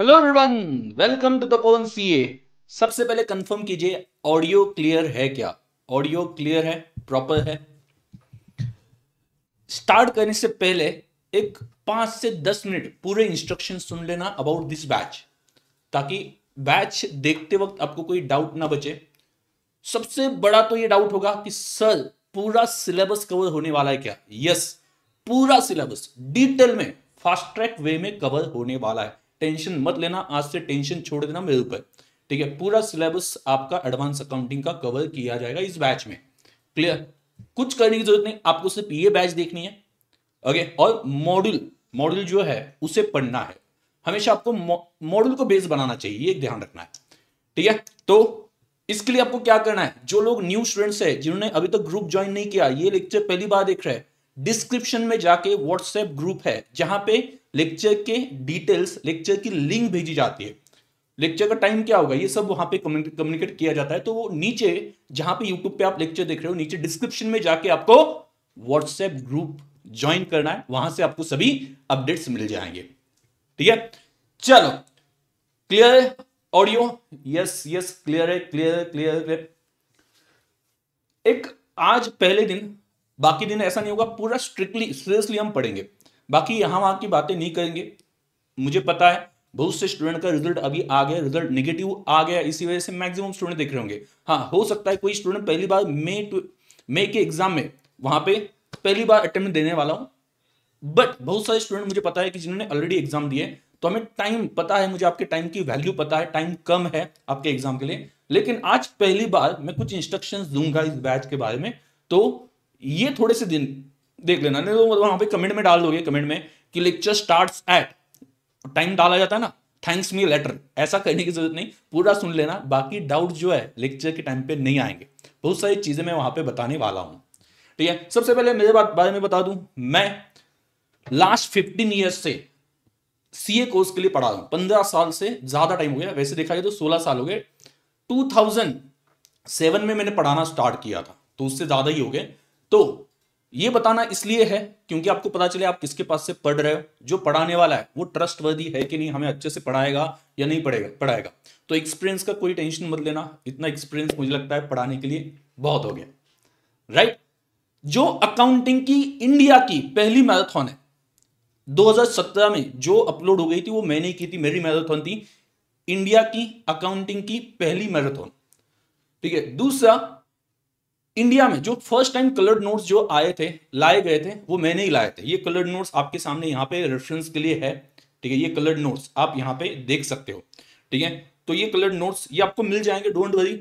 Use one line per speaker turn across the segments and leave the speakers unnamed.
Hello everyone welcome to the Pawan CA सबसे पहले confirm कीजिए ऑडियो क्लियर है क्या ऑडियो क्लियर है प्रॉपर है स्टार्ट करने से पहले एक पांच से दस मिनट पूरे इंस्ट्रक्शन सुन लेना अबाउट दिस बैच ताकि बैच देखते वक्त आपको कोई डाउट ना बचे सबसे बड़ा तो ये डाउट होगा कि सर पूरा सिलेबस कवर होने वाला है क्या यस पूरा सिलेबस डिटेल में फास्ट ट्रैक वे में कवर होने वाला है टेंशन मत लेना आज से टेंशन छोड़ देना मेरे ऊपर ठीक है पूरा सिलेबस आपका एडवांस अकाउंटिंग का कवर किया जाएगा इस बैच में क्लियर कुछ करने की जरूरत नहीं आपको सिर्फ ये बैच देखनी है ओके और मॉड्यूल मॉड्यूल जो है उसे पढ़ना है हमेशा आपको मॉड्यूल को बेस बनाना चाहिए ये ध्यान रखना है ठीक है तो इसके लिए आपको क्या करना है जो लोग न्यू स्टूडेंट्स हैं जिन्होंने अभी तक तो ग्रुप ज्वाइन नहीं किया ये लेक्चर पहली बार देख रहे हैं डिस्क्रिप्शन में जाके व्हाट्सएप ग्रुप है जहां पे लेक्चर के डिटेल्स लेक्चर की लिंक भेजी जाती है लेक्चर का टाइम क्या होगा ये सब वहाँ पे कम्युनिकेट किया जाता है तो वो नीचे जहाँ पे यूट्यूब पे आप लेक्चर देख रहे हो नीचे डिस्क्रिप्शन में जाके आपको व्हाट्सएप ग्रुप ज्वाइन करना है वहां से आपको सभी अपडेट्स मिल जाएंगे ठीक है चलो clear audio yes yes clear है क्लियर क्लियर है एक आज पहले दिन बाकी दिन ऐसा नहीं होगा पूरा स्ट्रिक्टली सीरियसली हम पढ़ेंगे बाकी यहाँ वहाँ की बातें नहीं करेंगे मुझे पता है बहुत से स्टूडेंट का रिजल्ट अभी आ गया रिजल्ट नेगेटिव आ गया इसी वजह से मैक्सिमम स्टूडेंट देख रहे होंगे हाँ हो सकता है कोई स्टूडेंट पहली बार मे टू मे के एग्जाम में वहाँ पे पहली बार अटेम्प्ट देने वाला हूँ बट बहुत सारे स्टूडेंट मुझे पता है कि जिन्होंने ऑलरेडी एग्जाम दिए तो हमें टाइम पता है मुझे आपके टाइम की वैल्यू पता है टाइम कम है आपके एग्जाम के लिए लेकिन आज पहली बार मैं कुछ इंस्ट्रक्शंस दूंगा इस बैच के बारे में तो ये थोड़े से दिन देख लेना नहीं तो वहां पे कमेंट में डाल दोगे कमेंट में कि लेक्चर स्टार्ट एट टाइम डाला जाता है ना थैंक्स मी लेटर ऐसा करने की जरूरत नहीं पूरा सुन लेना बाकी डाउट जो है लेक्चर के टाइम पे नहीं आएंगे बहुत सारी चीज़ें मैं वहां पे बताने वाला हूँ ठीक है सबसे पहले मेरे बात बारे में बता दूँ मैं लास्ट फिफ्टीन ईयर्स से सीए कोर्स के लिए पढ़ा रहा हूँ पंद्रह साल से ज़्यादा टाइम हो गया वैसे देखा जाए तो सोलह साल हो गए टू में मैंने पढ़ाना स्टार्ट किया था तो उससे ज़्यादा ही हो गए तो ये बताना इसलिए है क्योंकि आपको पता चले आप किसके पास से पढ़ रहे हो जो पढ़ाने वाला है वो ट्रस्ट वर्दी है कि नहीं हमें अच्छे से पढ़ाएगा या नहीं पढ़ेगा पढ़ाएगा तो एक्सपीरियंस का कोई टेंशन मत लेना इतना एक्सपीरियंस मुझे लगता है पढ़ाने के लिए बहुत हो गया राइट जो अकाउंटिंग की इंडिया की पहली मैराथन है दो में जो अपलोड हो गई थी वो मैंने की थी मेरी मैराथन थी इंडिया की अकाउंटिंग की पहली मैराथन ठीक है दूसरा इंडिया में जो फर्स्ट टाइम कलर्ड नोट्स जो आए थे लाए गए थे वो मैंने ही लाए थे ये कलर्ड नोट्स आपके सामने यहाँ पे रेफरेंस के लिए है ठीक है ये कलर्ड नोट्स आप यहाँ पे देख सकते हो ठीक है तो ये कलर्ड नोट्स ये आपको मिल जाएंगे डोंट वरी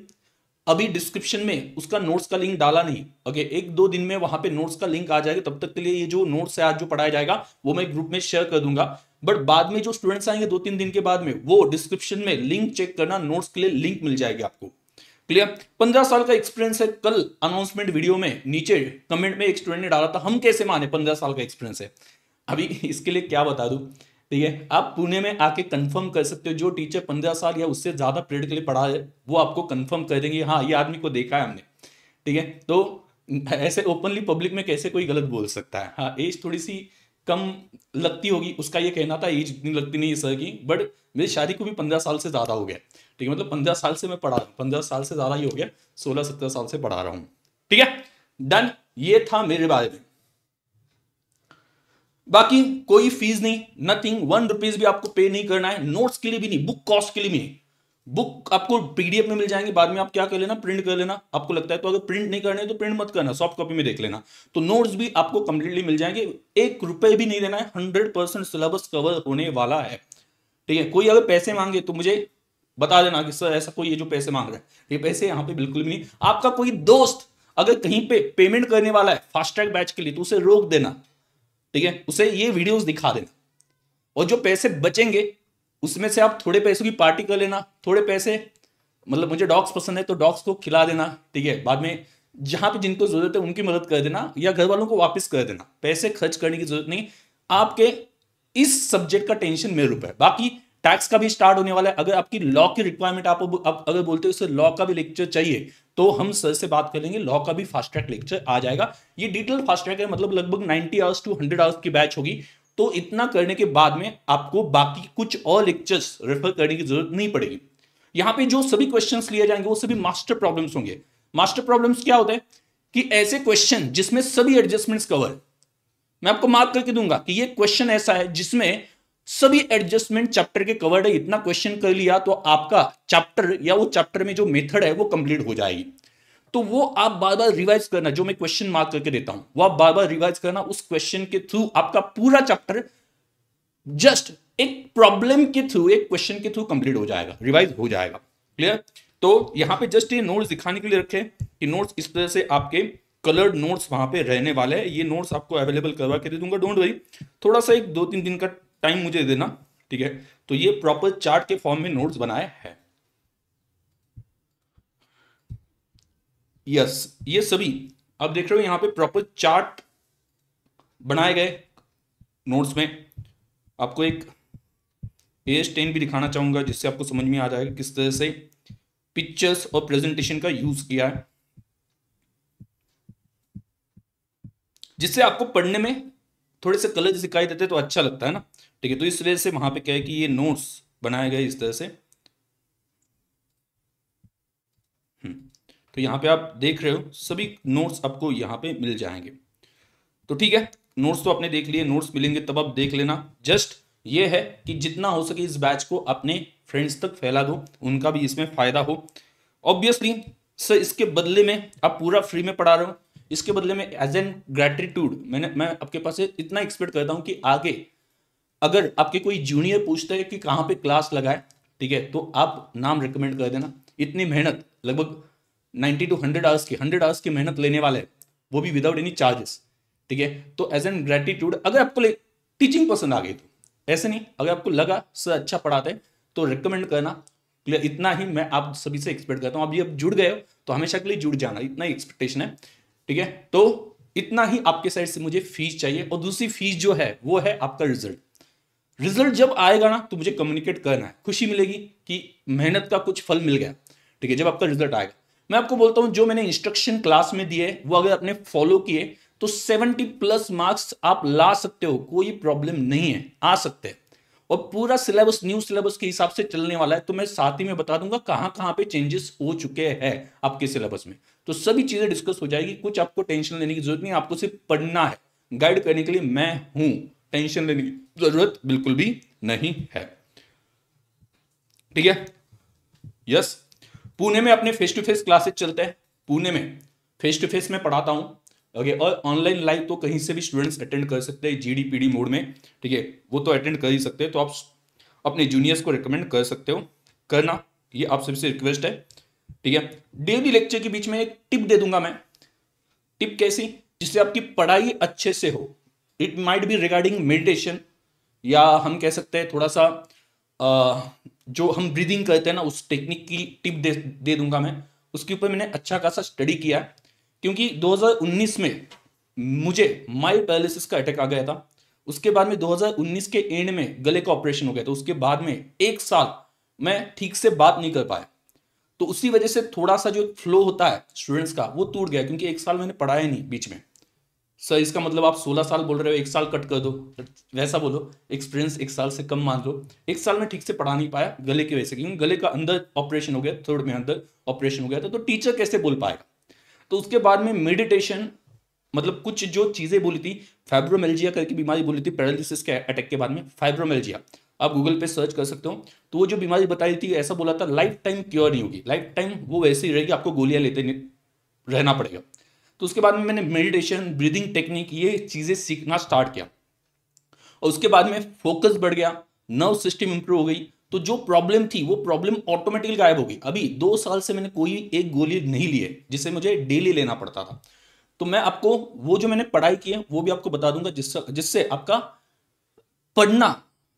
अभी डिस्क्रिप्शन में उसका नोट्स का लिंक डाला नहीं ओके एक दो दिन में वहां पे नोट्स का लिंक आ जाएगा तब तक के लिए ये जो नोट्स है आज जो पढ़ाया जाएगा वो मैं ग्रुप में शेयर कर दूंगा बट बाद में जो स्टूडेंट्स आएंगे दो तीन दिन के बाद में वो डिस्क्रिप्शन में लिंक चेक करना नोट्स के लिए लिंक मिल जाएगी आपको क्लियर पंद्रह साल का एक्सपीरियंस है कल अनाउंसमेंट वीडियो में नीचे कमेंट में एक स्टूडेंट ने डाला था हम कैसे माने पंद्रह साल का एक्सपीरियंस है अभी इसके लिए क्या बता दू ठीक है आप पुणे में आके कंफर्म कर सकते हो जो टीचर पंद्रह साल या उससे ज़्यादा पीरियड के लिए पढ़ा है वो आपको कंफर्म कर देंगे हाँ ये आदमी को देखा है हमने ठीक है तो ऐसे ओपनली पब्लिक में कैसे कोई गलत बोल सकता है हाँ एज थोड़ी सी कम लगती होगी उसका ये कहना था एज इतनी लगती नहीं है सर की बट मेरी शादी को भी पंद्रह साल से ज़्यादा हो गया ठीक है मतलब पंद्रह साल से मैं पढ़ा रहा हूँ पंद्रह साल से ज़्यादा ही हो गया सोलह सत्रह साल से पढ़ा रहा हूँ ठीक है डन ये था मेरे बारे में बाकी कोई फीस नहीं नथिंग वन रुपीज भी आपको पे नहीं करना है नोट्स के लिए भी नहीं बुक कॉस्ट के लिए भी बुक आपको पीडीएफ में मिल जाएंगे बाद में आप क्या कर लेना प्रिंट कर लेना आपको लगता है तो अगर प्रिंट नहीं करना है तो प्रिंट मत करना सॉफ्ट कॉपी में देख लेना तो नोट्स भी आपको कंप्लीटली मिल जाएंगे एक रुपए भी नहीं देना है हंड्रेड परसेंट सिलेबस कवर होने वाला है ठीक है कोई अगर पैसे मांगे तो मुझे बता देना कि सर ऐसा कोई ये जो पैसे मांग रहा है ये पैसे यहाँ पे बिल्कुल भी नहीं आपका कोई दोस्त अगर कहीं पे पेमेंट करने वाला है फास्टैग बैच के लिए तो उसे रोक देना ठीक है उसे ये वीडियोस दिखा देना और जो पैसे बचेंगे उसमें से आप थोड़े पैसों की पार्टी कर लेना थोड़े पैसे मतलब मुझे डॉग्स पसंद है तो डॉग्स को खिला देना ठीक है बाद में जहां पे जिनको जरूरत है उनकी मदद कर देना या घर वालों को वापस कर देना पैसे खर्च करने की जरूरत नहीं आपके इस सब्जेक्ट का टेंशन मेरे ऊपर है बाकी टैक्स का भी स्टार्ट होने वाला है अगर आपकी लॉ की रिक्वायरमेंट आप अगर बोलते हो लॉ का भी लेक्चर चाहिए तो हम सर से बात कर लेंगे लॉ का भी फास्ट ट्रैक लेक्चर आ जाएगा ये डिटेल फास्ट ट्रैक है मतलब लगभग 90 आवर्स टू 100 आवर्स की बैच होगी तो इतना करने के बाद में आपको बाकी कुछ और लेक्चर्स रेफर करने की जरूरत नहीं पड़ेगी यहाँ पे जो सभी क्वेश्चन लिए जाएंगे वो सभी मास्टर प्रॉब्लम होंगे मास्टर प्रॉब्लम क्या होते हैं कि ऐसे क्वेश्चन जिसमें सभी एडजस्टमेंट कवर मैं आपको मार्क करके दूंगा कि ये क्वेश्चन ऐसा है जिसमें सभी एडजस्टमेंट चैप्टर के कवर्ड है इतना क्वेश्चन कर लिया तो आपका चैप्टर या वो चैप्टर में जो मेथड है वो कंप्लीट हो जाएगी तो वो आप बार बार रिवाइज करना जो मैं क्वेश्चन मार्क करके देता हूं वो आप बार बार रिवाइज करना उस क्वेश्चन के थ्रू आपका पूरा चैप्टर जस्ट एक प्रॉब्लम के थ्रू एक क्वेश्चन के थ्रू कंप्लीट हो जाएगा रिवाइज हो जाएगा क्लियर तो यहां पे जस्ट ये नोट्स दिखाने के लिए रखे कि नोट्स इस तरह से आपके कलर्ड नोट्स वहां पे रहने वाले हैं ये नोट्स आपको अवेलेबल करवा के दे दूंगा डोंट वरी थोड़ा सा एक दो तीन दिन का टाइम मुझे देना ठीक है तो ये प्रॉपर चार्ट के फॉर्म में नोट्स बनाया हैं यस ये सभी अब देख रहे हो यहां पे प्रॉपर चार्ट बनाए गए नोट्स में आपको एक एस टेन भी दिखाना चाहूंगा जिससे आपको समझ में आ जाएगा किस तरह से पिक्चर्स और प्रेजेंटेशन का यूज किया है जिससे आपको पढ़ने में थोड़े से कलर दिखाई देते तो अच्छा लगता है ना ठीक है तो इस वजह से वहां पे क्या है कि ये नोट्स बनाए गए इस तरह से हम्म, तो यहाँ पे आप देख रहे हो सभी नोट्स आपको यहाँ पे मिल जाएंगे तो ठीक है नोट्स तो आपने देख लिए नोट्स मिलेंगे तब आप देख लेना जस्ट ये है कि जितना हो सके इस बैच को अपने फ्रेंड्स तक फैला दो उनका भी इसमें फ़ायदा हो ऑब्वियसली सर इसके बदले में आप पूरा फ्री में पढ़ा रहे हो इसके बदले में एज एन ग्रेटिट्यूड मैंने मैं आपके पास इतना एक्सपेक्ट करता हूँ कि आगे अगर आपके कोई जूनियर पूछता है कि कहाँ पे क्लास लगाए ठीक है तो आप नाम रिकमेंड कर देना इतनी मेहनत लगभग नाइन्टी टू हंड्रेड आवर्स की हंड्रेड आवर्स की मेहनत लेने वाले वो भी विदाउट एनी चार्जेस ठीक है तो एज एन ग्रेटिट्यूड अगर आपको टीचिंग पसंद आ गई तो ऐसे नहीं अगर आपको लगा सर अच्छा पढ़ाते हैं तो रिकमेंड करना क्लियर इतना ही मैं आप सभी से एक्सपेक्ट करता हूँ अभी अब जुड़ गए हो तो हमेशा के लिए जुड़ जाना इतना ही एक्सपेक्टेशन है ठीक है तो इतना ही आपके साइड से मुझे फीस चाहिए और दूसरी फीस जो है वो है आपका रिजल्ट रिजल्ट जब आएगा ना तो मुझे कम्युनिकेट करना है खुशी मिलेगी कि मेहनत का कुछ फल मिल गया ठीक है जब आपका रिजल्ट आएगा मैं आपको बोलता हूं जो मैंने इंस्ट्रक्शन क्लास में दिए वो अगर आपने फॉलो किए तो 70 प्लस मार्क्स आप ला सकते हो कोई प्रॉब्लम नहीं है आ सकते हैं और पूरा सिलेबस न्यू सिलेबस के हिसाब से चलने वाला है तो मैं साथ ही में बता दूंगा कहां कहां पे चेंजेस हो चुके हैं आपके सिलेबस में तो सभी चीजें डिस्कस हो जाएगी कुछ आपको टेंशन लेने की जरूरत नहीं आपको सिर्फ पढ़ना है गाइड करने के लिए मैं हूं टेंशन लेने की जरूरत बिल्कुल भी नहीं है ठीक है यस पुणे में अपने फेस टू फेस क्लासेस चलते हैं पुणे में फेस टू फेस में पढ़ाता हूं ओके okay, और ऑनलाइन लाइव तो कहीं से भी स्टूडेंट्स अटेंड कर सकते हैं G D P D mode में ठीक है वो तो अटेंड कर ही सकते हैं तो आप अपने जूनियर्स को रिकमेंड कर सकते हो करना ये आप सबसे रिक्वेस्ट है ठीक है डेली लेक्चर के बीच में एक टिप दे दूंगा मैं टिप कैसी जिससे आपकी पढ़ाई अच्छे से हो it might be regarding meditation या हम कह सकते हैं थोड़ा सा आ, जो हम ब्रीदिंग करते हैं ना उस टेक्निक की टिप दे दे दूंगा मैं उसके ऊपर मैंने अच्छा खासा स्टडी किया है क्योंकि 2019 में मुझे माइल पैरालिसिस का अटैक आ गया था उसके बाद में 2019 के एंड में गले का ऑपरेशन हो गया था उसके बाद में एक साल मैं ठीक से बात नहीं कर पाया तो उसी वजह से थोड़ा सा जो फ्लो होता है स्टूडेंट्स का वो टूट गया क्योंकि एक साल मैंने पढ़ाया नहीं बीच में सर इसका मतलब आप सोलह साल बोल रहे हो एक साल कट कर दो वैसा बोलो एक्सपीरियंस एक साल से कम मान लो एक साल में ठीक से पढ़ा नहीं पाया गले की वजह से क्योंकि गले का अंदर ऑपरेशन हो गया थर्ड में अंदर ऑपरेशन हो गया था तो टीचर कैसे बोल पाएगा तो उसके बाद में मेडिटेशन मतलब कुछ जो चीज़ें बोली थी फाइब्रोमेल्जिया करके बीमारी बोली थी पैरालिसिस के अटैक के बाद में फाइब्रोमेल्जिया आप गूगल पे सर्च कर सकते हो तो वो जो बीमारी बताई थी ऐसा बोला था लाइफ टाइम क्योर नहीं होगी लाइफ टाइम वो वैसे ही रहेगी आपको गोलियां लेते रहना पड़ेगा तो उसके बाद में मैंने मेडिटेशन ब्रीदिंग टेक्निक ये चीज़ें सीखना स्टार्ट किया और उसके बाद में फोकस बढ़ गया नर्व सिस्टम इंप्रूव हो गई तो जो प्रॉब्लम थी वो प्रॉब्लम ऑटोमेटिकली गायब हो गई अभी दो साल से मैंने कोई एक गोली नहीं ली है जिसे मुझे डेली लेना पड़ता था तो मैं आपको वो जो मैंने पढ़ाई की है वो भी आपको बता दूंगा जिससे जिससे आपका पढ़ना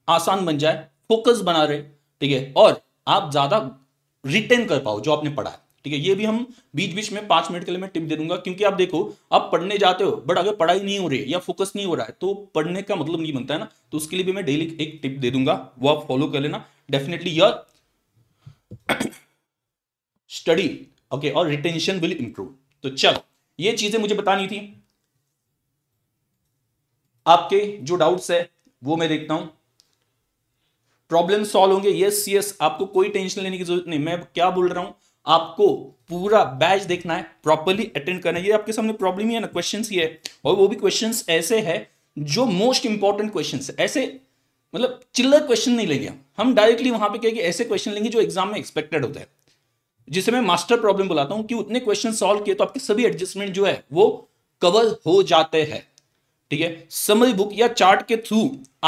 आसान बन जाए फोकस बना रहे ठीक है और आप ज़्यादा रिटेन कर पाओ जो आपने पढ़ा है ठीक है ये भी हम बीच बीच में पांच मिनट के लिए मैं टिप दे दूंगा क्योंकि आप देखो आप पढ़ने जाते हो बट अगर पढ़ाई नहीं हो रही है या फोकस नहीं हो रहा है तो पढ़ने का मतलब नहीं बनता है ना तो उसके लिए भी मैं डेली एक टिप दे दूंगा वो आप फॉलो कर लेना डेफिनेटली योर स्टडी ओके और रिटेंशन विल इंप्रूव तो चल ये चीजें मुझे बतानी थी आपके जो डाउट्स है वो मैं देखता हूं प्रॉब्लम सॉल्व होंगे यस यस आपको कोई टेंशन लेने की जरूरत नहीं मैं क्या बोल रहा हूं आपको पूरा बैच देखना है प्रॉपरली अटेंड करना है ये आपके सामने प्रॉब्लम ही है ना क्वेश्चन ही है और वो भी क्वेश्चन ऐसे है जो मोस्ट इंपॉर्टेंट क्वेश्चन ऐसे मतलब चिल्लर क्वेश्चन नहीं लेंगे हम डायरेक्टली वहां पे कहेंगे ऐसे क्वेश्चन लेंगे जो एग्जाम में एक्सपेक्टेड होता है जिसे मैं मास्टर प्रॉब्लम बुलाता हूं कि उतने क्वेश्चन सॉल्व किए तो आपके सभी एडजस्टमेंट जो है वो कवर हो जाते हैं ठीक है समरी बुक या चार्ट के थ्रू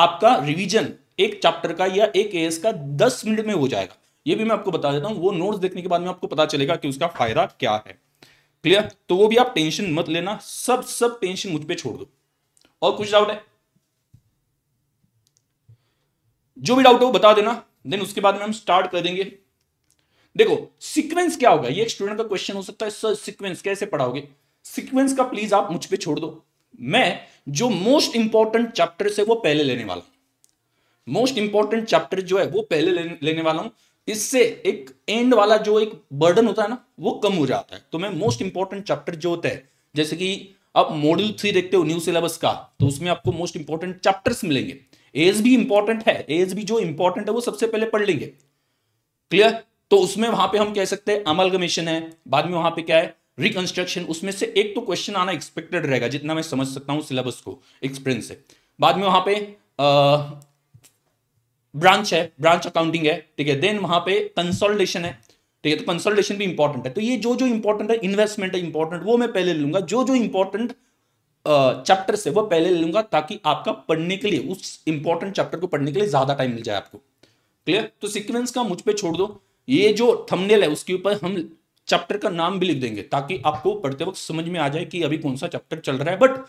आपका रिवीजन एक चैप्टर का या एक एस का दस मिनट में हो जाएगा ये भी मैं आपको बता देता हूँ वो नोट्स देखने के बाद में आपको पता चलेगा कि उसका फायदा क्या है क्लियर तो वो भी आप टेंशन मत लेना सब सब टेंशन मुझ पर छोड़ दो और कुछ डाउट है जो भी डाउट है वो बता देना देन उसके बाद में हम स्टार्ट कर देंगे देखो सीक्वेंस क्या होगा ये एक स्टूडेंट का क्वेश्चन हो सकता है सर सीक्वेंस कैसे पढ़ाओगे सीक्वेंस का प्लीज आप मुझ पे छोड़ दो मैं जो मोस्ट इंपॉर्टेंट चैप्टर है वो पहले लेने वाला हूं मोस्ट इंपॉर्टेंट चैप्टर जो है वो पहले लेने वाला हूं इससे एक एंड वाला जो एक बर्डन होता है ना वो कम हो जाता है तो मैं मोस्ट इंपॉर्टेंट चैप्टर जो होता है जैसे कि आप मॉड्यूल थ्री देखते हो न्यू सिलेबस का तो उसमें आपको मोस्ट इंपॉर्टेंट चैप्टर्स मिलेंगे एज भी इंपॉर्टेंट है एज भी जो इंपॉर्टेंट है वो सबसे पहले पढ़ लेंगे क्लियर तो उसमें वहां पे हम कह सकते हैं अमलगमेशन है बाद में वहां पे क्या है रिकंस्ट्रक्शन उसमें से एक तो क्वेश्चन आना एक्सपेक्टेड रहेगा जितना मैं समझ सकता हूँ सिलेबस को एक्सपीरियंस से बाद में वहां पे ब्रांच है ब्रांच अकाउंटिंग है ठीक है देन वहां पे कंसोल्टेशन है ठीक है तो कंसोल्टेशन भी इंपॉर्टेंट है तो ये जो जो इंपॉर्टेंट है इन्वेस्टमेंट है इंपॉर्टेंट वो मैं पहले लूंगा जो जो इंपॉर्टेंट चैप्टर से वो पहले ले लूंगा ताकि आपका पढ़ने के लिए उस इंपॉर्टेंट चैप्टर को पढ़ने के लिए ज्यादा टाइम मिल जाए आपको क्लियर तो सिक्वेंस का मुझ पर छोड़ दो ये जो थमनेल है उसके ऊपर हम चैप्टर का नाम भी लिख देंगे ताकि आपको पढ़ते वक्त समझ में आ जाए कि अभी कौन सा चैप्टर चल रहा है बट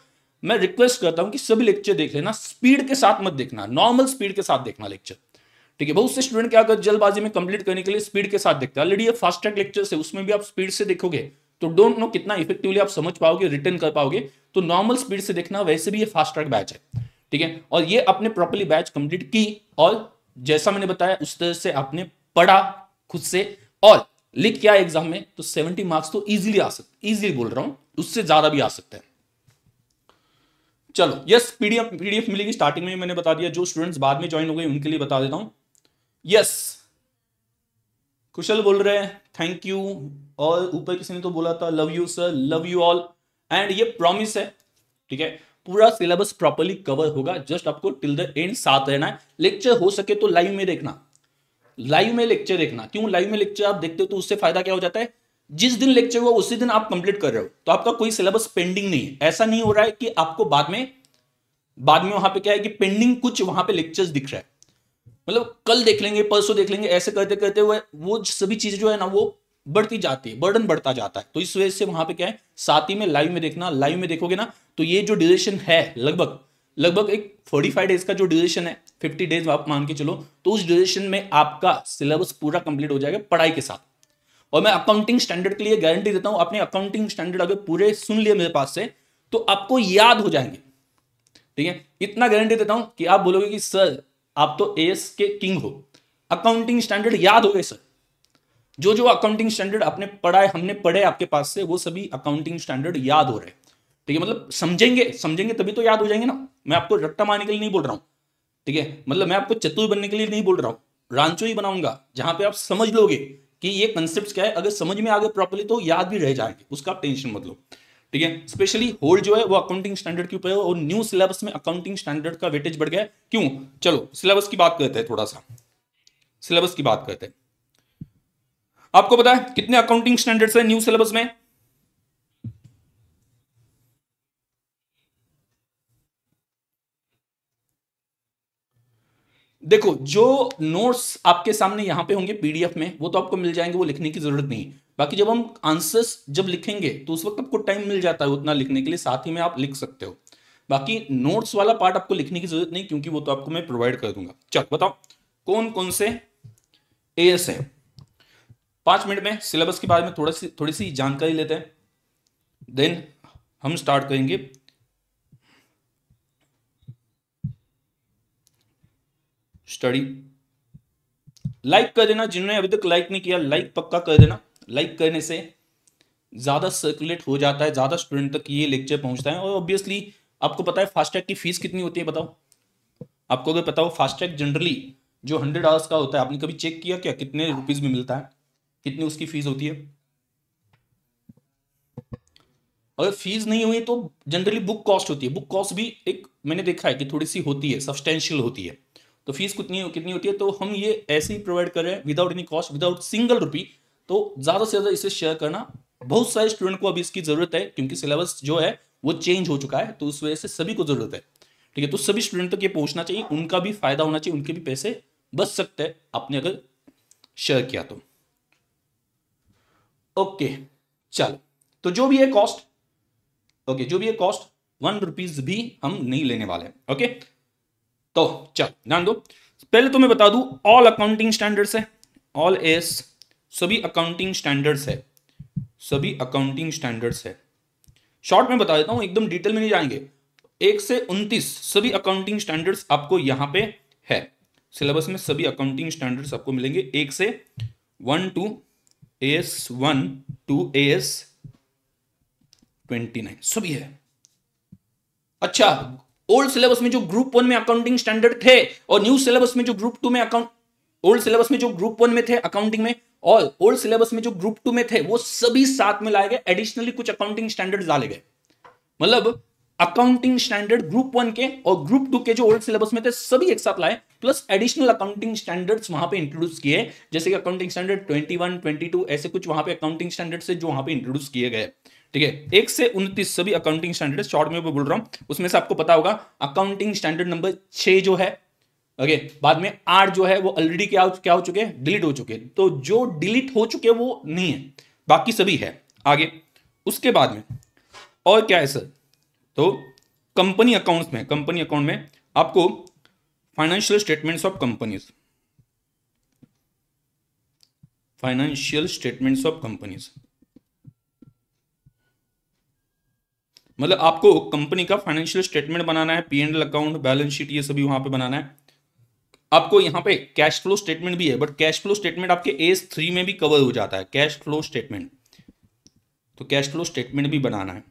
मैं रिक्वेस्ट करता हूं कि सभी लेक्चर देख लेना स्पीड के साथ मत देखना नॉर्मल स्पीड के साथ देखना लेक्चर ठीक है बहुत से स्टूडेंट क्या अगर जल्दबाजी में कंप्लीट करने के लिए स्पीड के साथ देखते हैं ऑलरेडी फास्ट ट्रैक लेक्चर है उसमें भी आप स्पीड से देखोगे तो डोंट नो कितना इफेक्टिवली आप समझ पाओगे रिटर्न कर पाओगे तो नॉर्मल स्पीड से देखना वैसे भी ये फास्ट ट्रैक बैच है ठीक है और ये आपने प्रॉपरली बैच कंप्लीट की और जैसा मैंने बताया उस तरह से आपने पढ़ा खुद से और लिख क्या एग्जाम में तो 70 मार्क्स तो इजीली आ सकते इजीली बोल रहा हूं उससे ज्यादा भी आ सकते हैं चलो यस पीडीएफ पीडीएफ मिलेगी स्टार्टिंग में मैंने बता दिया जो स्टूडेंट्स बाद में ज्वाइन हो गए उनके लिए बता देता हूं यस कुशल बोल रहे हैं थैंक यू और ऊपर किसी ने तो बोला था love you sir love you all and ये प्रॉमिस है ठीक है पूरा सिलेबस प्रॉपरली कवर होगा जस्ट आपको टिल द एंड साथ रहना है लेक्चर हो सके तो लाइव में देखना लाइव में लेक्चर देखना क्यों लाइव में लेक्चर आप देखते हो तो उससे फायदा क्या हो जाता है जिस दिन लेक्चर हुआ उसी दिन आप कंप्लीट कर रहे हो तो आपका कोई सिलेबस पेंडिंग नहीं है ऐसा नहीं हो रहा है कि आपको बाद में बाद में वहां पे क्या है कि पेंडिंग कुछ वहां पे लेक्चर्स दिख रहा है मतलब कल देख लेंगे परसों देख लेंगे ऐसे करते करते हुए वो सभी चीजें जो है ना वो बढ़ती जाती है बर्डन बढ़ता जाता है तो इस वजह से वहां पे क्या है साथ ही में लाइव में देखना लाइव में देखोगे ना तो ये जो ड्यूरेशन है लगभग लगभग एक फोर्टी फाइव डेज का जो ड्यूरेशन है फिफ्टी डेज आप मान के चलो तो उस ड्यूरेशन में आपका सिलेबस पूरा कंप्लीट हो जाएगा पढ़ाई के साथ और मैं अकाउंटिंग स्टैंडर्ड के लिए गारंटी देता हूं अपने अकाउंटिंग स्टैंडर्ड अगर पूरे सुन लिए मेरे पास से तो आपको याद हो जाएंगे ठीक है इतना गारंटी देता हूं कि आप बोलोगे कि सर आप तो एस के किंग हो अकाउंटिंग स्टैंडर्ड याद हो गए सर जो जो अकाउंटिंग स्टैंडर्ड आपने पढ़ा है हमने पढ़े आपके पास से वो सभी अकाउंटिंग स्टैंडर्ड याद हो रहे ठीक है मतलब समझेंगे समझेंगे तभी तो याद हो जाएंगे ना मैं आपको रट्टा मारने के लिए नहीं बोल रहा हूँ ठीक है मतलब मैं आपको चतुर बनने के लिए नहीं बोल रहा हूँ रांचो ही बनाऊंगा जहां पे आप समझ लोगे कि ये कंसेप्ट क्या है अगर समझ में आ गए प्रॉपरली तो याद भी रह जाएंगे उसका आप टेंशन मत लो ठीक है स्पेशली होल्ड जो है वो अकाउंटिंग स्टैंडर्ड के ऊपर है और न्यू सिलेबस में अकाउंटिंग स्टैंडर्ड का वेटेज बढ़ गया क्यों चलो सिलेबस की बात करते हैं थोड़ा सा सिलेबस की बात करते हैं आपको पता है कितने अकाउंटिंग स्टैंडर्ड्स हैं न्यू सिलेबस में देखो जो नोट्स आपके सामने यहां पे होंगे पीडीएफ में वो तो आपको मिल जाएंगे वो लिखने की जरूरत नहीं बाकी जब हम आंसर्स जब लिखेंगे तो उस वक्त आपको टाइम मिल जाता है उतना लिखने के लिए साथ ही में आप लिख सकते हो बाकी नोट्स वाला पार्ट आपको लिखने की जरूरत नहीं क्योंकि वो तो आपको मैं प्रोवाइड कर दूंगा चलो बताओ कौन कौन से ए एस है पांच मिनट में सिलेबस के बारे में थोड़ा सी थोड़ी सी जानकारी लेते हैं देन हम स्टार्ट करेंगे स्टडी लाइक कर देना जिन्होंने अभी तक लाइक नहीं किया लाइक पक्का कर देना लाइक करने से ज़्यादा सर्कुलेट हो जाता है ज़्यादा स्टूडेंट तक ये लेक्चर पहुंचता है और ऑब्वियसली आपको पता है फास्टैग की फीस कितनी होती है बताओ आपको अगर पता हो फास्टैग जनरली जो हंड्रेड आवर्स का होता है आपने कभी चेक किया क्या कितने रुपीज़ में मिलता है कितनी उसकी फीस होती है अगर फीस नहीं हुई तो जनरली बुक कॉस्ट होती है बुक कॉस्ट भी एक मैंने देखा है कि थोड़ी सी होती है सब्सटेंशियल होती है तो फीस कितनी कितनी होती है तो हम ये ऐसे ही प्रोवाइड कर रहे हैं without any cost without single rupee तो ज़्यादा से ज़्यादा इसे शेयर करना बहुत सारे स्टूडेंट को अभी इसकी ज़रूरत है क्योंकि सिलेबस जो है वो चेंज हो चुका है तो उस वजह से सभी को ज़रूरत है ठीक है तो सभी स्टूडेंट तक ये पहुंचना चाहिए उनका भी फायदा होना चाहिए उनके भी पैसे बच सकते हैं आपने अगर शेयर किया तो ओके चलो तो जो भी है कॉस्ट ओके जो भी है कॉस्ट वन रुपीज भी हम नहीं लेने वाले ओके तो चल जान दो पहले तो मैं बता दू ऑल अकाउंटिंग स्टैंडर्ड्स है ऑल एस सभी अकाउंटिंग स्टैंडर्ड्स है सभी अकाउंटिंग स्टैंडर्ड्स है शॉर्ट में बता देता हूं एकदम डिटेल में नहीं जाएंगे एक से उन्तीस सभी अकाउंटिंग स्टैंडर्ड्स आपको यहां पे है सिलेबस में सभी अकाउंटिंग स्टैंडर्ड्स आपको मिलेंगे एक से one to S one to S twenty nine सभी है अच्छा ओल्ड सिलेबस में जो ग्रुप वन में अकाउंटिंग स्टैंडर्ड थे और न्यू सिलेबस में जो ग्रुप टू में अकाउंट ओल्ड सिलेबस में जो ग्रुप वन में थे अकाउंटिंग में और ओल्ड सिलेबस में जो ग्रुप टू में थे वो सभी साथ में लाए गए एडिशनली कुछ अकाउंटिंग स्टैंडर्ड डाले गए मतलब अकाउंटिंग स्टैंडर्ड ग्रुप वन के और ग्रुप टू के जो ओल्ड सिलेबस में थे सभी एक साथ लाए प्लस एडिशनल अकाउंटिंग स्टैंडर्ड्स वहां पे इंट्रोड्यूस किए जैसे कि अकाउंटिंग स्टैंडर्ड 21, 22 ऐसे कुछ वहां पे अकाउंटिंग स्टैंडर्ड्स से जो वहां पे इंट्रोड्यूस किए गए ठीक है एक से उनतीस सभी अकाउंटिंग स्टैंडर्ड शॉर्ट में बोल रहा हूं उसमें से आपको पता होगा अकाउंटिंग स्टैंडर्ड नंबर छह जो है ओके बाद में आठ जो है वो ऑलरेडी क्या क्या हो चुके हैं डिलीट हो चुके तो जो डिलीट हो चुके वो नहीं है बाकी सभी है आगे उसके बाद में और क्या है सर तो कंपनी अकाउंट्स में कंपनी अकाउंट में आपको financial statements of companies financial statements of companies मतलब आपको कंपनी का फाइनेंशियल स्टेटमेंट बनाना है P and L account balance sheet ये सभी वहां पे बनाना है आपको यहाँ पे कैश फ्लो स्टेटमेंट भी है बट कैश फ्लो स्टेटमेंट आपके एज थ्री में भी कवर हो जाता है कैश फ्लो स्टेटमेंट तो कैश फ्लो स्टेटमेंट भी बनाना है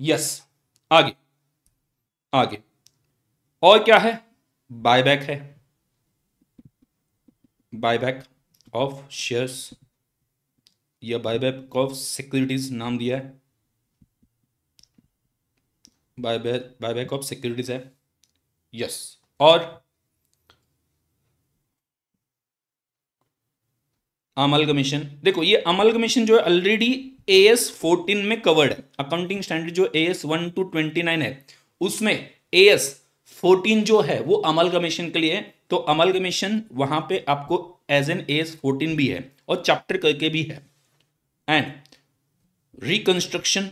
यस yes, आगे आगे और क्या है बायबैक है बायबैक ऑफ शेयर्स या बायबैक ऑफ सिक्योरिटीज नाम दिया है बायबैक ऑफ सिक्योरिटीज है यस और अमल कमीशन देखो ये अमल कमीशन जो है ऑलरेडी ए एस फोर्टीन में कवर्ड है अकाउंटिंग स्टैंडर्ड जो A S one to twenty nine है उसमें ए एस फोर्टीन जो है वो अमल कमीशन के लिए तो कमीशन वहां पे आपको एज एन एज फोर्टीन भी है और चैप्टर करके भी है एंड रिकंस्ट्रक्शन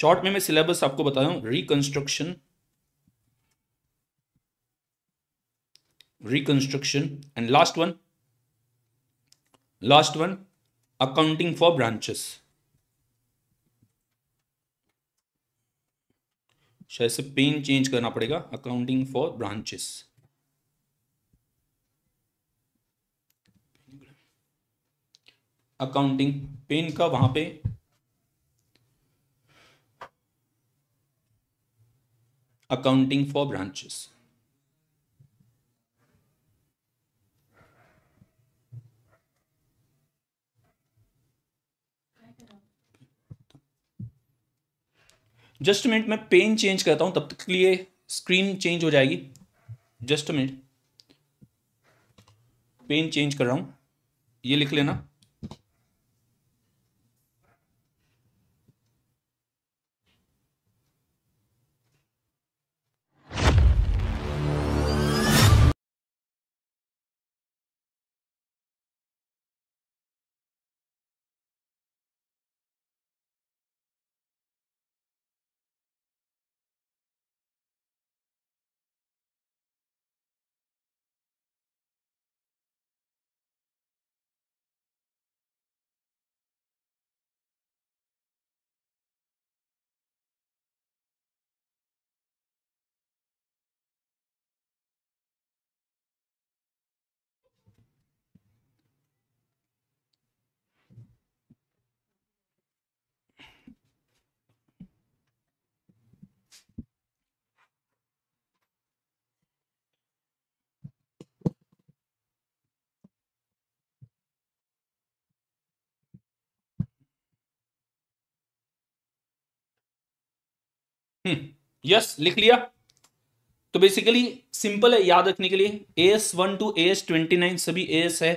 शॉर्ट में मैं सिलेबस आपको बता रहा हूं reconstruction reconstruction and last one last one accounting for branches शायद से पेन चेंज करना पड़ेगा accounting for branches accounting pen का वहां पे accounting for branches just minute मैं पेन चेंज करता हूं तब तक के लिए स्क्रीन चेंज हो जाएगी जस्ट मिनट पेन चेंज कर रहा हूं ये लिख लेना यस हम्म, लिख लिया तो बेसिकली सिंपल है याद रखने के लिए A S one to A S twenty nine सभी ए एस है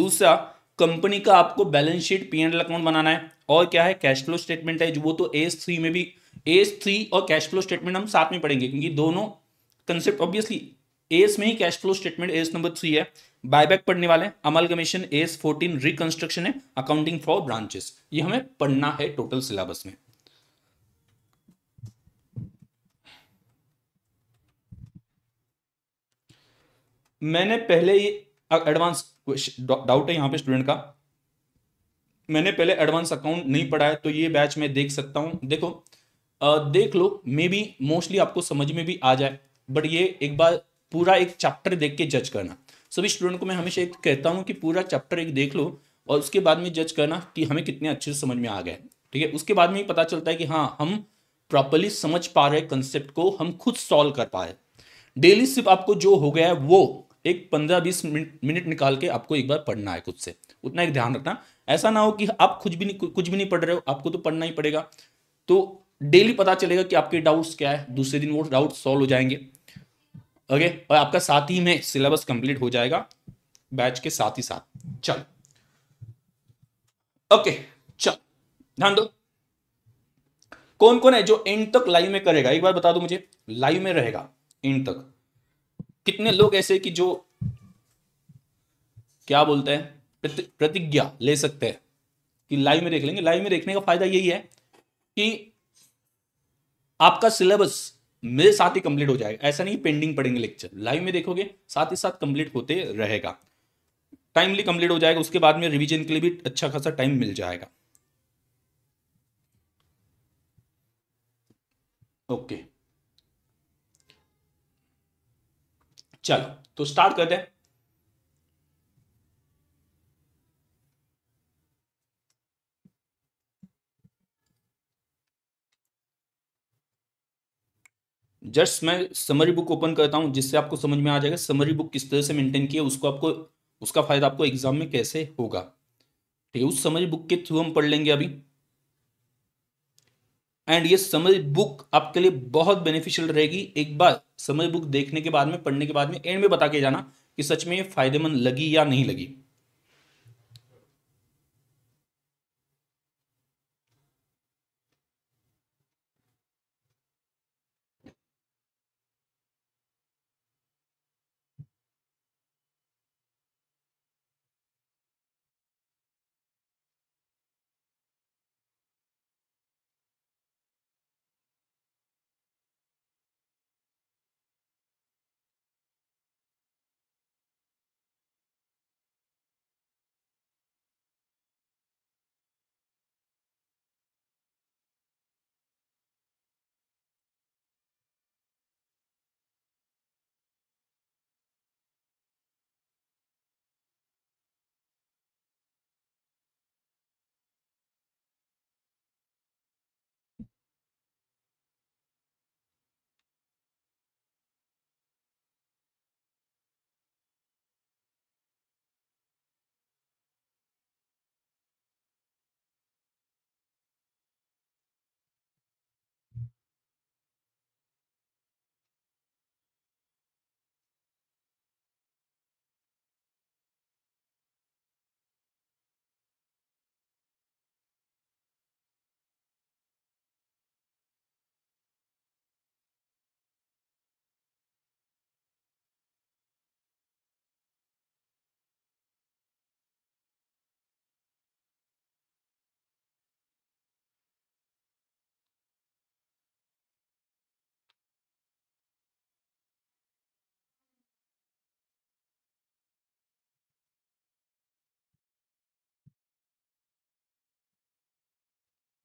दूसरा कंपनी का आपको balance sheet P and account बनाना है और क्या है कैश फ्लो स्टेटमेंट है जो वो तो ए एस थ्री में भी ए एस थ्री और कैश फ्लो स्टेटमेंट हम साथ में पढ़ेंगे क्योंकि दोनों कंसेप्ट ऑब्वियसली ए एस में ही cash flow statement A S number three है बायबैक पढ़ने वाले हैं amalgamation A S fourteen reconstruction है अकाउंटिंग फॉर ब्रांचेस ये हमें पढ़ना है टोटल सिलेबस में मैंने पहले ही एडवांस डाउट है यहाँ पे स्टूडेंट का मैंने पहले एडवांस अकाउंट नहीं पढ़ा है तो ये बैच मैं देख सकता हूँ देखो आ, देख लो मे बी मोस्टली आपको समझ में भी आ जाए बट ये एक बार पूरा एक चैप्टर देख के जज करना सभी स्टूडेंट को मैं हमेशा एक कहता हूँ कि पूरा चैप्टर एक देख लो और उसके बाद में जज करना कि हमें कितने अच्छे से समझ में आ गए ठीक है उसके बाद में पता चलता है कि हाँ हम प्रॉपरली समझ पा रहे कंसेप्ट को हम खुद सॉल्व कर पा रहे डेली सिर्फ आपको जो हो गया है वो एक पंद्रह बीस मिनट निकाल के आपको एक बार पढ़ना है खुद से उतना एक ध्यान रखना ऐसा ना हो कि आप कुछ भी नहीं कुछ भी नहीं पढ़ रहे हो आपको तो पढ़ना ही पड़ेगा तो डेली पता चलेगा कि आपके डाउट्स क्या है दूसरे दिन वो डाउट सॉल्व हो जाएंगे ओके और आपका साथ ही में सिलेबस कंप्लीट हो जाएगा बैच के साथ ही साथ चल ओके चल ध्यान दो कौन कौन है जो एंड तक लाइव में करेगा एक बार बता दो मुझे लाइव में रहेगा एंड तक कितने लोग ऐसे कि जो क्या बोलते हैं प्रतिज्ञा ले सकते हैं कि लाइव में देख लेंगे लाइव में देखने का फायदा यही है कि आपका सिलेबस मेरे साथ ही कंप्लीट हो जाएगा ऐसा नहीं पेंडिंग पड़ेंगे लेक्चर लाइव में देखोगे साथ ही साथ कंप्लीट होते रहेगा टाइमली कंप्लीट हो जाएगा उसके बाद में रिवीजन के लिए भी अच्छा खासा टाइम मिल जाएगा ओके okay. चलो तो स्टार्ट करते हैं जस्ट मैं समरी बुक ओपन करता हूं जिससे आपको समझ में आ जाएगा समरी बुक किस तरह से मेंटेन किया उसको आपको उसका फायदा आपको एग्जाम में कैसे होगा ठीक है उस समरी बुक के थ्रू हम पढ़ लेंगे अभी एंड ये समय बुक आपके लिए बहुत बेनिफिशियल रहेगी एक बार समय बुक देखने के बाद में पढ़ने के बाद में एंड में बता के जाना कि सच में ये फायदेमंद लगी या नहीं लगी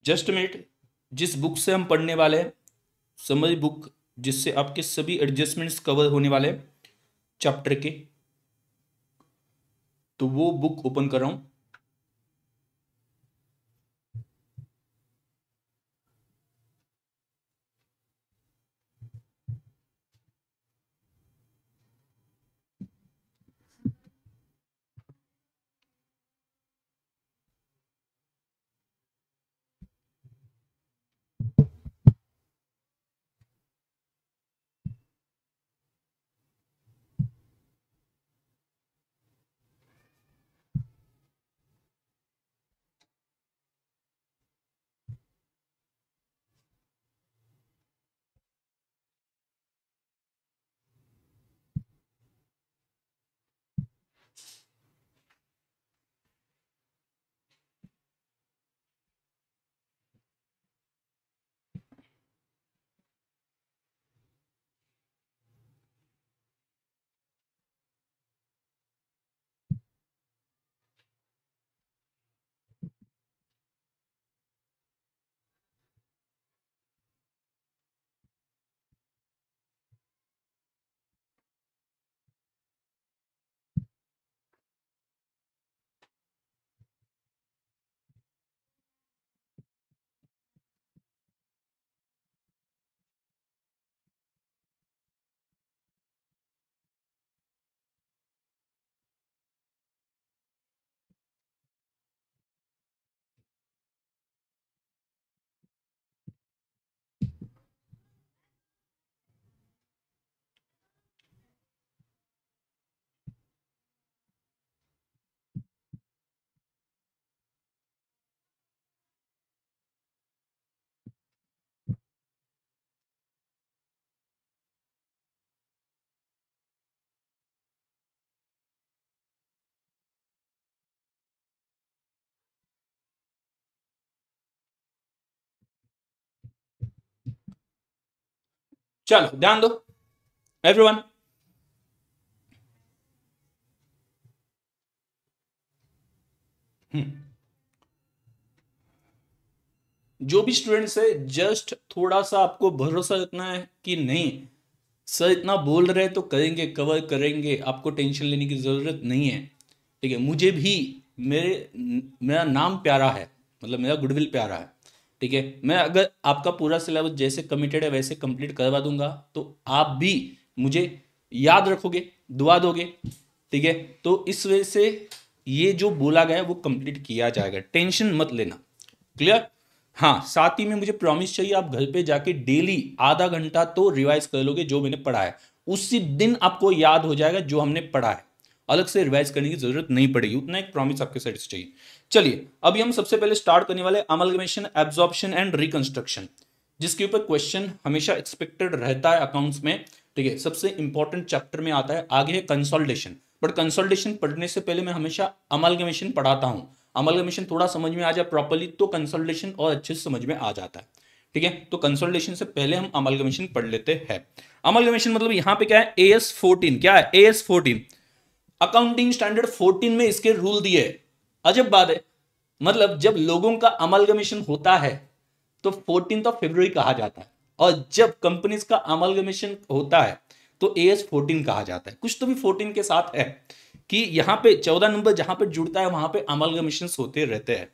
जस्ट मिनट जिस बुक से हम पढ़ने वाले हैं समरी बुक जिससे आपके सभी एडजस्टमेंट्स कवर होने वाले चैप्टर के तो वो बुक ओपन कर रहा हूं चलो ध्यान दो एवरीवन जो भी स्टूडेंट्स है जस्ट थोड़ा सा आपको भरोसा रखना है कि नहीं सर इतना बोल रहे तो करेंगे कवर करेंगे आपको टेंशन लेने की ज़रूरत नहीं है ठीक है मुझे भी मेरे मेरा नाम प्यारा है मतलब मेरा गुडविल प्यारा है ठीक है मैं अगर आपका पूरा सिलेबस जैसे कमिटेड है वैसे कंप्लीट करवा दूंगा तो आप भी मुझे याद रखोगे दुआ दोगे ठीक है तो इस वजह से ये जो बोला गया वो कंप्लीट किया जाएगा टेंशन मत लेना क्लियर हाँ साथ ही में मुझे प्रॉमिस चाहिए आप घर पे जाके डेली आधा घंटा तो रिवाइज कर लोगे जो मैंने पढ़ा है उसी दिन आपको याद हो जाएगा जो हमने पढ़ा है अलग से रिवाइज करने की जरूरत नहीं पड़ेगी उतना एक प्रॉमिस आपके साइड से चाहिए चलिए अभी हम सबसे पहले स्टार्ट करने वाले अमलगमेशन एब्जॉर्प्शन एंड रिकंस्ट्रक्शन जिसके ऊपर क्वेश्चन हमेशा एक्सपेक्टेड रहता है अकाउंट्स में ठीक है सबसे इंपॉर्टेंट चैप्टर में आता है आगे है कंसोल्टेशन बट कंसोल्टेशन पढ़ने से पहले मैं हमेशा अमलगमेशन पढ़ाता हूँ अमलगमेशन थोड़ा समझ में आ जाए प्रॉपरली तो कंसोल्टेशन और अच्छे से समझ में आ जाता है ठीक है तो कंसोल्टेशन से पहले हम अमलगमेशन पढ़ लेते हैं अमलगमेशन मतलब यहाँ पे क्या है ए एस फोर्टीन क्या है A S fourteen accounting standard fourteen में इसके रूल दिए अजब बात है मतलब जब लोगों का अमलगमेशन होता है तो फोर्टीन ऑफ फेबर कहा जाता है और जब कंपनीज का अमलगमेशन होता है तो ए एस फोर्टीन कहा जाता है कुछ तो भी फोर्टीन के साथ है कि यहाँ पे चौदह नंबर जहां पे जुड़ता है पर पे अमलगमेशन होते रहते हैं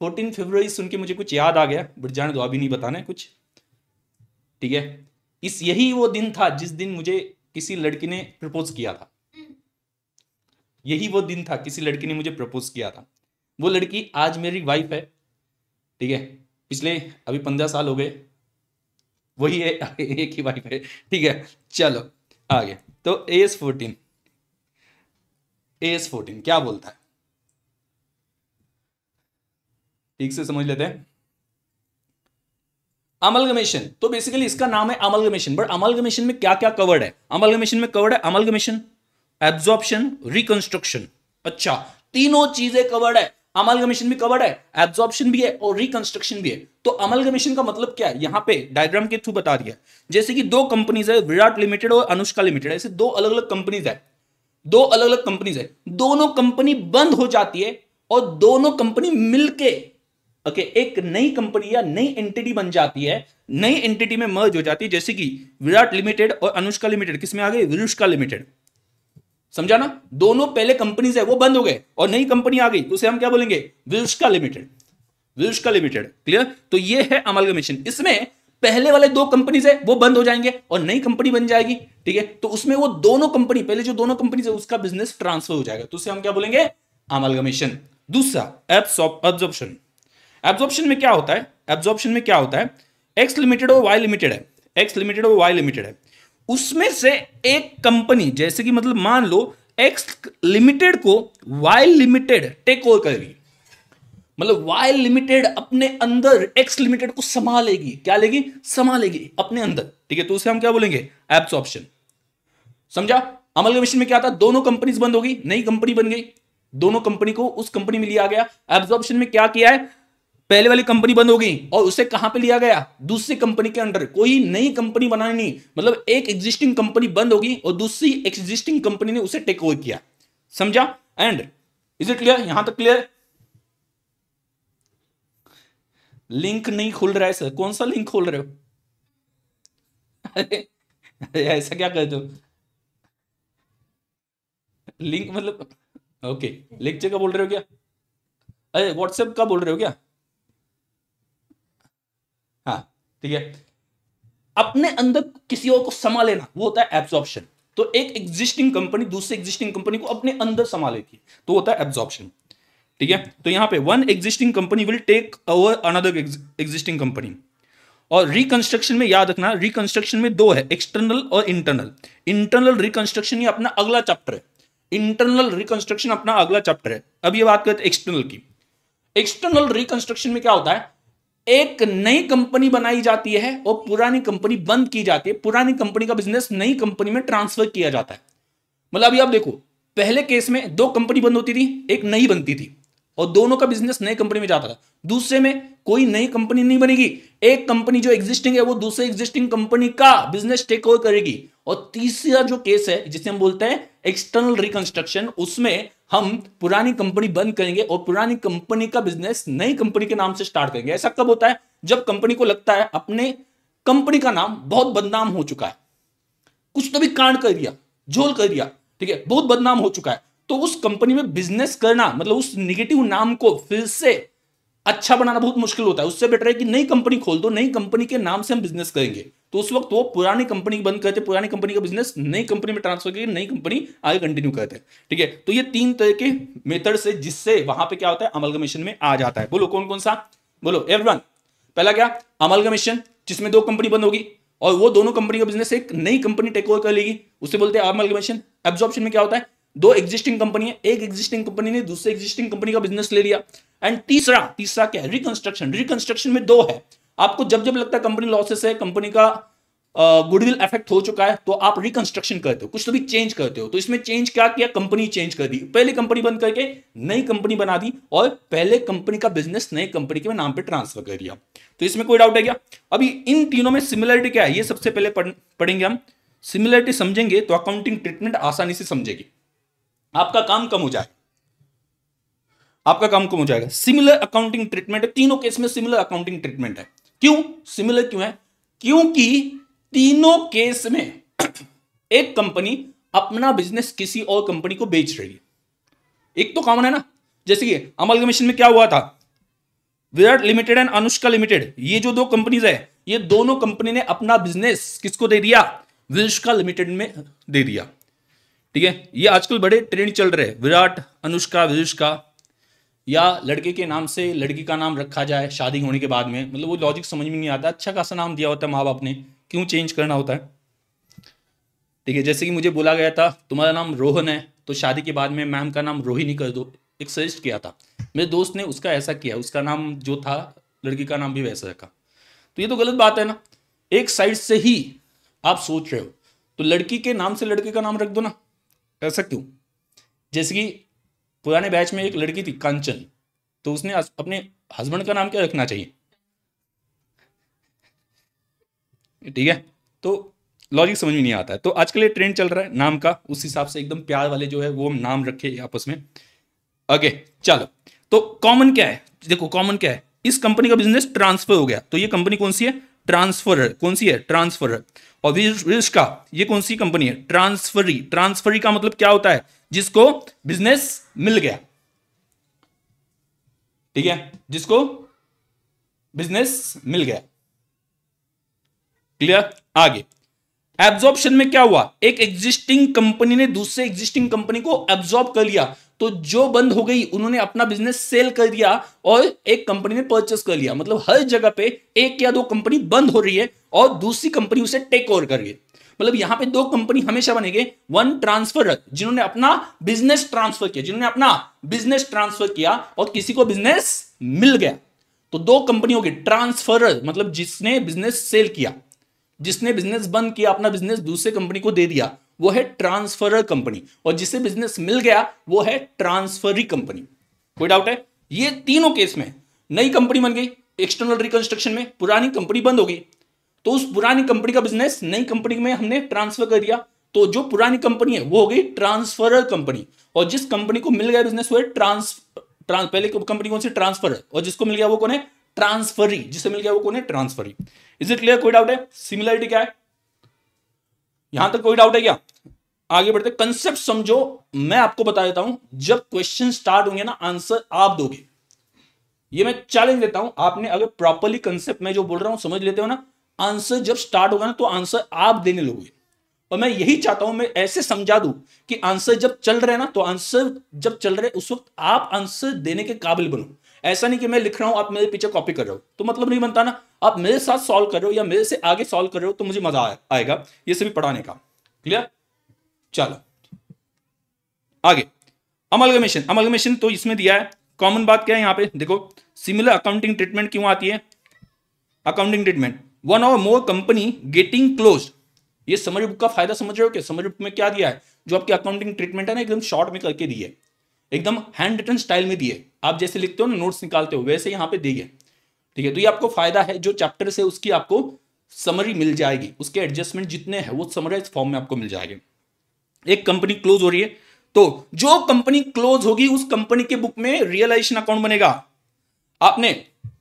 फोर्टीन फेब्रवरी सुन के मुझे कुछ याद आ गया बट जान दो अभी नहीं बताना है कुछ ठीक है इस यही वो दिन था जिस दिन मुझे किसी लड़की ने प्रपोज किया था यही वो दिन था किसी लड़की ने मुझे प्रपोज किया था वो लड़की आज मेरी वाइफ है ठीक है पिछले अभी पंद्रह साल हो गए वही है एक ही वाइफ है ठीक है चलो आगे तो एस फोर्टीन एस फोर्टीन क्या बोलता है ठीक से समझ लेते हैं अमलगमेशन तो बेसिकली इसका नाम है अमलगमेशन बट अमलगमेशन में क्या क्या कवर्ड है अमलगमेशन में कवर्ड है अमलगमेशन एब्जॉर्प्शन रिकंस्ट्रक्शन अच्छा तीनों चीजें कवर्ड है अमलगमेशन भी कवर्ड है एब्जॉर्प्शन भी है और रिकंस्ट्रक्शन भी है तो अमलगमेशन का मतलब क्या है यहाँ पे डायग्राम के थ्रू बता दिया जैसे कि दो कंपनीज है विराट लिमिटेड और अनुष्का लिमिटेड ऐसे दो अलग अलग कंपनीज है दो अलग अलग कंपनीज है दोनों कंपनी बंद हो जाती है और दोनों कंपनी मिलके ओके एक नई कंपनी या नई एंटिटी बन जाती है नई एंटिटी में मर्ज हो जाती है जैसे कि विराट लिमिटेड और अनुष्का लिमिटेड किसमें आ गई विरुष्का लिमिटेड समझा ना दोनों पहले कंपनीज है वो बंद हो गए और नई कंपनी आ गई तो उसे हम क्या बोलेंगे विल्स्का लिमिटेड विल्स्का लिमिटेड क्लियर तो ये है अमलगमेशन इसमें पहले वाले दो कंपनीज है वो बंद हो जाएंगे और नई कंपनी बन जाएगी ठीक है तो उसमें वो दोनों कंपनी पहले जो दोनों कंपनीज है उसका बिजनेस ट्रांसफर हो जाएगा तो उसे हम क्या बोलेंगे अमलगमेशन दूसरा एब्जॉर्प्शन एब्जॉर्प्शन में क्या होता है एब्जॉर्प्शन में क्या होता है एक्स लिमिटेड और वाई लिमिटेड है एक्स लिमिटेड और वाई लिमिटेड है उसमें से एक कंपनी जैसे कि मतलब मान लो एक्स लिमिटेड को वाई लिमिटेड टेक ओवर करेगी मतलब वाई लिमिटेड अपने अंदर एक्स लिमिटेड को संभालेगी क्या लेगी संभालेगी अपने अंदर ठीक है तो उसे हम क्या बोलेंगे एप्स ऑप्शन समझा अमल कमीशन में क्या था दोनों कंपनीज बंद हो गई नई कंपनी बन गई दोनों कंपनी को उस कंपनी में लिया गया एब्जॉर्प्शन में क्या किया है पहले वाली कंपनी बंद हो गई और उसे कहां पे लिया गया दूसरी कंपनी के अंडर कोई नई कंपनी बनानी नहीं मतलब एक एग्जिस्टिंग कंपनी बंद होगी और दूसरी एग्जिस्टिंग कंपनी ने उसे टेक ओवर किया समझा एंड इज इट क्लियर यहां तक क्लियर लिंक नहीं खुल रहा है सर कौन सा लिंक खोल रहे हो अरे ऐसा क्या करते हो लिंक मतलब ओके लेक्चर का बोल रहे हो क्या अरे व्हाट्सएप का बोल रहे हो क्या हाँ ठीक है अपने अंदर किसी और को समा लेना वो होता है एब्जॉर्प्शन तो एक एग्जिस्टिंग कंपनी दूसरे एग्जिस्टिंग कंपनी को अपने अंदर समा लेती है तो होता है एब्जॉर्प्शन ठीक है तो यहां पे one existing company will take over another existing company और रिकंस्ट्रक्शन में याद रखना रिकंस्ट्रक्शन में दो है एक्सटर्नल और इंटरनल इंटरनल रिकंस्ट्रक्शन ये अपना अगला चैप्टर है इंटरनल रिकंस्ट्रक्शन अपना अगला चैप्टर है अब ये बात करते हैं एक्सटर्नल की एक्सटर्नल रिकंस्ट्रक्शन में क्या होता है एक नई कंपनी बनाई जाती है और पुरानी कंपनी बंद की जाती है पुरानी कंपनी का बिजनेस नई कंपनी में ट्रांसफर किया जाता है मतलब अभी आप देखो पहले केस में दो कंपनी बंद होती थी एक नई बनती थी और दोनों का बिजनेस नई कंपनी में जाता था दूसरे में कोई नई कंपनी नहीं बनेगी एक कंपनी जो एग्जिस्टिंग है वो दूसरे एग्जिस्टिंग कंपनी का बिजनेस टेक ओवर करेगी और तीसरा जो केस है जिसे हम बोलते हैं एक्सटर्नल रिकंस्ट्रक्शन उसमें हम पुरानी कंपनी बंद करेंगे और पुरानी कंपनी का बिजनेस नई कंपनी के नाम से स्टार्ट करेंगे ऐसा कब होता है जब कंपनी को लगता है अपने कंपनी का नाम बहुत बदनाम हो चुका है कुछ तो भी कांड कर दिया झोल कर दिया ठीक है बहुत बदनाम हो चुका है तो उस कंपनी में बिजनेस करना मतलब उस निगेटिव नाम को फिर से अच्छा बनाना बहुत मुश्किल होता है उससे बेटर है कि नई कंपनी खोल दो नई कंपनी के नाम से हम बिजनेस करेंगे तो उस वक्त वो पुरानी कंपनी बंद करते पुरानी कंपनी का बिजनेस नई कंपनी में ट्रांसफर करके नई कंपनी आगे कंटिन्यू करते हैं ठीक है तो ये तीन तरह के मेथड से जिससे वहां पे क्या होता है अमलगमेशन में आ जाता है बोलो कौन कौन सा बोलो एवरीवन पहला क्या अमलगमेशन जिसमें दो कंपनी बंद होगी और वो दोनों कंपनी का बिजनेस एक नई कंपनी टेक ओवर कर लेगी उसे बोलते हैं अमलगमेशन एब्जॉर्प्शन में क्या होता है दो एग्जिस्टिंग कंपनी है एक एग्जिस्टिंग कंपनी ने दूसरे एग्जिस्टिंग कंपनी का बिजनेस ले लिया एंड तीसरा तीसरा क्या है रिकंस्ट्रक्शन रिकंस्ट्रक्शन में दो है आपको जब जब लगता है कंपनी लॉसेस है कंपनी का गुडविल uh, इफेक्ट हो चुका है तो आप रिकंस्ट्रक्शन करते हो कुछ तो भी चेंज करते हो तो इसमें चेंज क्या किया कंपनी चेंज कर दी पहले कंपनी बंद करके नई कंपनी बना दी और पहले कंपनी का बिजनेस नई कंपनी के नाम पे ट्रांसफर कर दिया तो इसमें कोई डाउट है क्या अभी इन तीनों में सिमिलरिटी क्या है ये सबसे पहले पढ़, पढ़ेंगे हम सिमिलरिटी समझेंगे तो अकाउंटिंग ट्रीटमेंट आसानी से समझेगी आपका काम कम हो जाएगा आपका काम कम हो जाएगा सिमिलर अकाउंटिंग ट्रीटमेंट है तीनों केस में सिमिलर अकाउंटिंग ट्रीटमेंट है क्यों सिमिलर क्यों है क्योंकि तीनों केस में एक कंपनी अपना बिजनेस किसी और कंपनी को बेच रही है एक तो कॉमन है ना जैसे कि अमल कमीशन में क्या हुआ था Virat limited and Anushka limited ये जो दो कंपनीज है ये दोनों कंपनी ने अपना बिजनेस किसको दे दिया विलष्का लिमिटेड में दे दिया ठीक है ये आजकल बड़े ट्रेंड चल रहे हैं विराट अनुष्का विदुष्का या लड़के के नाम से लड़की का नाम रखा जाए शादी होने के बाद में मतलब वो लॉजिक समझ में नहीं आता अच्छा खासा नाम दिया होता है माँ बाप ने क्यों चेंज करना होता है ठीक है जैसे कि मुझे बोला गया था तुम्हारा नाम रोहन है तो शादी के बाद में मैम का नाम रोहिणी कर दो एक सजेस्ट किया था मेरे दोस्त ने उसका ऐसा किया उसका नाम जो था लड़की का नाम भी वैसा रखा तो ये तो गलत बात है ना एक साइड से ही आप सोच रहे हो तो लड़की के नाम से लड़के का नाम रख दो ना ऐसा क्यों जैसे कि पुराने बैच में एक लड़की थी कंचन तो उसने अपने हस्बैंड का नाम क्या रखना चाहिए ठीक है तो लॉजिक समझ में नहीं आता है तो आजकल ये ट्रेंड चल रहा है नाम का उस हिसाब से एकदम प्यार वाले जो है वो नाम रखे आपस में आगे चलो तो कॉमन क्या है देखो कॉमन क्या है इस कंपनी का बिजनेस ट्रांसफर हो गया तो ये कंपनी कौन सी है ट्रांसफर कौन सी है ट्रांसफर और का ये कौन सी कंपनी है ट्रांसफरी ट्रांसफरी का मतलब क्या होता है जिसको बिजनेस मिल गया ठीक है जिसको बिजनेस मिल गया क्लियर आगे एब्जॉर्प्शन में क्या हुआ एक एग्जिस्टिंग कंपनी ने दूसरे एग्जिस्टिंग कंपनी को एब्जॉर्ब कर लिया तो जो बंद हो गई उन्होंने अपना बिजनेस सेल कर दिया और एक कंपनी ने परचेस कर लिया मतलब हर जगह पे एक या दो कंपनी बंद हो रही है और दूसरी कंपनी उसे टेक ओवर कर रही है मतलब यहां पे दो कंपनी हमेशा बनेंगे वन ट्रांसफर जिन्होंने अपना बिजनेस ट्रांसफर किया जिन्होंने अपना बिजनेस ट्रांसफर किया और किसी को बिजनेस मिल गया तो दो कंपनी होगी ट्रांसफर मतलब जिसने बिजनेस सेल किया जिसने बिजनेस बंद किया अपना बिजनेस दूसरे कंपनी को दे दिया वो है ट्रांसफरर कंपनी और जिसे बिजनेस मिल गया वो है ट्रांसफरी कंपनी कोई डाउट है ये तीनों केस में नई कंपनी बन गई एक्सटर्नल रिकंस्ट्रक्शन में पुरानी कंपनी बंद हो गई तो उस पुरानी कंपनी का बिजनेस नई कंपनी में हमने ट्रांसफर कर दिया तो जो पुरानी कंपनी है वो हो गई ट्रांसफरर कंपनी और जिस कंपनी को मिल गया बिजनेस वो है ट्रांस ट्रांस पहले कंपनी कौन सी ट्रांसफर है और जिसको मिल गया वो कौन है ट्रांसफरी जिसे मिल गया वो कौन है ट्रांसफरी इज इट क्लियर कोई डाउट है सिमिलरिटी क्या है यहां तक कोई डाउट है क्या आगे बढ़ते कंसेप्ट समझो मैं आपको बता देता हूं जब क्वेश्चन स्टार्ट होंगे ना आंसर आप दोगे ये मैं चैलेंज देता हूं आपने अगर प्रॉपरली कंसेप्ट में जो बोल रहा हूं समझ लेते हो ना आंसर जब स्टार्ट होगा ना तो आंसर आप देने लोगे और मैं यही चाहता हूं मैं ऐसे समझा दू कि आंसर जब चल रहे ना तो आंसर जब चल रहे उस वक्त आप आंसर देने के काबिल बनो ऐसा नहीं कि मैं लिख रहा हूं आप मेरे पीछे कॉपी कर रहे हो तो मतलब नहीं बनता ना आप मेरे साथ सॉल्व कर रहे हो या मेरे से आगे सॉल्व कर रहे हो तो मुझे मजा आएगा ये सभी पढ़ाने का क्लियर चलो आगे अमलगमेशन अमलगमेशन तो इसमें दिया है कॉमन बात क्या है यहां पे देखो सिमिलर अकाउंटिंग ट्रीटमेंट क्यों आती है अकाउंटिंग ट्रीटमेंट वन और मोर कंपनी गेटिंग क्लोज ये समरी बुक का फायदा समझ रहे हो क्या समर बुक में क्या दिया है जो आपकी अकाउंटिंग ट्रीटमेंट है ना एकदम शॉर्ट में करके दिए एकदम हैंड रिटर्न स्टाइल में दिए आप जैसे लिखते हो ना नोट्स निकालते हो वैसे यहाँ पे दी है ठीक है तो ये आपको फायदा है जो चैप्टर से उसकी आपको समरी मिल जाएगी उसके एडजस्टमेंट जितने हैं वो समराइज फॉर्म में आपको मिल जाएंगे एक कंपनी क्लोज हो रही है तो जो कंपनी क्लोज होगी उस कंपनी के बुक में रियलाइजेशन अकाउंट बनेगा आपने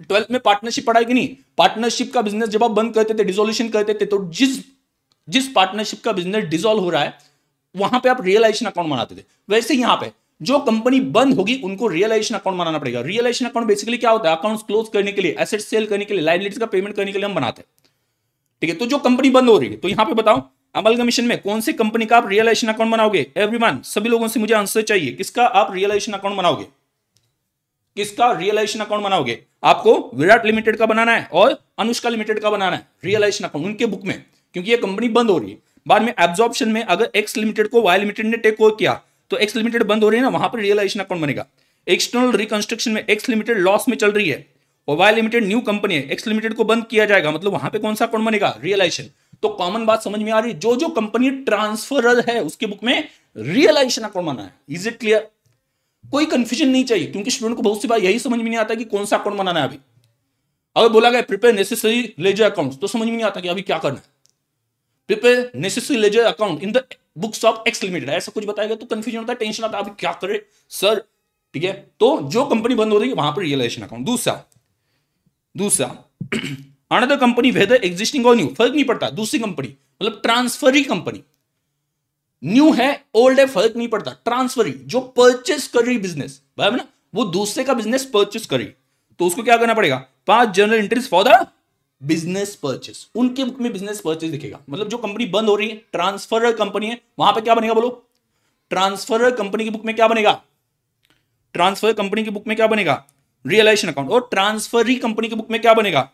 ट्वेल्थ में पार्टनरशिप पढ़ाई कि नहीं पार्टनरशिप का बिजनेस जब आप बंद करते थे डिजोल्यूशन करते थे तो जिस जिस पार्टनरशिप का बिजनेस डिजोल्व हो रहा है वहां पे आप रियलाइजेशन अकाउंट बनाते थे वैसे यहां पे जो कंपनी बंद होगी उनको रियलाइजेशन अकाउंट बनाना पड़ेगा रियलाइजेशन अकाउंट बेसिकली क्या होता है अकाउंट क्लोज करने के लिए एसेट सेल करने के लिए लाइबिलिटीज का पेमेंट करने के लिए हम बनाते हैं ठीक है तो जो कंपनी बंद हो रही है तो यहां पे बताओ अमल कमीशन में कौन सी कंपनी का आप रियलाइजेशन अकाउंट बनाओगे एवरीवन सभी लोगों से मुझे आंसर चाहिए किसका आप रियलाइजेशन अकाउंट बनाओगे किसका रियलाइजेशन अकाउंट बनाओगे आपको विराट लिमिटेड का बनाना है और अनुष्का लिमिटेड का बनाना है रियलाइजेशन अकाउंट उनके बुक में क्योंकि ये कंपनी बंद हो रही है बाद में एब्जॉर्प्शन में अगर एक्स लिमिटेड को वाई लिमिटेड ने टेक ओवर किया तो एक्स लिमिटेड बंद हो रही है ना वहां पर रियलाइजेशन अकाउंट बनेगा एक्सटर्नल रिकंस्ट्रक्शन में एक्स लिमिटेड लॉस में चल रही है और वाई लिमिटेड न्यू कंपनी है एक्स लिमिटेड को बंद किया जाएगा मतलब वहां पे कौन सा अकाउंट बनेगा रियलाइजेशन तो कॉमन बात समझ में आ रही जो जो कंपनी ट्रांसफर है उसके बुक में रियलाइजेशन अकाउंट बनाना है इज इट क्लियर कोई कंफ्यूजन नहीं चाहिए क्योंकि स्टूडेंट को बहुत सी बार यही समझ में नहीं आता कि कौन सा अकाउंट बनाना है अभी अगर बोला गया प्रिपेयर नेसेसरी लेजर अकाउंट तो समझ में नहीं आता कि अभी क्या करना है prepare necessary ledger account in the books of X limited ऐसा कुछ बताया गया तो कंफ्यूजन होता है टेंशन आता है अभी क्या करे सर ठीक है तो जो कंपनी बंद हो रही है वहां पर रियलाइजेशन अकाउंट दूसरा दूसरा अनदर कंपनी वेदर एग्जिस्टिंग और न्यू फर्क नहीं पड़ता दूसरी कंपनी मतलब ट्रांसफर कंपनी न्यू है ओल्ड है फर्क नहीं पड़ता ट्रांसफर जो परचेस कर रही बिजनेस बराबर ना वो दूसरे का बिजनेस परचेस कर रही तो उसको क्या करना पड़ेगा पांच journal entries for the business purchase उनके बुक में बिजनेस परचेस दिखेगा मतलब जो कंपनी बंद हो रही है ट्रांसफर कंपनी है वहां पर क्या बनेगा बोलो ट्रांसफर कंपनी की बुक में क्या बनेगा ट्रांसफर कंपनी की बुक में क्या बनेगा रियलाइजेशन अकाउंट और ट्रांसफर कंपनी की बुक में क्या बनेगा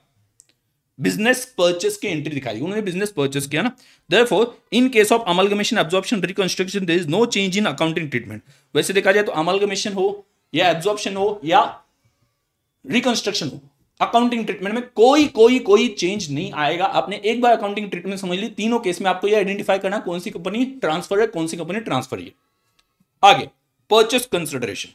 बिजनेस परचेस की एंट्री दिखाई उन्होंने बिजनेस परचेस किया ना therefore in case of amalgamation absorption reconstruction there is no change in accounting treatment वैसे देखा जाए तो अमलगमेशन हो या एब्जॉर्प्शन हो या रिकंस्ट्रक्शन हो अकाउंटिंग ट्रीटमेंट में कोई कोई कोई चेंज नहीं आएगा आपने एक बार अकाउंटिंग ट्रीटमेंट समझ ली तीनों केस में आपको यह आइडेंटिफाई करना कौन सी कंपनी ट्रांसफर है कौन सी कंपनी ट्रांसफर है आगे परचेस कंसिडरेशन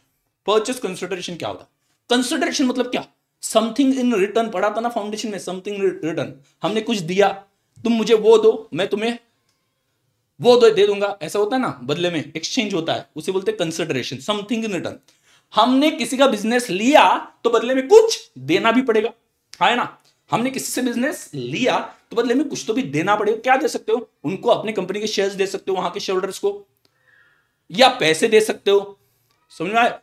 परचेस कंसिडरेशन क्या होता है कंसिडरेशन मतलब क्या समथिंग इन रिटर्न पढ़ा था ना फाउंडेशन में समथिंग रिटर्न हमने कुछ दिया तुम मुझे वो दो मैं तुम्हें वो दो दे दूंगा ऐसा होता है ना बदले में एक्सचेंज होता है उसे बोलते कंसिडरेशन समथिंग इन रिटर्न हमने किसी का बिजनेस लिया तो बदले में कुछ देना भी पड़ेगा है ना हमने किसी से बिजनेस लिया तो बदले में कुछ तो भी देना पड़ेगा क्या दे सकते हो उनको अपनी कंपनी के शेयर्स दे सकते हो वहां के शेयर को या पैसे दे सकते हो समझ में आए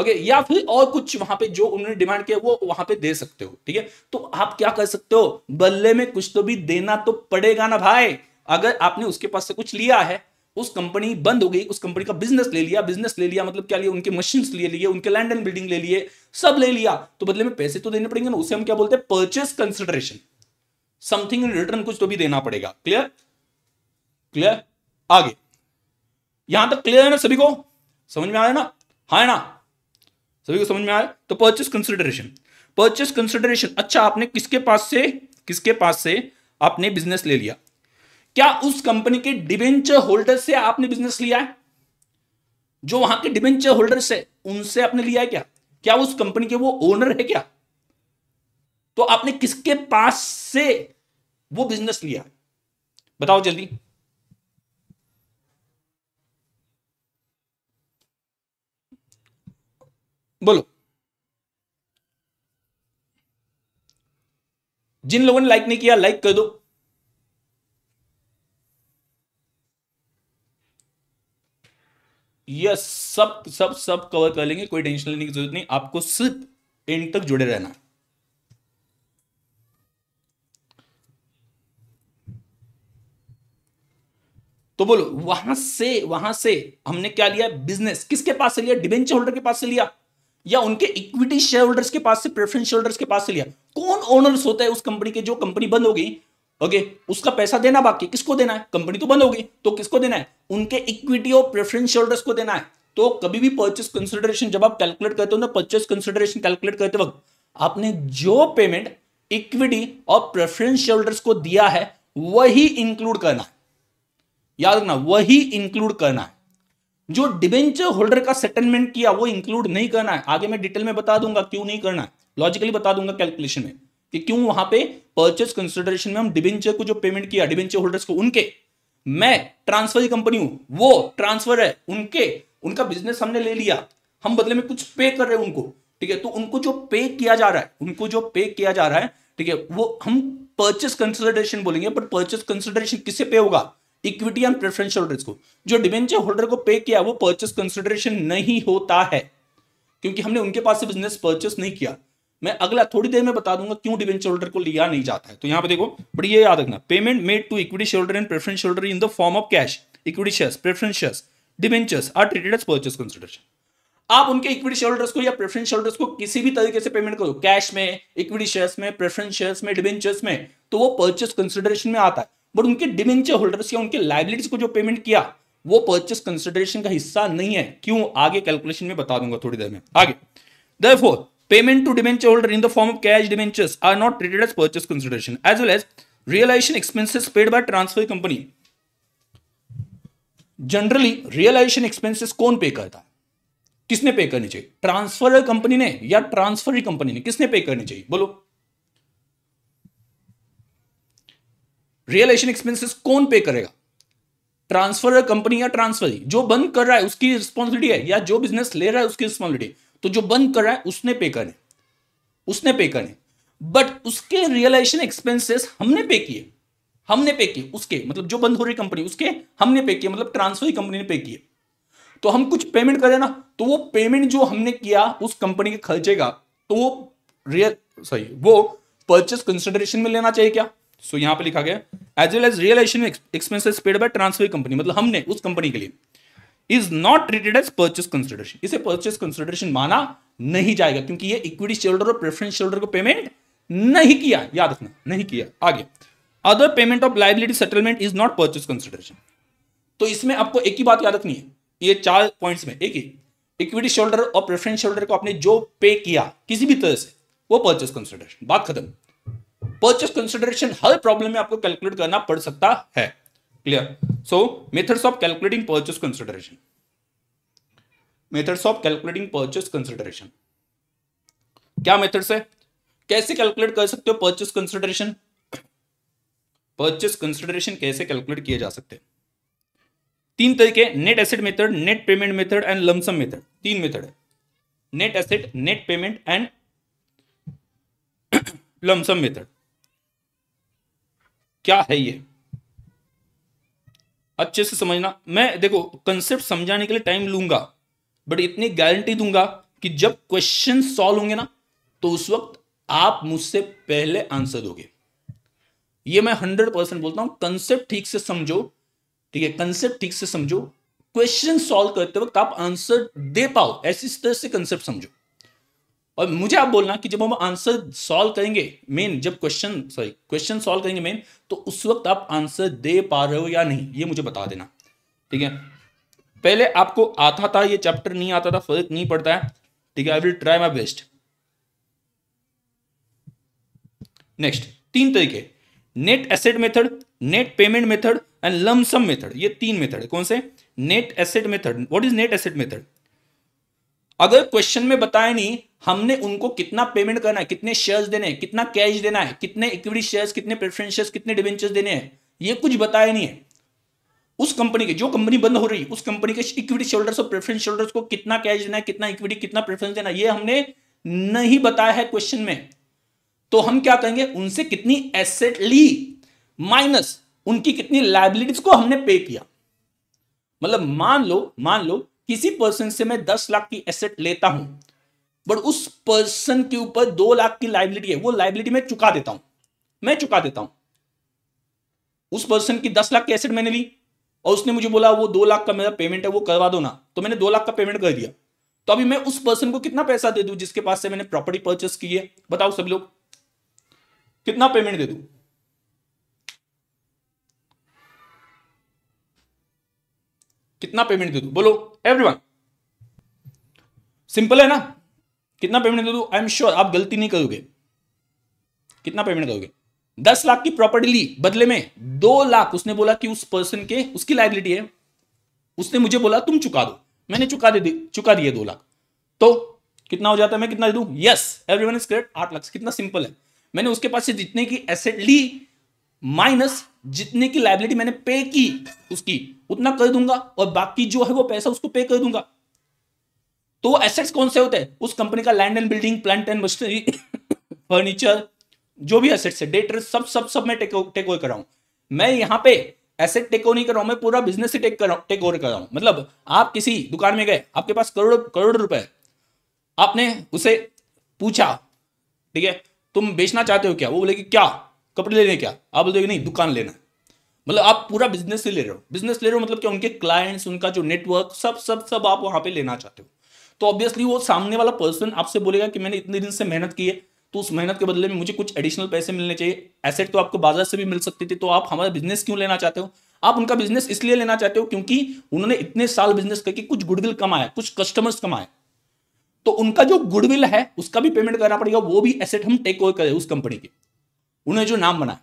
ओके okay, या फिर और कुछ वहां पे जो उन्होंने डिमांड किया वो वहां पे दे सकते हो ठीक है तो आप क्या कर सकते हो बल्ले में कुछ तो भी देना तो पड़ेगा ना भाई अगर आपने उसके पास से कुछ लिया है उस कंपनी बंद हो गई उस कंपनी का बिजनेस ले लिया बिजनेस ले लिया मतलब क्या लिया उनके मशीन ले लिए उनके लैंड एंड बिल्डिंग ले लिए सब ले लिया तो बदले में पैसे तो देने पड़ेंगे ना उसे हम क्या बोलते हैं purchase consideration something in return कुछ तो भी देना पड़ेगा क्लियर क्लियर आगे यहां तक क्लियर है ना सभी को समझ में आया ना हाँ ना सभी को समझ में आया तो परचेस कंसिडरेशन परचेस कंसिडरेशन अच्छा आपने किसके पास से किसके पास से आपने बिजनेस ले लिया क्या उस कंपनी के डिबेंचर होल्डर से आपने बिजनेस लिया है जो वहां के डिबेंचर होल्डर से उनसे आपने लिया है क्या क्या उस कंपनी के वो ओनर है क्या तो आपने किसके पास से वो बिजनेस लिया बताओ जल्दी बोलो जिन लोगों ने लाइक नहीं किया लाइक कर दो यस सब सब सब कवर कर लेंगे कोई टेंशन लेने की जरूरत नहीं आपको सिर्फ एंड तक जुड़े रहना तो बोलो वहां से वहां से हमने क्या लिया बिजनेस किसके पास से लिया डिबेंचर होल्डर के पास से लिया या उनके इक्विटी शेयर होल्डर्स के पास से प्रेफरेंस शेयर होल्डर्स के पास से लिया कौन ओनर्स होता है उस कंपनी के जो कंपनी बंद हो गई ओके उसका पैसा देना बाकी किसको देना है कंपनी तो बंद हो गई तो किसको देना है उनके इक्विटी और प्रेफरेंस शेयर को देना है तो कभी भी परचेस कंसिडरेशन जब आप कैलकुलेट करते हो ना परचेस कंसिडरेशन कैलकुलेट करते वक्त आपने जो पेमेंट इक्विटी और प्रेफरेंस शेयर को दिया है वही इंक्लूड करना है याद रखना वही इंक्लूड करना है जो डिबेंचर होल्डर का सेटलमेंट किया वो इंक्लूड नहीं करना है आगे मैं डिटेल में बता दूंगा क्यों नहीं करना लॉजिकली बता दूंगा कैलकुलेशन में कि क्यों वहां पे परचेस कंसिडरेशन में हम डिबेंचर को जो पेमेंट किया डिबेंचर होल्डर्स को उनके मैं ट्रांसफर की कंपनी हूं वो ट्रांसफर है उनके उनका बिजनेस हमने ले लिया हम बदले में कुछ पे कर रहे हैं उनको ठीक है तो उनको जो पे किया जा रहा है उनको जो पे किया जा रहा है ठीक है वो हम परचेस कंसिडरेशन बोलेंगे बट परचेस कंसिडरेशन किससे पे होगा इक्विटी एंड प्रेफरेंस होल्डर्स को जो डिबेंचर होल्डर को पे किया वो परचेस कंसिडरेशन नहीं होता है क्योंकि हमने उनके पास से बिजनेस परचेस नहीं किया मैं अगला थोड़ी देर में बता दूंगा क्यों डिवेंचर होल्डर को लिया नहीं जाता है तो यहां पर देखो बट ये याद रखना payment made to equity shareholder and preference shareholder in the form of cash equity share preference shares debentures are treated as purchase consideration आप उनके इक्विटी शोल्डर्स को या प्रेफरेंस शोल्डर्स को किसी भी तरीके से पेमेंट करो कैश में इक्विटी शेयर्स में प्रेफरेंस शेयर्स में डिवेंचर्स में तो वो परचेस कंसिडरेशन में आता है बट उनके डिवेंचर होल्डर्स या उनके लाइबिलिटीज को जो पेमेंट किया वो परचेस कंसिडरेशन का हिस्सा नहीं है क्यों आगे कैलकुलेशन में बता दूंगा थोड़ी देर में आगे therefore payment to debenture holder in the form of cash debentures are not treated as purchase consideration as well as realization expenses paid by transfer company generally realisation expenses कौन पे करता है किसने पे करनी चाहिए ट्रांसफर कंपनी ने या transfer company ने किसने पे करनी चाहिए बोलो रियलेशन एक्सपेंसेस कौन पे करेगा ट्रांसफर कंपनी या ट्रांसफर जो बंद कर रहा है उसकी रिस्पॉन्सिबिलिटी है या जो बिजनेस ले रहा है उसकी रिस्पॉन्सिबिलिटी तो जो बंद कर रहा है उसने पे करें उसने पे करें बट उसके रियलाइजेशन एक्सपेंसेस हमने पे किए हमने पे किए उसके मतलब जो बंद हो रही कंपनी उसके हमने पे किए मतलब ट्रांसफर कंपनी ने पे किए तो हम कुछ पेमेंट करें ना तो वो पेमेंट जो हमने किया उस कंपनी के खर्चे का तो वो रियल सॉरी वो परचेस कंसिडरेशन में लेना चाहिए क्या सो so, यहां पे लिखा गया as well as realisation expenses paid by transfer company मतलब हमने उस कंपनी के लिए is not treated as purchase consideration इसे परचेस कंसिडरेशन माना नहीं जाएगा क्योंकि ये इक्विटी शेयर और प्रेफरेंस शेयर को पेमेंट नहीं किया याद रखना नहीं किया आगे other payment of liability settlement is not purchase consideration तो इसमें आपको एक ही बात याद रखनी है ये चार पॉइंट्स में एक ही इक्विटी शोल्डर और प्रेफरेंस शोल्डर को आपने जो पे किया किसी भी तरह से वो परचेस कंसिडरेशन बात खत्म परचेस कंसिडरेशन हर प्रॉब्लम में आपको कैलकुलेट करना पड़ सकता है clear so methods of calculating purchase consideration methods of calculating purchase consideration क्या मेथड्स है कैसे कैलकुलेट कर सकते हो परचेस कंसिडरेशन परचेस कंसिडरेशन कैसे कैलकुलेट किए जा सकते तीन तरीके net asset method net payment method and lump sum method तीन मेथड है net asset net payment and lump sum method क्या है ये अच्छे से समझना मैं देखो कंसेप्ट समझाने के लिए टाइम लूंगा बट इतनी गारंटी दूंगा कि जब क्वेश्चन सॉल्व होंगे ना तो उस वक्त आप मुझसे पहले आंसर दोगे ये मैं हंड्रेड परसेंट बोलता हूं कंसेप्ट ठीक से समझो ठीक है कंसेप्ट ठीक से समझो क्वेश्चन सॉल्व करते वक्त आप आंसर दे पाओ ऐसी तरह से कंसेप्ट समझो और मुझे आप बोलना कि जब हम आंसर सॉल्व करेंगे मेन जब क्वेश्चन सॉरी क्वेश्चन सॉल्व करेंगे मेन तो उस वक्त आप आंसर दे पा रहे हो या नहीं ये मुझे बता देना ठीक है पहले आपको आता था ये चैप्टर नहीं आता था फर्क नहीं पड़ता है ठीक है I will try my best next तीन तरीके net asset method net payment method and lump sum method ये तीन मेथड कौन से net asset method what is net asset method अगर क्वेश्चन में बताया नहीं हमने उनको कितना पेमेंट करना है कितने शेयर्स देने हैं कितना कैश देना है कितने इक्विटी शेयर्स कितने प्रेफरेंस शेयर्स कितने डिवेंचर्स देने हैं ये कुछ बताया नहीं है उस कंपनी के जो कंपनी बंद हो रही है उस कंपनी के इक्विटी शोल्डर्स और प्रेफरेंस शोल्डर्स को कितना कैश देना है कितना इक्विटी कितना प्रेफरेंस देना है ये हमने नहीं बताया है क्वेश्चन में तो हम क्या करेंगे उनसे कितनी एसेट ली माइनस उनकी कितनी लाइबिलिटीज को हमने पे किया मतलब मान लो मान लो किसी पर्सन से मैं दस लाख की एसेट लेता हूं बट उस पर्सन के ऊपर दो लाख की लाइबिलिटी है वो लाइबिलिटी मैं चुका देता हूं मैं चुका देता हूं उस पर्सन की दस लाख की एसेट मैंने ली और उसने मुझे बोला वो दो लाख का मेरा पेमेंट है वो करवा दो ना तो मैंने दो लाख का पेमेंट कर दिया तो अभी मैं उस पर्सन को कितना पैसा दे दूं जिसके पास से मैंने प्रॉपर्टी परचेस की है बताओ सब लोग कितना पेमेंट दे दू कितना पेमेंट दे दू बोलो एवरीवन सिंपल है ना कितना पेमेंट दे दू आई एम श्योर आप गलती नहीं करोगे कितना पेमेंट करोगे दस लाख की प्रॉपर्टी ली बदले में दो लाख उसने बोला कि उस पर्सन के उसकी लाइबिलिटी है उसने मुझे बोला तुम चुका दो मैंने चुका दे चुका दिए दो लाख तो कितना हो जाता है मैं कितना दे दू यस एवरी वन इज आठ लाख कितना सिंपल है मैंने उसके पास से जितने की एसेट ली माइनस जितने की लाइबिलिटी मैंने पे की उसकी उतना कर दूंगा और बाकी जो है वो पैसा उसको पे कर दूंगा तो एसेट्स कौन से होते हैं उस कंपनी का land and building plant and machinery furniture जो भी एसेट्स है डेटर सब सब सब मैं टेक टेक ओवर कर रहा हूं मैं यहां पे एसेट टेक ओवर नहीं कर रहा हूं मैं पूरा बिजनेस ही टेक कर रहा टेक ओवर कर रहा हूं मतलब आप किसी दुकान में गए आपके पास करोड़ करोड़ रुपए आपने उसे पूछा ठीक है तुम बेचना चाहते हो क्या वो बोले कि क्या कपड़े लेने क्या आप बोलते नहीं दुकान लेना मतलब आप पूरा बिजनेस ही ले रहे हो बिजनेस ले रहे हो मतलब क्या उनके क्लाइंट्स उनका जो नेटवर्क सब सब सब आप वहां पे लेना चाहते हो तो ऑब्वियसली वो सामने वाला पर्सन आपसे बोलेगा कि मैंने इतने दिन से मेहनत की है तो उस मेहनत के बदले में मुझे कुछ एडिशनल पैसे मिलने चाहिए एसेट तो आपको बाजार से भी मिल सकती थी तो आप हमारा बिजनेस क्यों लेना चाहते हो आप उनका बिजनेस इसलिए लेना चाहते हो क्योंकि उन्होंने इतने साल बिजनेस करके कुछ गुडविल कमाया कुछ कस्टमर्स कमाए तो उनका जो गुडविल है उसका भी पेमेंट करना पड़ेगा वो भी एसेट हम टेक ओवर करें उस कंपनी के उन्हें जो नाम बनाए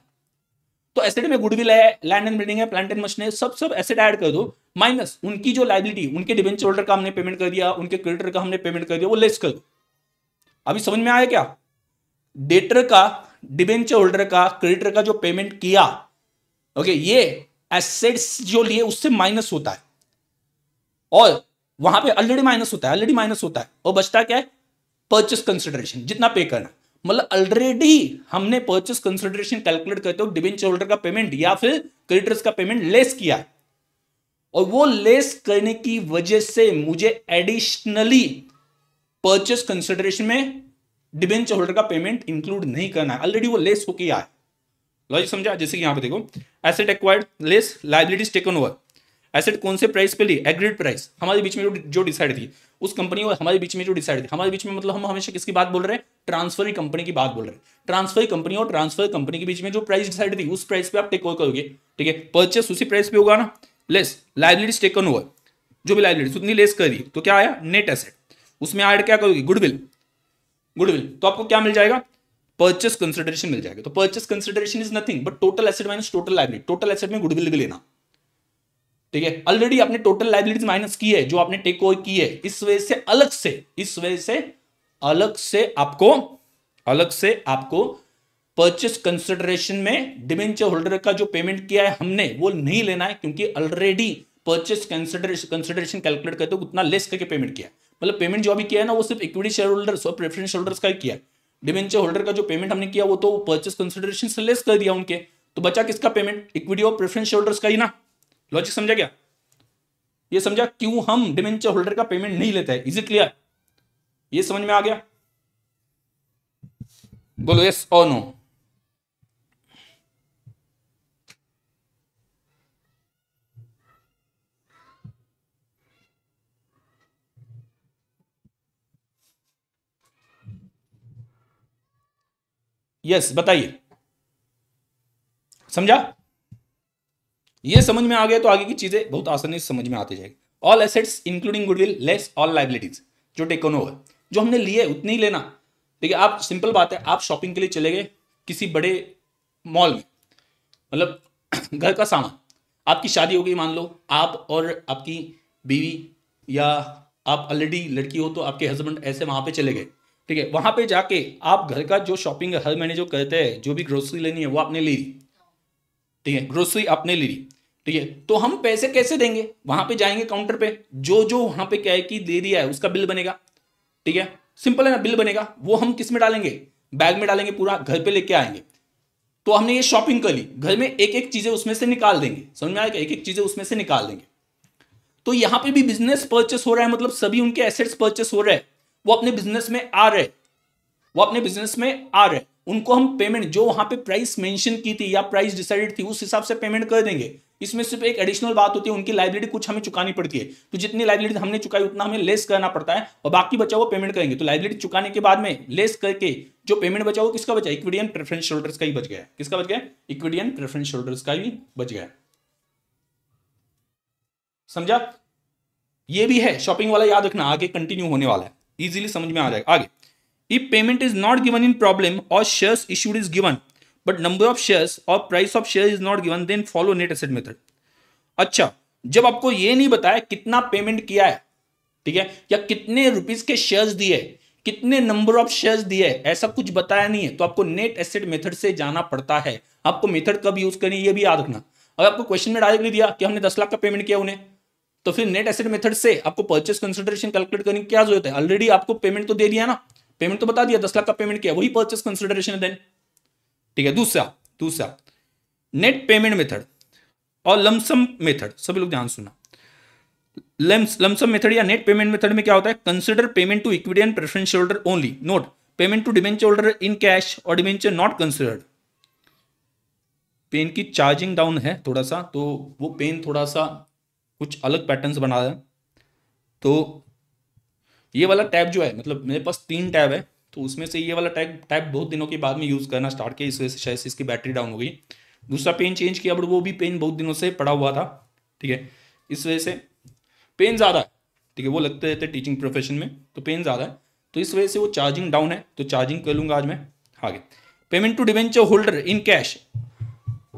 तो एसेट में गुडविल है लैंड एंड बिल्डिंग है प्लांट एंड मशीन है सब सब एसेट ऐड कर दो माइनस उनकी जो लाइबिलिटी उनके डिवेंचर होल्डर का हमने पेमेंट कर दिया उनके क्रेडिटर का हमने पेमेंट कर दिया वो लेस कर दो अभी समझ में आया क्या डेटर का डिवेंचर होल्डर का क्रेडिटर का जो पेमेंट किया ओके ये एसेट्स जो लिए उससे माइनस होता है और वहां पे ऑलरेडी माइनस होता है ऑलरेडी माइनस होता है और बचता क्या है परचेस कंसिडरेशन जितना पे करना मतलब ऑलरेडी हमने परचेस कंसिडरेशन कैलकुलेट करते हो डिबेंचर होल्डर का पेमेंट या फिर क्रेडिटर्स का पेमेंट लेस किया और वो लेस करने की वजह से मुझे एडिशनली परचेस कंसिडरेशन में डिबेंचर होल्डर का पेमेंट इंक्लूड नहीं करना ऑलरेडी वो लेस हो होके है लॉजिक समझा जैसे कि यहां पे देखो asset acquired less liabilities taken over asset कौन से प्राइस पे ली एग्रीड प्राइस हमारे बीच में जो डिसाइड थी उस कंपनी और हमारे बीच में जो डिसाइड थी हमारे बीच में मतलब हम हमेशा किसकी बात बोल रहे हैं ट्रांसफरी कंपनी की बात बोल रहे हैं ट्रांसफरी कंपनी और ट्रांसफर कंपनी के बीच में जो प्राइस डिसाइड थी उस प्राइस पे आप टेक ओवर करोगे ठीक है परचेस उसी प्राइस पे होगा ना लेस लाइबिलिटीज टेकन ओवर जो भी लाइबिलिटीज उतनी लेस कर दी तो क्या आया नेट एसेट उसमें ऐड क्या करोगे गुडविल गुडविल तो आपको क्या मिल जाएगा परचेस कंसिडरेशन मिल जाएगा तो purchase consideration is nothing but total asset minus total liability total asset में गुडविल भी लेना ठीक है ऑलरेडी आपने टोटल लाइबिलिटीज माइनस की है जो आपने टेक ओवर की है इस वजह से अलग से इस वजह से अलग से आपको अलग से आपको परचेस कंसिडरेशन में डिवेंचर होल्डर का जो पेमेंट किया है हमने वो नहीं लेना है क्योंकि already purchase consideration consideration calculate करते हो उतना लेस करके पेमेंट किया मतलब पेमेंट जो अभी किया है ना वो सिर्फ इक्विटी शेयर होल्डर्स और प्रेफरेंस होल्डर्स का ही किया डिवेंचर होल्डर का जो पेमेंट हमने किया वो तो परचेस कंसिडरेशन से लेस कर दिया उनके तो बचा किसका पेमेंट इक्विटी और प्रेफरेंस होल्डर्स का ही ना लॉजिक समझा क्या ये समझा क्यों हम डिमेंचर होल्डर का पेमेंट नहीं लेते हैं इज इट क्लियर ये समझ में आ गया बोलो यस और नो यस बताइए समझा ये समझ में आ गया तो आगे की चीज़ें बहुत आसानी से समझ में आती जाएगी all assets including goodwill less all liabilities जो टेकन ओवर जो हमने लिए उतनी ही लेना ठीक है आप सिंपल बात है आप शॉपिंग के लिए चले गए किसी बड़े मॉल में मतलब घर का सामान आपकी शादी हो गई मान लो आप और आपकी बीवी या आप ऑलरेडी लड़की हो तो आपके हस्बैंड ऐसे वहां पे चले गए ठीक है वहां पे जाके आप घर का जो शॉपिंग हर महीने जो करते हैं जो भी ग्रोसरी लेनी है वो आपने ले ली ठीक है ग्रोसरी आपने ले ली ठीक है तो हम पैसे कैसे देंगे वहां पे जाएंगे काउंटर पे जो जो वहां पे क्या है कि दे दिया है उसका बिल बनेगा ठीक है सिंपल है ना बिल बनेगा वो हम किस में डालेंगे बैग में डालेंगे पूरा घर पे लेके आएंगे तो हमने ये शॉपिंग कर ली घर में एक एक चीजें उसमें से निकाल देंगे समझ में आएगा एक एक चीजें उसमें से निकाल देंगे तो यहाँ पे भी बिजनेस परचेस हो रहा है मतलब सभी उनके एसेट्स परचेस हो रहे हैं वो अपने बिजनेस में आ रहे वो अपने बिजनेस में आ रहे उनको हम पेमेंट जो वहां पे प्राइस मेंशन की थी या प्राइस डिसाइडेड थी उस हिसाब से पेमेंट कर देंगे इसमें सिर्फ एक एडिशनल बात होती है उनकी लाइब्रेरी कुछ हमें चुकानी पड़ती है तो जितनी लाइब्रेरी हमने चुकाई उतना हमें लेस करना पड़ता है और बाकी बचा हुआ पेमेंट करेंगे तो लाइब्रेरी चुकाने के बाद में लेस करके जो पेमेंट बचा हुआ किसका बचा इक्विडियन प्रेफरेंस होल्डर्स का ही बच गया किसका बच गया इक्विडियन प्रेफरेंस होल्डर्स का ही बच गया समझा ये भी है शॉपिंग वाला याद रखना आगे कंटिन्यू होने वाला है इजिली समझ में आ जाएगा आगे if payment is not given in problem और share issued is given but number of share और price of share is not given then follow net asset method अच्छा जब आपको ये नहीं बताया कितना पेमेंट किया है ठीक है या कितने रुपीज के शेयर्स दिए कितने नंबर ऑफ शेयर्स दिए ऐसा कुछ बताया नहीं है तो आपको नेट एसेट मेथड से जाना पड़ता है आपको मेथड कब यूज करनी ये भी याद रखना अगर आपको क्वेश्चन में डायरेक्ट नहीं दिया कि हमने दस लाख का पेमेंट किया उन्हें तो फिर नेट एसेट मेथड से आपको परचेस कंसिडरेशन कैलकुलेट करने की क्या जरूरत है ऑलरेडी आपको पेमेंट तो दे दिया ना पेमेंट तो बता दिया दस लाख का पेमेंट किया वही परचेस कंसिडरेशन देन ठीक है दूसरा दूसरा नेट पेमेंट मेथड और लमसम मेथड सभी लोग ध्यान सुना लमसम मेथड या नेट पेमेंट मेथड में क्या होता है consider payment to equity and preference holder only not payment to debenture holder in cash और डिमेंचर नॉट कंसिडर्ड पेन की चार्जिंग डाउन है थोड़ा सा तो वो पेन थोड़ा सा कुछ अलग पैटर्न बना रहा है तो ये वाला टैब जो है मतलब मेरे पास तीन टैब है तो उसमें से ये वाला टाइप टाइप बहुत दिनों के बाद में यूज़ करना स्टार्ट किया इस वजह से शायद इसकी बैटरी डाउन हो गई दूसरा पेन चेंज किया बट वो भी पेन बहुत दिनों से पड़ा हुआ था ठीक है इस वजह से पेन ज़्यादा है ठीक है वो लगते रहते टीचिंग प्रोफेशन में तो पेन ज़्यादा है तो इस वजह से वो चार्जिंग डाउन है तो चार्जिंग कर लूँगा आज मैं आगे payment to debenture holder in cash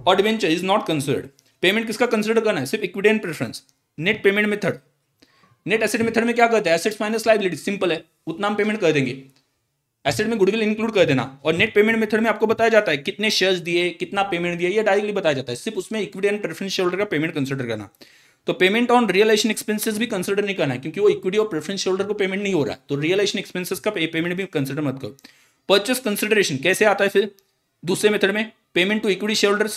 और debenture is not considered payment किसका कंसिडर करना है सिर्फ equity and preference net payment method net asset method में क्या करते हैं एसेट्स माइनस लाइबिलिटी सिंपल है उतना हम पेमेंट कर देंगे एसेट में गुडविल इंक्लूड कर देना और नेट पेमेंट मेथड में आपको बताया जाता है कितने शेयर्स दिए कितना पेमेंट दिया ये डायरेक्टली बताया जाता है सिर्फ उसमें equity and preference share holder का पेमेंट कंसिडर करना तो पेमेंट ऑन रियलाइजेशन एक्सपेंसेस भी कंसिडर नहीं करना है क्योंकि वो इक्विटी और प्रेफरेंस शेयर को पेमेंट नहीं हो रहा तो रियलाइजेशन एक्सपेंसेस का पेमेंट भी कंसिडर मत करो परचेस कंसिडरेशन कैसे आता है फिर दूसरे मेथड में payment to equity share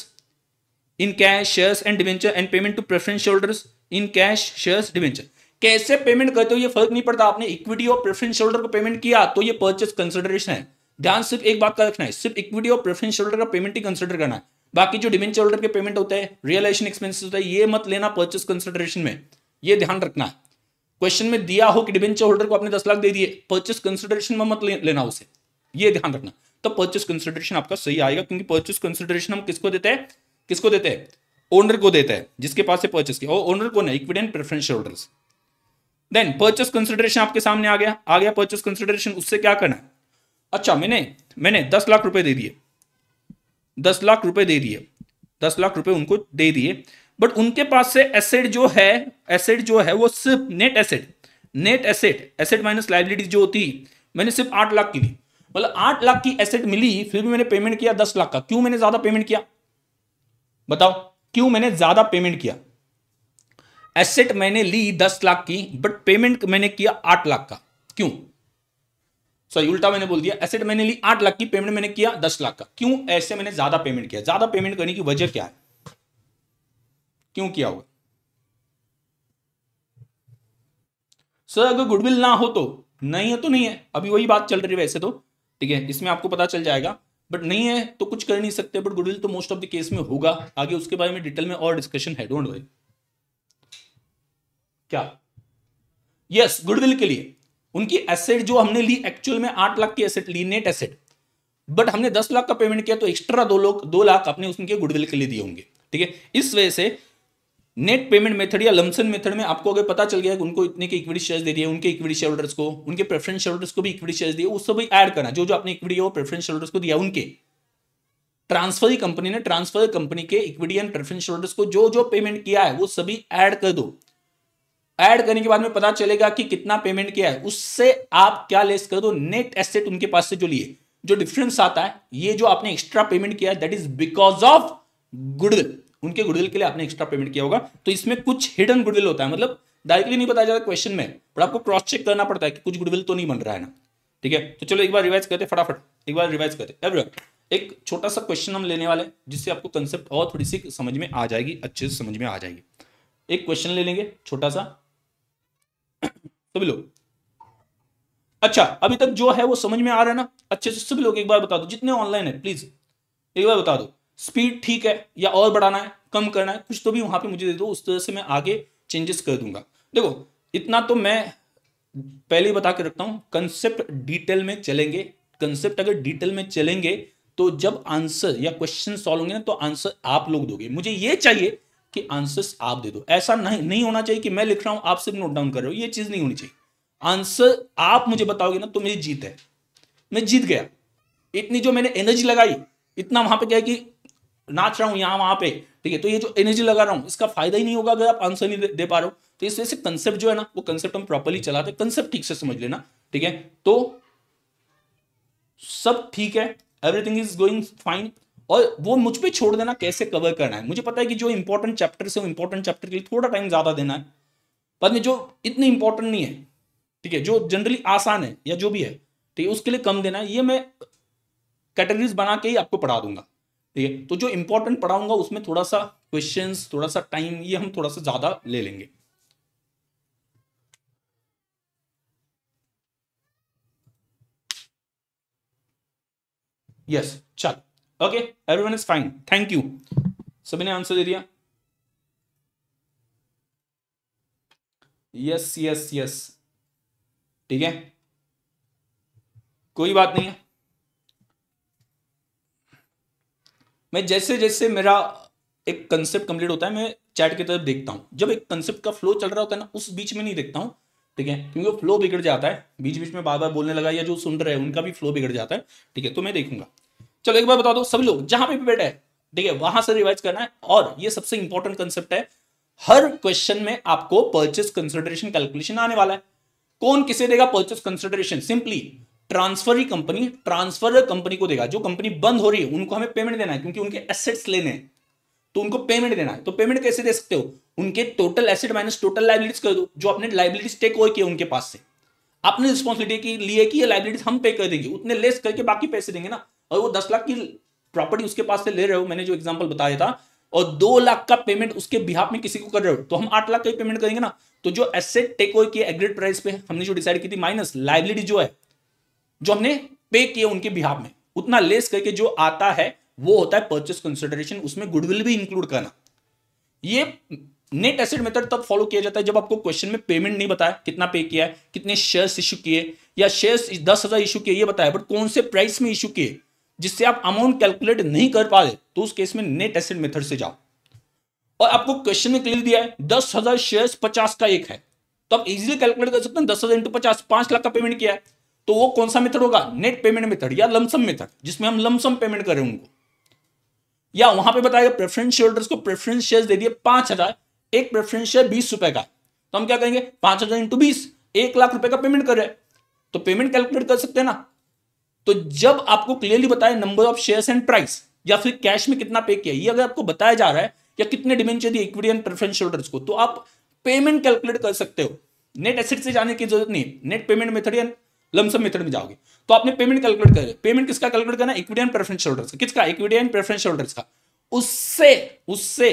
in cash shares and debenture and payment to preference share in cash shares debenture कैसे पेमेंट करते हो ये फर्क नहीं पड़ता आपने इक्विटी और प्रेफरेंस शोल्डर को पेमेंट किया तो ये परचेस कंसिडरेशन है ध्यान सिर्फ एक बात का रखना है सिर्फ इक्विटी और प्रेफरेंस शोल्डर का पेमेंट ही कंसिडर करना है बाकी जो डिमेंट शोल्डर के पेमेंट होते हैं रियलाइजेशन एक्सपेंसिस होता है ये मत लेना परचेस कंसिडरेशन में ये ध्यान रखना क्वेश्चन में दिया हो कि डिवेंचर होल्डर को आपने दस लाख दे दिए परचेस कंसिडरेशन में मत लेना उसे ये ध्यान रखना तो परचेस कंसिडरेशन आपका सही आएगा क्योंकि परचेस कंसिडरेशन हम किसको देते हैं किसको देते हैं ओनर को देते हैं जिसके पास से परचेस किया और ओनर कौन है equity and preference holders then purchase consideration आपके सामने आ गया आ गया परचेस कंसिडरेशन उससे क्या करना है अच्छा मैंने मैंने दस लाख रुपए दे दिए दस लाख रुपए दे दिए दस लाख रुपए उनको दे दिए बट उनके पास से एसेट जो है एसेट जो है वो सिर्फ net asset net asset asset minus liability जो होती मैंने सिर्फ आठ लाख की दी मतलब आठ लाख की एसेट मिली फिर भी मैंने पेमेंट किया दस लाख का क्यों मैंने ज्यादा पेमेंट किया बताओ क्यों मैंने ज्यादा पेमेंट किया एसेट मैंने ली दस लाख की बट पेमेंट मैंने किया आठ लाख का क्यों सॉरी उल्टा मैंने बोल दिया एसेट मैंने ली आठ लाख की पेमेंट मैंने किया दस लाख का क्यों ऐसे मैंने ज्यादा पेमेंट किया ज्यादा पेमेंट करने की वजह क्या है क्यों किया होगा सर अगर गुडविल ना हो तो नहीं है तो नहीं है अभी वही बात चल रही है वैसे तो ठीक है इसमें आपको पता चल जाएगा बट नहीं है तो कुछ कर नहीं सकते बट गुडविल तो मोस्ट ऑफ द केस में होगा आगे उसके बारे में डिटेल में और डिस्कशन है डोंट वरी क्या यस गुडविल के लिए उनकी एसेट जो हमने ली एक्चुअल में आठ लाख की एसेट ली नेट एसेट बट हमने दस लाख का पेमेंट किया तो एक्स्ट्रा दो लोग दो लाख अपने उसके गुडविल के लिए दिए होंगे ठीक है इस वजह से नेट पेमेंट मेथड या लमसन मेथड में आपको अगर पता चल गया कि उनको इतने के इक्विटी शेयर्स दे दिए उनके इक्विटी शेयर होल्डर्स को उनके प्रेफरेंस शेयर होल्डर्स को भी इक्विटी शेयर्स दिए उसको भी ऐड करना जो जो आपने इक्विटी और प्रेफरेंस शेयर होल्डर्स को दिया उनके ट्रांसफर कंपनी ने ट्रांसफर कंपनी के equity and preference share holders को जो जो पेमेंट किया है वो सभी ऐड कर दो ऐड करने के बाद में पता चलेगा कि कितना पेमेंट किया है उससे आप क्या लेस कर दो नेट एसेट उनके पास से जो लिए जो डिफरेंस आता है ये जो आपने एक्स्ट्रा पेमेंट किया है that is because of goodwill उनके गुडविल के लिए आपने एक्स्ट्रा पेमेंट किया होगा तो इसमें कुछ हिडन गुडविल होता है मतलब डायरेक्टली नहीं बताया जाता क्वेश्चन में बट आपको क्रॉस चेक करना पड़ता है कि कुछ गुडविल तो नहीं बन रहा है ना ठीक है तो चलो एक बार रिवाइज करते फटाफट एक बार रिवाइज करते एक छोटा सा क्वेश्चन हम लेने वाले हैं जिससे आपको कंसेप्ट और थोड़ी सी समझ में आ जाएगी अच्छे से समझ में आ जाएगी एक क्वेश्चन ले लेंगे छोटा सा सभी लोग अच्छा अभी तक जो है वो समझ में आ रहा है ना अच्छे से सभी लोग एक बार बता दो जितने ऑनलाइन है प्लीज एक बार बता दो स्पीड ठीक है या और बढ़ाना है कम करना है कुछ तो भी वहां पे मुझे दे दो उस तरह से मैं आगे चेंजेस कर दूंगा देखो इतना तो मैं पहले ही बता के रखता हूं कंसेप्ट डिटेल में चलेंगे कंसेप्ट अगर डिटेल में चलेंगे तो जब आंसर या क्वेश्चन सॉल्व होंगे ना तो आंसर आप लोग दोगे मुझे ये चाहिए कि आंसर्स आप दे दो ऐसा नहीं नहीं होना चाहिए कि मैं लिख रहा हूं आप सिर्फ नोट डाउन कर रहे हो ये चीज नहीं होनी चाहिए आंसर आप मुझे बताओगे ना तो मेरी जीत है मैं जीत गया इतनी जो मैंने एनर्जी लगाई इतना वहां पे क्या कि नाच रहा हूं यहां वहां पे ठीक है तो ये जो एनर्जी लगा रहा हूं इसका फायदा ही नहीं होगा अगर आप आंसर नहीं दे, दे पा रहे हो तो इस वजह से कंसेप्ट जो है ना वो कंसेप्ट हम प्रॉपरली चलाते कंसेप्ट ठीक से समझ लेना ठीक है तो सब ठीक है एवरीथिंग इज गोइंग फाइन और वो मुझ पर छोड़ देना कैसे कवर करना है मुझे पता है कि जो इंपॉर्टेंट चैप्टर वो इंपॉर्टेंट चैप्टर के लिए थोड़ा टाइम ज़्यादा देना है पर जो इतने इंपॉर्टेंट नहीं है ठीक है जो जनरली आसान है या जो भी है ठीक है उसके लिए कम देना है ये मैं कैटेगरीज बना के ही आपको पढ़ा दूंगा ठीक है तो जो इंपॉर्टेंट पढ़ाऊंगा उसमें थोड़ा सा क्वेश्चन थोड़ा सा टाइम ये हम थोड़ा सा ज़्यादा ले लेंगे यस yes, चल okay everyone is fine thank you सभी ने आंसर दे दिया यस यस यस ठीक है कोई बात नहीं है मैं जैसे जैसे मेरा एक कंसेप्ट कंप्लीट होता है मैं चैट की तरफ देखता हूं जब एक कंसेप्ट का फ्लो चल रहा होता है ना उस बीच में नहीं देखता हूं ठीक है क्योंकि वो फ्लो बिगड़ जाता है बीच बीच में बार बार बोलने लगा या जो सुन रहे हैं उनका भी फ्लो बिगड़ जाता है ठीक है तो मैं देखूंगा चलो एक बार बता दो सभी लोग जहां पे भी बैठे ठीक है वहां से रिवाइज करना है और ये सबसे इंपॉर्टेंट कंसेप्ट है हर क्वेश्चन में आपको परचेस कंसिडरेशन कैलकुलेशन आने वाला है कौन किसे देगा परचेस कंसिडरेशन सिंपली ट्रांसफर ही कंपनी ट्रांसफर कंपनी को देगा जो कंपनी बंद हो रही है उनको हमें पेमेंट देना है क्योंकि उनके एसेट्स लेने हैं तो उनको पेमेंट देना है तो पेमेंट कैसे दे सकते हो उनके total asset minus total liabilities कर दो जो अपने लाइबिलिटीज टेक ओवर किए उनके पास से आपने रिस्पॉन्सिबिलिटी की लिए कि ये लाइबिलिटीज हम पे कर देंगे उतने लेस करके बाकी पैसे देंगे ना और वो दस लाख की प्रॉपर्टी उसके पास से ले रहे हो मैंने जो एग्जाम्पल बताया था और दो लाख का पेमेंट उसके बिहाफ में किसी को कर रहे हो तो हम आठ लाख का ही पेमेंट करेंगे ना तो जो एसेट टेक ओवर किया एग्रेड प्राइस पे हमने जो डिसाइड की थी माइनस लाइबिलिटी जो है जो हमने पे किए उनके बिहाफ में उतना लेस करके जो आता है वो होता है परचेस कंसिडरेशन उसमें गुडविल भी इंक्लूड करना ये नेट एसेट मेथड तब फॉलो किया जाता है जब आपको क्वेश्चन में पेमेंट नहीं बताया कितना पे किया है कितने शेयर्स इशू किए या शेयर्स दस हजार इशू किए ये बताया बट कौन से प्राइस में इशू किए जिससे आप अमाउंट कैलकुलेट नहीं कर पा रहे तो उस केस में नेट एसेट मेथड से जाओ और आपको क्वेश्चन में क्लियर दिया है दस हजार शेयर पचास का एक है तो आप इजिली कैलकुलेट कर सकते हैं दस हजार इंटू पचास पांच लाख का पेमेंट किया है तो वो कौन सा मेथड होगा नेट पेमेंट मेथड या लमसम मेथड जिसमें हम लमसम पेमेंट करें उनको या वहां पर बताएगा प्रेफरेंस शेयर को प्रेफरेंस शेयर दे दिए पांच एक प्रेफरेंस शेयर बीस रुपए का तो हम क्या कहेंगे पांच हजार इंटू बीस एक लाख रुपए का पेमेंट कर रहे हैं तो पेमेंट कैलकुलेट कर सकते हैं ना तो जब आपको क्लियरली बताया number of shares and price या फिर कैश में कितना पे किया ये अगर आपको बताया जा रहा है या कितने डिमेंचर दिए इक्विटी एंड प्रेफरेंस होल्डर्स को तो आप पेमेंट कैलकुलेट कर सकते हो नेट एसेट से जाने की जरूरत नहीं नेट पेमेंट मेथड या लमसम मेथड में जाओगे तो आपने पेमेंट कैलकुलेट कर पेमेंट किसका कैलकुलेट करना इक्विटी एंड प्रेफरेंस होल्डर्स का किसका इक्विटी एंड प्रेफरेंस होल्डर्स का उससे उससे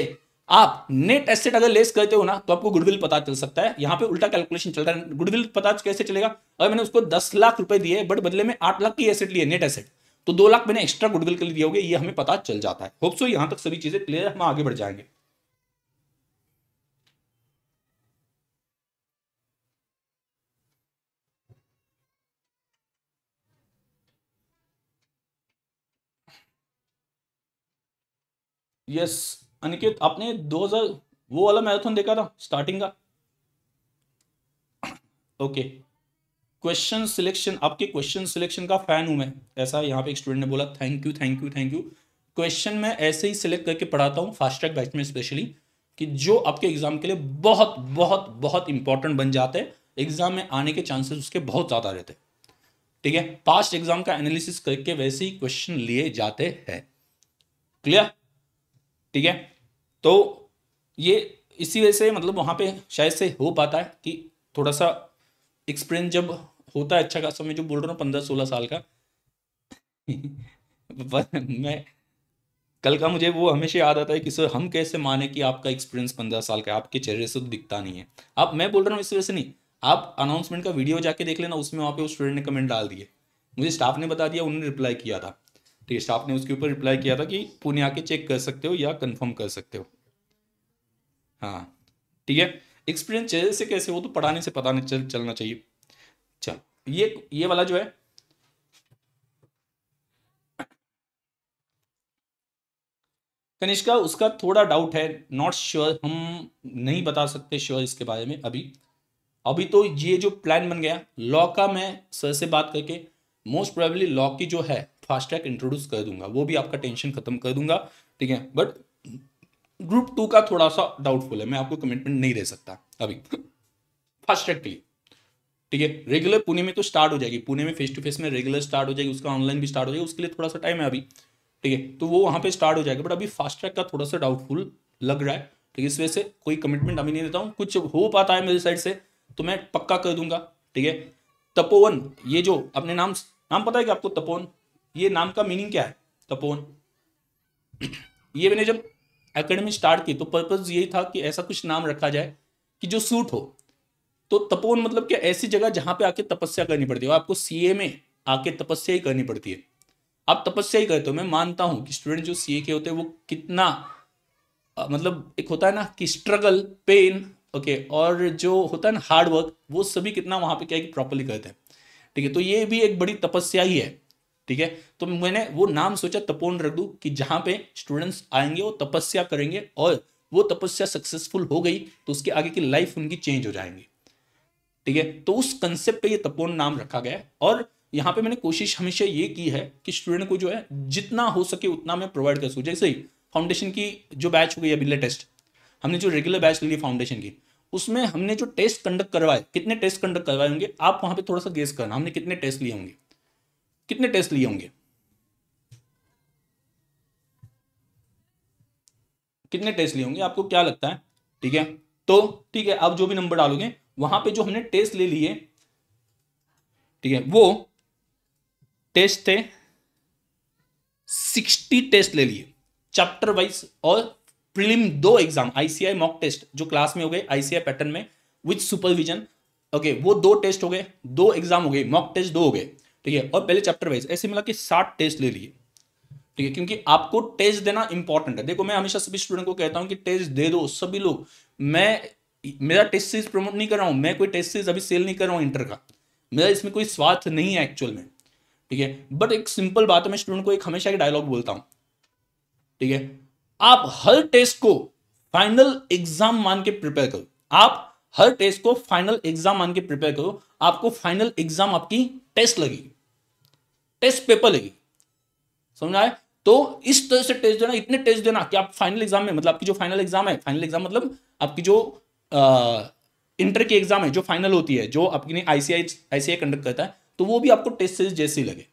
आप नेट एसेट अगर लेस करते हो ना तो आपको गुडविल पता चल सकता है यहाँ पे उल्टा कैलकुलेशन चल रहा है गुडविल पता कैसे चलेगा अगर मैंने उसको दस लाख रुपए दिए बट बदले में आठ लाख की एसेट लिए नेट एसेट तो दो लाख मैंने एक्स्ट्रा गुडविल के लिए दिया होगा ये हमें पता चल जाता है होप सो तक सभी चीजें क्लियर हम आगे बढ़ जाएंगे यस yes. अनिकेत आपने 2000 वो वाला मैराथन देखा था स्टार्टिंग का ओके क्वेश्चन सिलेक्शन आपके क्वेश्चन सिलेक्शन का फैन हूं मैं ऐसा यहाँ पे एक स्टूडेंट ने बोला thank you thank you thank you question मैं ऐसे ही सिलेक्ट करके पढ़ाता हूँ फास्ट ट्रैक बैच में स्पेशली कि जो आपके एग्जाम के लिए बहुत बहुत बहुत इंपॉर्टेंट बन जाते हैं एग्जाम में आने के चांसेस उसके बहुत ज़्यादा रहते हैं ठीक है पास्ट एग्जाम का एनालिसिस करके वैसे ही क्वेश्चन लिए जाते हैं क्लियर ठीक है तो ये इसी वजह से मतलब वहाँ पे शायद से हो पाता है कि थोड़ा सा एक्सपीरियंस जब होता है अच्छा खासा मैं जो बोल रहा हूँ पंद्रह सोलह साल का मैं कल का मुझे वो हमेशा याद आता है कि सर हम कैसे माने कि आपका एक्सपीरियंस पंद्रह साल का आपके चेहरे से तो दिखता नहीं है अब मैं बोल रहा हूँ इस वजह से नहीं आप अनाउंसमेंट का वीडियो जाके देख लेना उसमें वहाँ पे उस स्टूडेंट ने कमेंट डाल दिए मुझे स्टाफ ने बता दिया उन्होंने रिप्लाई किया था ठीक है स्टाफ ने उसके ऊपर रिप्लाई किया था कि पुणे आके चेक कर सकते हो या कंफर्म कर सकते हो हाँ ठीक है एक्सपीरियंस चेहरे से कैसे हो तो पढ़ाने से पता नहीं चल चलना चाहिए चल अच्छा, ये ये वाला जो है कनिष्का उसका थोड़ा डाउट है नॉट श्योर sure, हम नहीं बता सकते श्योर sure इसके बारे में अभी अभी तो ये जो प्लान बन गया लॉ का मैं सर से बात करके मोस्ट प्रोबेबली लॉ की जो है फास्ट ट्रैक इंट्रोड्यूस कर दूंगा वो भी आपका टेंशन खत्म कर दूंगा ठीक है बट ग्रुप टू का थोड़ा सा डाउटफुल है मैं आपको कमिटमेंट नहीं दे सकता अभी फास्ट ट्रैक के लिए ठीक है रेगुलर पुणे में तो स्टार्ट हो जाएगी पुणे में फेस टू फेस में रेगुलर स्टार्ट हो जाएगी उसका ऑनलाइन भी स्टार्ट हो जाएगी उसके लिए थोड़ा सा टाइम है अभी ठीक है तो वो वहां पे स्टार्ट हो जाएगा बट अभी फास्ट ट्रैक का थोड़ा सा डाउटफुल लग रहा है ठीक है इस वजह से कोई कमिटमेंट अभी नहीं देता हूँ कुछ हो पाता है मेरी साइड से तो मैं पक्का कर दूंगा ठीक है तपोवन ये जो अपने नाम नाम पता है कि आपको तपोवन ये नाम का मीनिंग क्या है तपोन ये मैंने जब एकेडमी स्टार्ट की तो पर्पज यही था कि ऐसा कुछ नाम रखा जाए कि जो सूट हो तो तपोन मतलब क्या ऐसी जगह जहां पे आके तपस्या करनी पड़ती है आपको सीए में आके तपस्या ही करनी पड़ती है आप तपस्या ही करते हो मैं मानता हूं कि स्टूडेंट जो सीए के होते हैं वो कितना आ, मतलब एक होता है ना कि स्ट्रगल पेन ओके और जो होता है ना हार्डवर्क वो सभी कितना वहां पे क्या है कि प्रॉपरली करते हैं ठीक है तो ये भी एक बड़ी तपस्या ही है ठीक है तो मैंने वो नाम सोचा तपोन रख दू कि जहां पे स्टूडेंट्स आएंगे वो तपस्या करेंगे और वो तपस्या सक्सेसफुल हो गई तो उसके आगे की लाइफ उनकी चेंज हो जाएंगी ठीक है तो उस कंसेप्ट पे ये तपोन नाम रखा गया है और यहाँ पे मैंने कोशिश हमेशा ये की है कि स्टूडेंट को जो है जितना हो सके उतना मैं प्रोवाइड कर सकूँ जैसे ही फाउंडेशन की जो बैच हो गई अभी लेटेस्ट हमने जो रेगुलर बैच ली फाउंडेशन की उसमें हमने जो टेस्ट कंडक्ट करवाए कितने टेस्ट कंडक्ट करवाए होंगे आप वहाँ पे थोड़ा सा गेस करना हमने कितने टेस्ट लिए होंगे कितने टेस्ट लिए होंगे कितने टेस्ट लिए होंगे आपको क्या लगता है ठीक है तो ठीक है आप जो भी नंबर डालोगे वहां पे जो हमने टेस्ट ले लिए ठीक है वो टेस्ट थे सिक्सटी टेस्ट ले लिए चैप्टर वाइज और प्रीलिम दो एग्जाम आईसीआई मॉक टेस्ट जो क्लास में हो गए आईसीआई पैटर्न में विथ सुपरविजन ओके वो दो टेस्ट हो गए दो एग्जाम हो गए मॉक टेस्ट दो हो गए ठीक है और पहले चैप्टर वाइज ऐसे मिला कि साठ टेस्ट ले लिए ठीक है क्योंकि आपको टेस्ट देना इंपॉर्टेंट है देखो मैं हमेशा सभी स्टूडेंट को कहता हूँ कि टेस्ट दे दो सभी लोग मैं मेरा टेस्ट सीरीज प्रमोट नहीं कर रहा हूँ मैं कोई टेस्ट सीरीज अभी सेल नहीं कर रहा हूँ इंटर का मेरा इसमें कोई स्वार्थ नहीं है एक्चुअल में ठीक है बट एक सिंपल बात है मैं स्टूडेंट को एक हमेशा एक डायलॉग बोलता हूँ ठीक है आप हर टेस्ट को फाइनल एग्जाम मान के प्रिपेयर करो आप हर टेस्ट को फाइनल एग्जाम मान के प्रिपेयर करो आपको फाइनल एग्जाम आपकी टेस्ट लगी टेस्ट पेपर लगी समझ आए तो इस तरह से टेस्ट देना इतने टेस्ट देना कि आप फाइनल एग्जाम में मतलब आपकी जो फाइनल एग्जाम है फाइनल एग्जाम मतलब आपकी जो इंटर की एग्जाम है जो फाइनल होती है जो आपकी आईसीआई आईसीआई कंडक्ट करता है तो वो भी आपको टेस्ट सीरीज जैसे ही लगे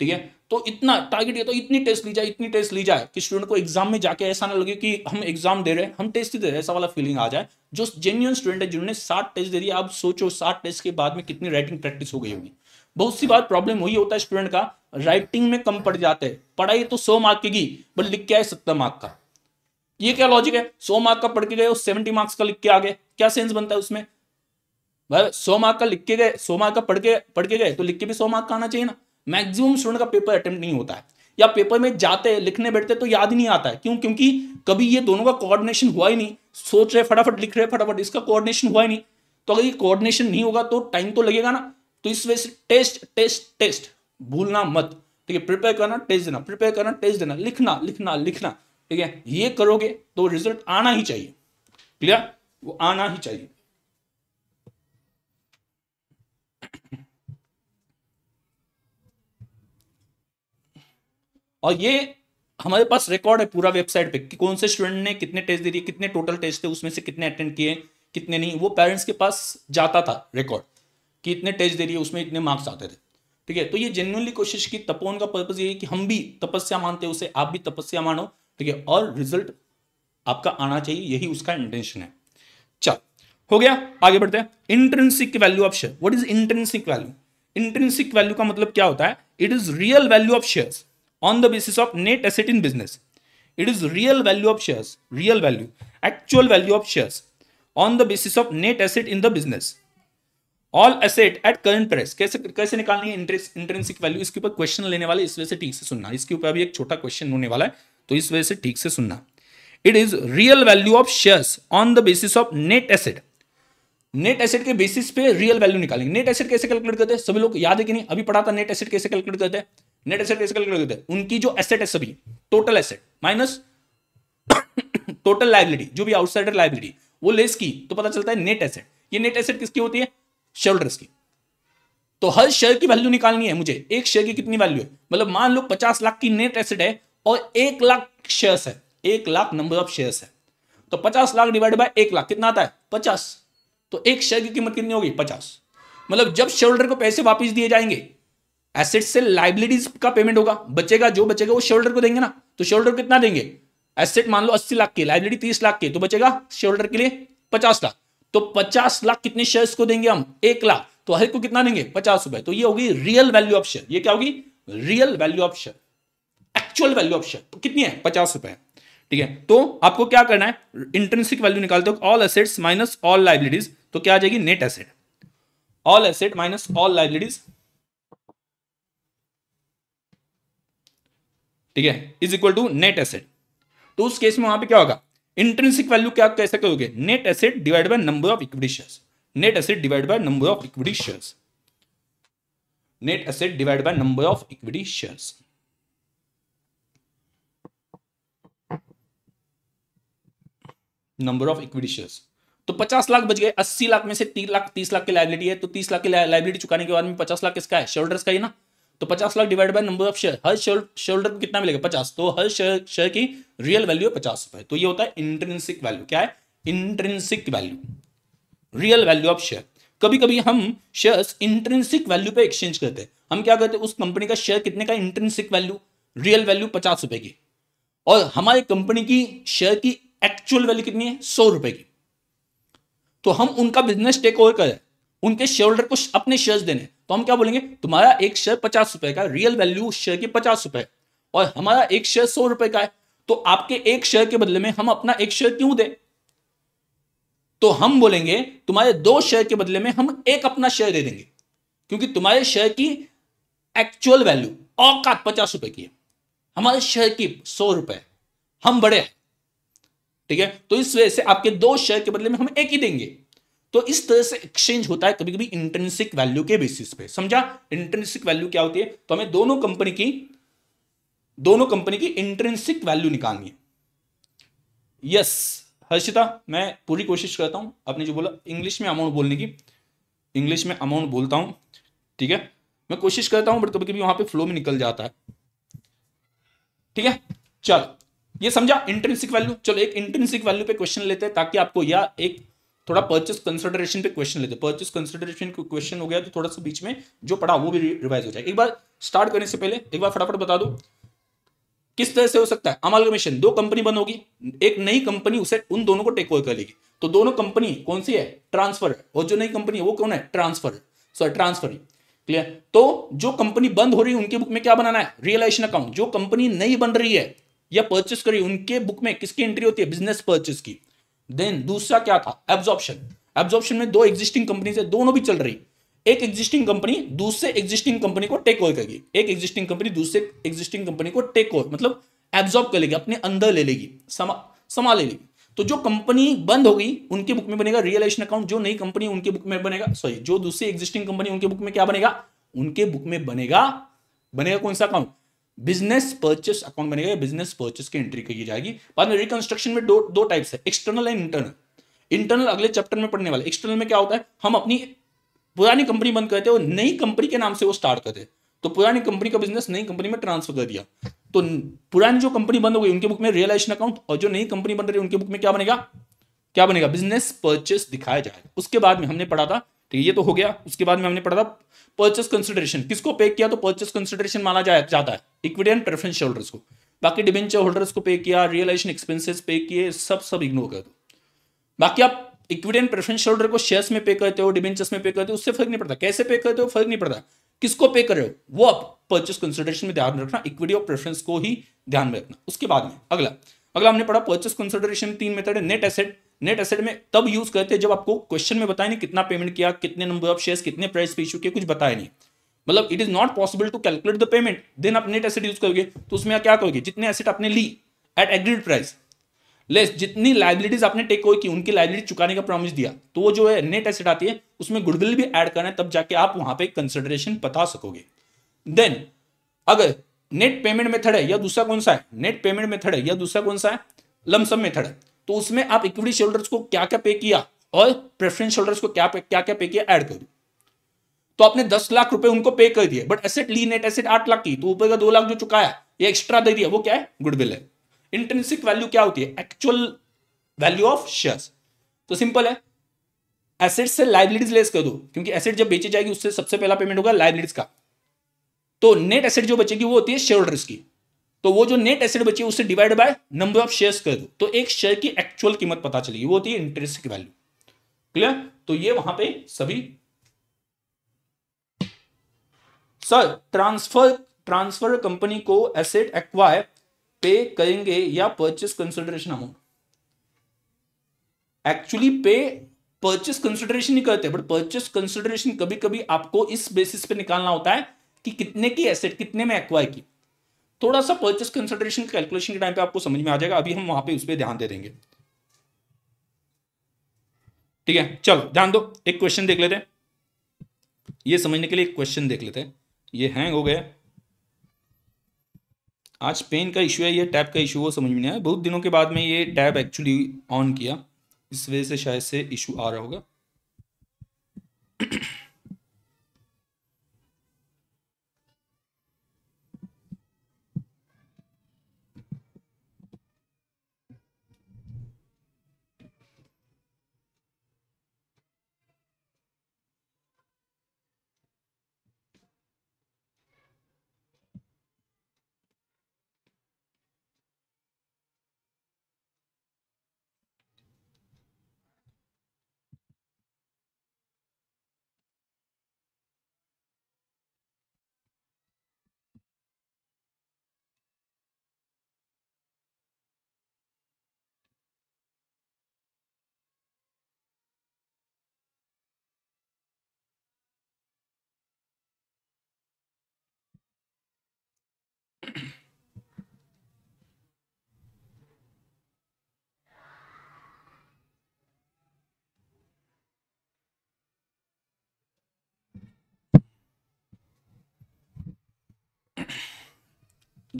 ठीक है तो इतना टारगेट ये तो इतनी टेस्ट ली जाए इतनी टेस्ट ली जाए कि स्टूडेंट को एग्जाम में जाके ऐसा ना लगे कि हम एग्जाम दे रहे हैं हम टेस्ट ही दे रहे हैं ऐसा वाला फीलिंग आ जाए जो जेन्यून स्टूडेंट है जिन्होंने साठ टेस्ट दे दिया आप सोचो साठ टेस्ट के बाद में कितनी राइटिंग प्रैक्टिस हो गई होगी बहुत सी बार प्रॉब्लम वही होता है स्टूडेंट का राइटिंग में कम पड़ जाते हैं पढ़ाई तो सौ मार्क की बट लिख के आए सत्तर मार्क का ये क्या लॉजिक है सौ मार्क का पढ़ के गए सेवेंटी मार्क्स का लिख के आ गए क्या सेंस बनता है उसमें भाई सौ मार्क का लिख के गए सौ मार्क का पढ़ के पढ़ के गए तो लिख के भी सौ मार्क का आना चाहिए ना मैक्सिमम स्टूडेंट का पेपर अटेम्प्ट नहीं होता है या पेपर में जाते लिखने बैठते तो याद ही नहीं आता है क्यों क्योंकि कभी ये दोनों का कोऑर्डिनेशन हुआ ही नहीं सोच रहे फटाफट लिख रहे फटाफट इसका कोऑर्डिनेशन हुआ ही नहीं तो अगर ये कोऑर्डिनेशन नहीं होगा तो टाइम तो लगेगा ना तो इस वजह से टेस्ट टेस्ट टेस्ट भूलना मत ठीक है प्रिपेयर करना टेस्ट देना प्रिपेयर करना टेस्ट देना लिखना लिखना लिखना ठीक है ये करोगे तो रिजल्ट आना ही चाहिए क्लियर वो आना ही चाहिए और ये हमारे पास रिकॉर्ड है पूरा वेबसाइट पे कि कौन से स्टूडेंट ने कितने टेस्ट दे दिए कितने टोटल टेस्ट थे उसमें से कितने अटेंड किए कितने नहीं वो पेरेंट्स के पास जाता था रिकॉर्ड कि इतने टेस्ट दे दिए उसमें इतने मार्क्स आते थे ठीक है तो ये जेन्यूनली कोशिश की तपोन का पर्पज ये कि हम भी तपस्या मानते उसे आप भी तपस्या मानो ठीक है और रिजल्ट आपका आना चाहिए यही उसका इंटेंशन है चल हो गया आगे बढ़ते हैं intrinsic value of share what is intrinsic value intrinsic value का मतलब क्या होता है it is real value of shares on the basis of net asset in business. It is real value of shares, real value, actual value of shares on the basis of net asset in the business. All asset at current price कैसे कैसे निकालनी है intrinsic value इसके ऊपर question लेने वाले इस वजह से ठीक से सुनना इसके ऊपर अभी एक छोटा क्वेश्चन होने वाला है तो इस वजह से ठीक से सुनना it is real value of shares on the basis of net asset net asset के बेसिस पे रियल वैल्यू निकालेंगे नेट एसेट कैसे कैलकुलेट करते हैं सभी लोग याद है कि नहीं अभी पढ़ा था नेट एसेट कैसे कैलकुलेट करते हैं नेट एसेट कैसे कैलकुलेट करते हैं उनकी जो एसेट है सभी total asset minus total liability जो भी आउटसाइडर लाइबिलिटी वो लेस की तो पता चलता है नेट एसेट ये नेट एसेट किसकी होती है शेयरहोल्डर्स की तो हर शेयर की वैल्यू निकालनी है मुझे एक शेयर की कितनी वैल्यू है मतलब मान लो पचास लाख की नेट एसेट है और एक लाख शेयर्स है एक लाख नंबर ऑफ शेयर्स है तो पचास लाख डिवाइड बाय एक लाख कितना आता है पचास तो एक शेयर की कीमत कितनी होगी पचास मतलब जब शेयर होल्डर को पैसे वापस दिए जाएंगे एसेट से लाइबिलिटीज का पेमेंट होगा बचेगा जो बचेगा वो शोल्डर को देंगे ना तो शोल्डर कितना देंगे एसेट मान लो अस्सी लाख के लाइबिलिटी तीस लाख के तो बचेगा शोल्डर के लिए पचास लाख तो पचास लाख कितने शेयर्स को देंगे हम एक लाख तो हर को कितना देंगे पचास रुपए तो ये होगी रियल वैल्यू ऑप्शन ये क्या होगी real value option actual value option कितनी है पचास रुपए ठीक है तो आपको क्या करना है इंटरेंसिक वैल्यू निकालते हो all assets minus all liabilities तो क्या आ जाएगी net asset all asset minus all liabilities ठीक है is equal to net asset तो उस केस में वहां पे क्या होगा इंट्रेंसिक वैल्यू क्या सकते कैसे गए net asset divide by number of equity share net asset divide by number of equity share net asset divide by number of equity share number of equity shares तो 50 लाख बच गए 80 लाख में से 3 लाख 30 लाख की लाइबिलिटी है तो 30 लाख की लाइबिलिटी चुकाने के बाद में 50 लाख किसका है शोल्डर्स का ही ना तो पचास lakh divide by number of share हर शेयर शोल्डर को कितना मिलेगा पचास तो हर शेयर शेयर की रियल वैल्यू है पचास रुपए तो ये होता है इंट्रेंसिक वैल्यू क्या है intrinsic value real value of share कभी कभी हम शेयर्स इंट्रेंसिक वैल्यू पे एक्सचेंज करते हैं हम क्या करते हैं उस कंपनी का शेयर कितने का इंट्रेंसिक वैल्यू रियल वैल्यू पचास रुपए की और हमारे कंपनी की शेयर की एक्चुअल वैल्यू कितनी है सौ रुपए की तो हम उनका बिजनेस टेक ओवर करें उनके शेयर होल्डर को अपने शेयर देने तो हम क्या बोलेंगे तुम्हारा एक शेयर पचास रुपए का रियल वैल्यू शेयर की पचास रुपए और हमारा एक शेयर सौ रुपए का है तो आपके एक शेयर के बदले में हम अपना एक शेयर क्यों दें तो हम बोलेंगे तुम्हारे दो शेयर के बदले में हम एक अपना शेयर दे देंगे क्योंकि तुम्हारे शेयर की एक्चुअल वैल्यू औकात पचास रुपए की है हमारे शेयर की सौ रुपए हम बड़े हैं ठीक है तो इस वजह से आपके दो शेयर के बदले में हम एक ही देंगे तो इस तरह से एक्सचेंज होता है कभी कभी इंटरनसिक वैल्यू के बेसिस पे समझा इंटरनसिक वैल्यू क्या होती है तो हमें दोनों कंपनी की दोनों कंपनी की इंटरनसिक वैल्यू निकालनी है यस हर्षिता मैं पूरी कोशिश करता हूं आपने जो बोला इंग्लिश में अमाउंट बोलने की इंग्लिश में अमाउंट बोलता हूं ठीक है मैं कोशिश करता हूं बट कभी कभी वहां पे फ्लो में निकल जाता है ठीक है चलो ये समझा इंटरनसिक वैल्यू चलो एक इंटरनसिक वैल्यू पे क्वेश्चन लेते हैं ताकि आपको या एक थोड़ा परचेस हाँ। कंसिडरेशन पे क्वेश्चन लेते परचेस कंसिडरेशन का क्वेश्चन हो गया तो थोड़ा सा बीच में जो पढ़ा वो भी रिवाइज हो जाए एक बार स्टार्ट करने से पहले एक बार फटाफट बता दो किस तरह से हो सकता है अमालगमेशन दो कंपनी बंद होगी एक नई कंपनी उसे उन दोनों को टेक ओवर कर लेगी तो दोनों कंपनी कौन सी है ट्रांसफर और जो नई कंपनी है वो कौन है ट्रांसफर सॉरी ट्रांसफर क्लियर तो जो कंपनी बंद हो रही है उनके बुक में क्या बनाना है रियलाइजेशन अकाउंट जो कंपनी नई बन रही है या परचेस कर रही है उनके बुक में किसकी एंट्री होती है बिजनेस परचेस की देन दूसरा क्या था एब्जॉर्प्शन एब्जॉर्प्शन में दो एग्जिस्टिंग कंपनी है दोनों भी चल रही एक एग्जिस्टिंग कंपनी दूसरे एग्जिस्टिंग कंपनी को टेक ओवर करेगी एक एग्जिस्टिंग कंपनी दूसरे एग्जिस्टिंग कंपनी को टेक ओवर मतलब एब्जॉर्ब कर लेगी अपने अंदर ले लेगी समा समा लेगी तो जो कंपनी बंद हो गई उनके बुक में बनेगा रियलाइजेशन अकाउंट जो नई कंपनी उनके बुक में बनेगा सॉरी जो दूसरी एग्जिस्टिंग कंपनी उनके बुक में क्या बनेगा उनके बुक में बनेगा बनेगा कौन सा अकाउंट बिजनेस परचेस अकाउंट बनेगा या बिजनेस परचेस की एंट्री की जाएगी बाद में रिकंस्ट्रक्शन में दो दो टाइप्स है एक्सटर्नल एंड इंटरनल इंटरनल अगले चैप्टर में पढ़ने वाले एक्सटर्नल में क्या होता है हम अपनी पुरानी कंपनी बंद करते हैं और नई कंपनी के नाम से वो स्टार्ट करते हैं तो पुरानी कंपनी का बिजनेस नई कंपनी में ट्रांसफर कर दिया तो पुरानी जो कंपनी बंद हो गई उनके बुक में रियलाइजेशन अकाउंट और जो नई कंपनी बन रही है उनके बुक में क्या बनेगा क्या बनेगा बिजनेस परचेस दिखाया जाएगा उसके बाद में हमने पढ़ा था ठीक तो है ये तो हो गया उसके बाद में हमने पढ़ा था परचेस कंसिडरेशन किसको पे किया तो परचेस कंसिडरेशन माना जा, जाता है इक्विटी एंड प्रेफरेंस होल्डर्स को बाकी डिबेंचर होल्डर्स को पे किया रियलाइजेशन एक्सपेंसेस पे किए सब सब इग्नोर कर दो बाकी आप इक्विटी एंड प्रेफरेंस होल्डर को शेयर्स में पे करते हो डिबेंचर्स में पे करते हो उससे फर्क नहीं पड़ता कैसे पे करते हो फर्क नहीं पड़ता किसको पे कर रहे हो वो आप परचेस कंसिडरेशन में ध्यान में रखना इक्विटी और प्रेफरेंस को ही ध्यान में रखना उसके बाद में अगला अगला हमने पढ़ा परचेस कंसिडरेशन तीन मेथड है नेट एसेट नेट एसेट में तब यूज करते हैं जब आपको क्वेश्चन में बताया नहीं कितना पेमेंट किया कितने नंबर ऑफ शेयर कितने प्राइस पे इशू किया कुछ बताया नहीं मतलब it is not possible to calculate the payment then आप नेट एसेट यूज करोगे तो उसमें आप क्या करोगे जितने एसेट आपने ली एट एग्रीड प्राइस लेस जितनी लाइबिलिटीज आपने टेक ओवर की उनकी लाइबिलिटी चुकाने का प्रॉमिस दिया तो वो जो है नेट एसेट आती है उसमें गुडविल भी एड करना है तब जाके आप वहां पर कंसिडरेशन बता सकोगे देन अगर नेट पेमेंट मेथड है या दूसरा कौन सा है नेट पेमेंट मेथड है या दूसरा कौन सा है लमसम मेथड है तो उसमें आप इक्विटी शेयर को क्या क्या पे किया और प्रेफरेंस शेयर को क्या क्या क्या पे किया ऐड कर तो आपने दस लाख रुपए उनको पे कर दिए बट एसेट ली नेट एसेट आठ लाख की तो ऊपर का दो लाख जो चुकाया ये एक्स्ट्रा दे दिया वो क्या है गुडविल है इंटेंसिक वैल्यू क्या होती है एक्चुअल वैल्यू ऑफ शेयर्स तो सिंपल है एसेट से लाइबिलिटीज लेस कर दो क्योंकि एसेट जब बेची जाएगी उससे सबसे पहला पेमेंट होगा लाइबिलिटीज का तो नेट एसेट जो बचेगी वो होती है शेयर की तो वो जो नेट एसेट बची है उससे divide by number of shares कर दो तो एक शेयर की एक्चुअल कीमत पता चलेगी वो होती है इंटरेस्ट की वैल्यू क्लियर तो ये वहां पे सभी सर ट्रांसफर ट्रांसफर कंपनी को एसेट एक्वायर पे करेंगे या purchase consideration amount actually pay purchase consideration नहीं करते बट परचेस कंसिडरेशन कभी कभी आपको इस बेसिस पे निकालना होता है कि कितने की एसेट कितने में एक्वायर की थोड़ा सा परचेस कंसिडरेशन कैलकुलेशन के टाइम पे आपको समझ में आ जाएगा अभी हम वहां पे उस पर ध्यान दे देंगे ठीक है चलो ध्यान दो एक क्वेश्चन देख लेते हैं ये समझने के लिए एक क्वेश्चन देख लेते हैं ये हैंग हो गया आज पेन का इशू है ये टैब का इशू वो समझ में नहीं आया बहुत दिनों के बाद में ये टैब एक्चुअली ऑन किया इस वजह से शायद से इशू आ रहा होगा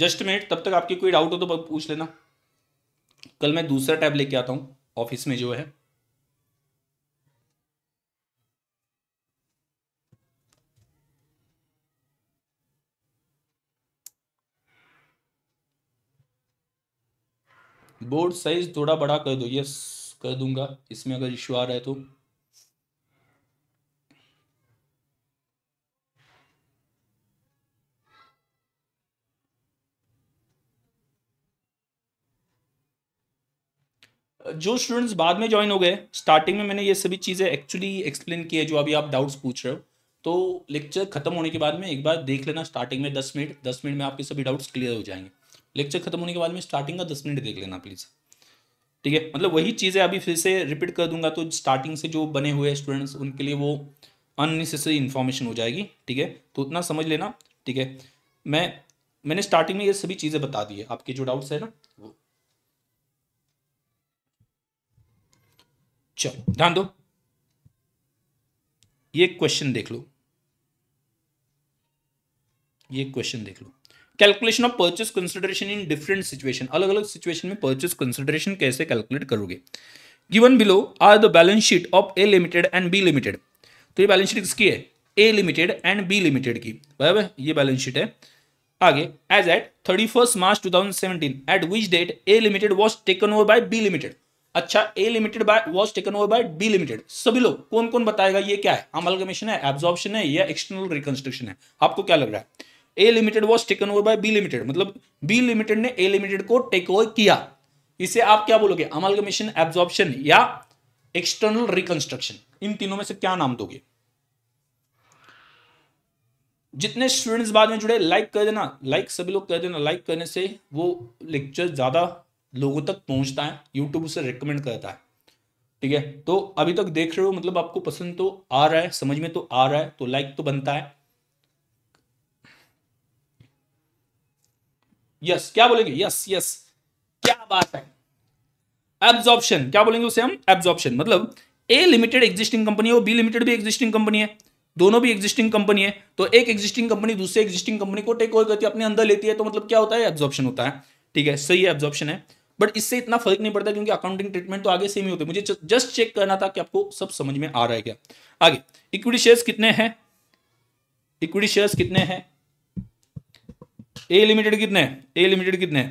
जस्ट मिनट तब तक आपके कोई डाउट हो तो पूछ लेना कल मैं दूसरा टैब लेके आता हूँ ऑफिस में जो है बोर्ड साइज थोड़ा बड़ा कर दो यस कर दूंगा इसमें अगर इशू आ रहा है तो जो स्टूडेंट्स बाद में ज्वाइन हो गए स्टार्टिंग में मैंने ये सभी चीज़ें एक्चुअली एक्सप्लेन की है जो अभी आप डाउट्स पूछ रहे हो तो लेक्चर खत्म होने के बाद में एक बार देख लेना स्टार्टिंग में दस मिनट दस मिनट में आपके सभी डाउट्स क्लियर हो जाएंगे लेक्चर खत्म होने के बाद में स्टार्टिंग का दस मिनट देख लेना प्लीज़ ठीक है मतलब वही चीज़ें अभी फिर से रिपीट कर दूंगा तो स्टार्टिंग से जो बने हुए स्टूडेंट्स उनके लिए वो अननेसेसरी इन्फॉर्मेशन हो जाएगी ठीक है तो उतना समझ लेना ठीक है मैं मैंने स्टार्टिंग में ये सभी चीज़ें बता दी है आपके जो डाउट्स है ना वो चलो ध्यान दो ये क्वेश्चन देख लो ये क्वेश्चन देख लो calculation of purchase consideration in different situation अलग अलग सिचुएशन में परचेस कंसिडरेशन कैसे कैलकुलेट करोगे given below are the balance sheet of A limited and B limited तो ये बैलेंस शीट किसकी है A limited and B limited की बराबर ये बैलेंस शीट है आगे as at thirty first March two thousand seventeen at which date A limited was taken over by B limited अच्छा A limited by was taken over by B limited सभी लोग कौन कौन बताएगा ये क्या है अमलगमेशन है एब्जॉर्प्शन है या एक्सटर्नल रिकंस्ट्रक्शन है आपको क्या लग रहा है A limited was taken over by B limited मतलब बी लिमिटेड ने ए लिमिटेड को टेक ओवर किया इसे आप क्या बोलोगे अमलगमेशन एब्जॉर्प्शन या एक्सटर्नल रिकंस्ट्रक्शन इन तीनों में से क्या नाम दोगे जितने स्टूडेंट्स बाद में जुड़े लाइक कर देना लाइक सभी लोग कर देना लाइक करने से वो लेक्चर ज़्यादा लोगों तक पहुंचता है यूट्यूब उसे रिकमेंड करता है ठीक है तो अभी तक देख रहे हो मतलब आपको पसंद तो आ रहा है समझ में तो आ रहा है तो लाइक तो बनता है यस क्या बोलेंगे यस यस क्या बात है एब्जॉर्प्शन क्या बोलेंगे उसे हम एब्जॉर्प्शन मतलब ए लिमिटेड एग्जिस्टिंग कंपनी है और बी लिमिटेड भी एग्जिस्टिंग कंपनी है दोनों भी एग्जिस्टिंग कंपनी है तो एक एग्जिस्टिंग कंपनी दूसरे एग्जिस्टिंग कंपनी को टेक ओवर करती है अपने अंदर लेती है तो मतलब क्या होता है एब्जॉर्प्शन होता है ठीक है सही है एब्जॉर्प्शन है बट इससे इतना फर्क नहीं पड़ता क्योंकि अकाउंटिंग ट्रीटमेंट तो आगे सेम ही होते मुझे जस्ट चेक करना था कि आपको सब समझ में आ रहा है क्या आगे इक्विटी शेयर्स कितने हैं इक्विटी शेयर्स कितने हैं ए लिमिटेड कितने ए लिमिटेड कितने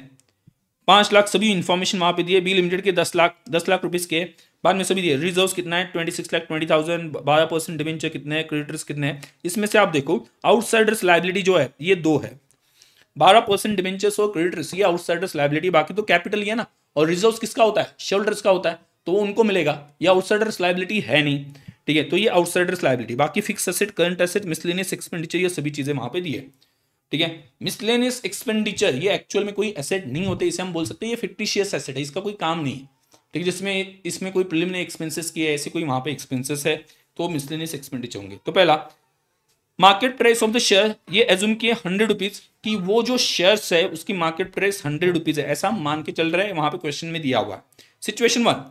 पांच लाख सभी इन्फॉर्मेशन वहां पे दिए बी लिमिटेड के दस लाख दस लाख रुपीज के बाद में सभी दिए रिजर्व कितना है twenty six lakh twenty thousand बारह परसेंट डिवेंचर कितने क्रेडिटर्स कितने इसमें से आप देखो आउटसाइडर्स लाइबिलिटी जो है ये दो है बारह परसेंट डिवेंचर्स और क्रेडिटर्स ये आउटसाइडर्स लाइबिलिटी बाकी तो कैपिटल ही है ना और रिजर्व किसका होता है शेल्डर्स का होता है तो वो उनको मिलेगा ये आउटसाइडर्स लाइबिलिटी है नहीं ठीक है तो ये आउटसाइडर्स लाइबिलिटी बाकी fix asset current asset miscellaneous expenditure ये सभी चीज़ें वहां पर दी है ठीक है मिसलेनियस एक्सपेंडिचर ये एक्चुअल में कोई एसेट नहीं होते इसे हम बोल सकते ये फिक्टिशियस एसेट है इसका कोई काम नहीं ठीक है जिसमें इसमें कोई प्रिलिमिनरी एक्सपेंसिस किया है ऐसे कोई वहां पर एक्सपेंसिस है तो मिसलेनियस एक्सपेंडिचर होंगे तो पहला market price of the share ये एज्यूम किए हंड्रेड रुपीज कि वो जो शेयर है उसकी मार्केट प्राइस हंड्रेड रुपीज है ऐसा मान के चल रहा है वहां पे क्वेश्चन में दिया हुआ situation one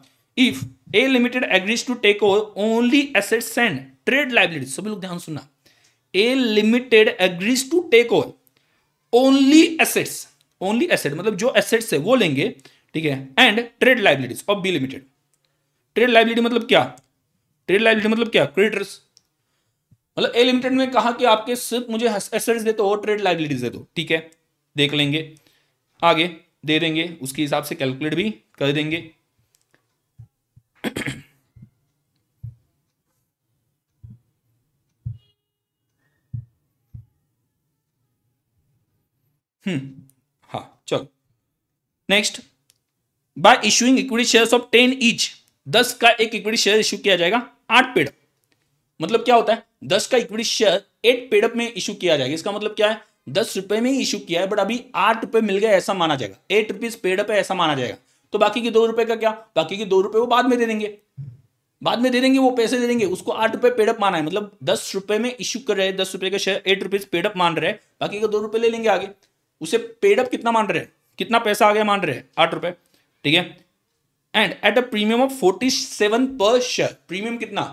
if A limited agrees to take over only assets and trade liability सभी लोग ध्यान सुनना A limited agrees to take over only assets only asset मतलब जो एसेट्स है वो लेंगे ठीक है and trade liabilities of B limited trade liability मतलब क्या ट्रेड लाइबिलिटी मतलब क्या क्रेडिटर्स मतलब ए लिमिटेड में कहा कि आपके सिर्फ मुझे एसेट्स दे दो और ट्रेड लाइबिलिटीज दे दो ठीक है देख लेंगे आगे दे देंगे उसके हिसाब से कैलकुलेट भी कर देंगे हम्म, हाँ चलो next by issuing equity shares of ten each दस का एक इक्विटी शेयर इशू किया जाएगा आठ पेड़ मतलब क्या होता है दस का इक्विटी शेयर एट पेडअप में इशू किया जाएगा इसका मतलब क्या है दस रुपए में इशू किया है बट अभी आठ रुपए मिल गया ऐसा माना जाएगा एट रुपीज पेडअप है ऐसा माना जाएगा तो बाकी के दो रुपए का क्या बाकी के दो रुपए वो बाद में दे देंगे बाद में दे देंगे वो पैसे दे देंगे उसको आठ रुपए पेडअप माना है मतलब दस रुपए में इशू कर रहे हैं दस रुपए का शेयर एट रुपीज पेडअप मान रहे हैं बाकी का दो रुपए ले लेंगे आगे उसे पेडअप कितना मान रहे हैं कितना पैसा आगे मान रहे हैं आठ रुपए ठीक है and at a premium of forty seven per share premium कितना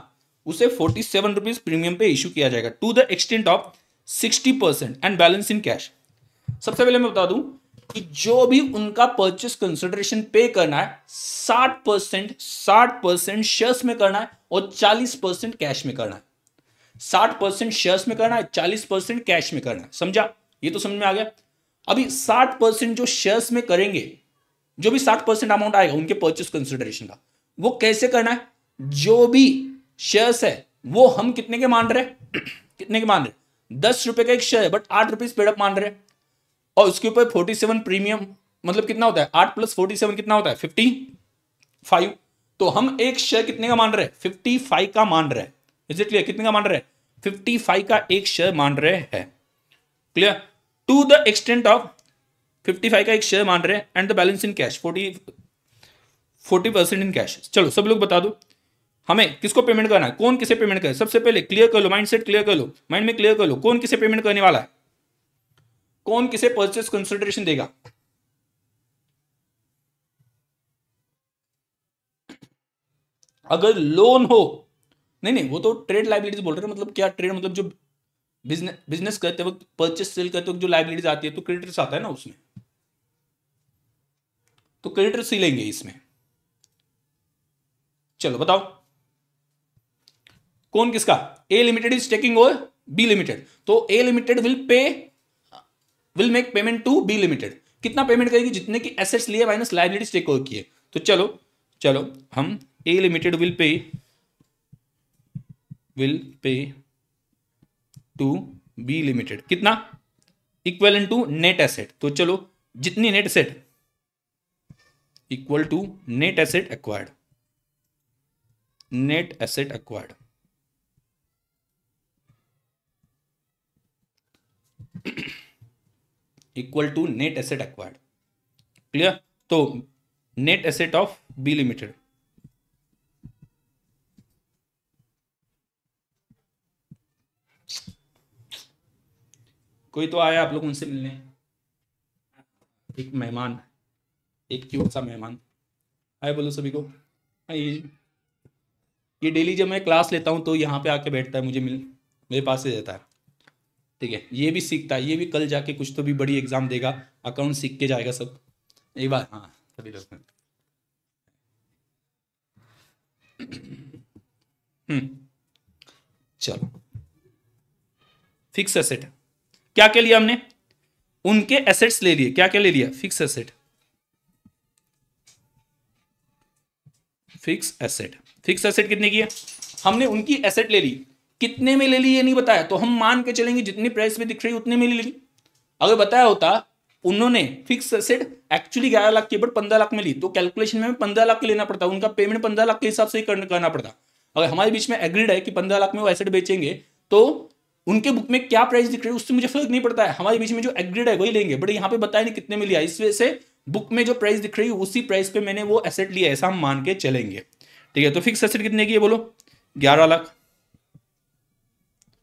उसे फोर्टी सेवन रुपीज प्रीमियम पे इश्यू किया जाएगा to the extent of sixty percent and balance in cash सबसे पहले मैं बता दूं कि जो भी उनका परचेस कंसिडरेशन पे करना है साठ परसेंट साठ परसेंट शेयर्स में करना है और चालीस परसेंट कैश में करना है साठ परसेंट शेयर्स में करना है चालीस परसेंट कैश में करना है समझा ये तो समझ में आ गया अभी साठ परसेंट जो शेयर्स में करेंगे जो भी साठ परसेंट अमाउंट आएगा उनके परचेस कंसिडरेशन का वो कैसे करना है जो भी शेयर्स है वो हम कितने के मान रहे कितने के मान रहे दस रुपए का एक शेयर है बट आठ रुपीज पेडअप मान रहे और उसके ऊपर फोर्टी सेवन प्रीमियम मतलब कितना होता है आठ प्लस फोर्टी सेवन कितना होता है फिफ्टी फाइव तो हम एक शेयर कितने का मान रहे हैं फिफ्टी फाइव का मान रहे हैं इज इट क्लियर कितने का मान रहे हैं फिफ्टी फाइव का एक शेयर मान रहे हैं clear to the extent of fifty five का एक शेयर मान रहे हैं and the balance in cash forty forty percent in cash चलो सब लोग बता दो हमें किसको पेमेंट करना है कौन किसे पेमेंट करे सबसे पहले क्लियर कर लो माइंड सेट क्लियर कर लो माइंड में क्लियर कर लो कौन किसे पेमेंट करने वाला है कौन किसे परचेस कंसिडरेशन देगा अगर लोन हो नहीं नहीं वो तो ट्रेड लाइबिलिटीज बोल रहे हैं मतलब क्या ट्रेड मतलब जो बिजनेस बिजनेस करते वक्त परचेस सेल करते वक्त जो लाइबिलिटीज आती है तो क्रेडिटर्स आता है ना उसमें तो क्रेडिटर्स ही लेंगे इसमें चलो बताओ कौन किसका A limited is taking over B limited तो A limited will pay will make payment to B limited कितना पेमेंट करेगी जितने की एसेट्स लिए माइनस लाइबिलिटीज टेक ओवर किए तो चलो चलो हम A limited will pay will pay to B limited कितना इक्वल टू नेट एसेट तो चलो जितनी net asset equal to net asset acquired net asset acquired equal to net asset acquired clear तो net asset of B limited कोई तो आया आप लोग उनसे मिलने एक मेहमान एक क्यूट सा मेहमान आए बोलो सभी को हाय ये डेली जब मैं क्लास लेता हूँ तो यहाँ पे आके बैठता है मुझे मिल मेरे पास ही रहता है ठीक है ये भी सीखता है ये भी कल जाके कुछ तो भी बड़ी एग्जाम देगा अकाउंट सीख के जाएगा सब एक बार हाँ सभी लोग हम्म, चलो फिक्स एसेट क्या क्या लिया हमने उनके एसेट्स ले लिए क्या क्या ले लिया fix asset fix asset fix asset कितने की है हमने उनकी एसेट ले ली कितने में ले ली ये नहीं बताया तो हम मान के चलेंगे जितनी प्राइस में दिख रही उतने में ले ली अगर बताया होता उन्होंने फिक्स असेट एक्चुअली ग्यारह लाख की बट पंद्रह लाख में ली तो कैलकुलेशन में पंद्रह लाख के लेना पड़ता उनका पेमेंट पंद्रह लाख के हिसाब से ही करना पड़ता अगर हमारे बीच में एग्रीड है कि पंद्रह लाख में वो एसेट बेचेंगे तो उनके बुक में क्या प्राइस दिख रही है उससे मुझे फर्क नहीं पड़ता है हमारे बीच में जो एग्रीड है वही लेंगे बट यहाँ पे बताया नहीं कितने में लिया इस वजह से बुक में जो प्राइस दिख रही है उसी प्राइस पे मैंने वो एसेट लिया ऐसा हम मान के चलेंगे ठीक है तो फिक्स एसेट कितने की है बोलो ग्यारह लाख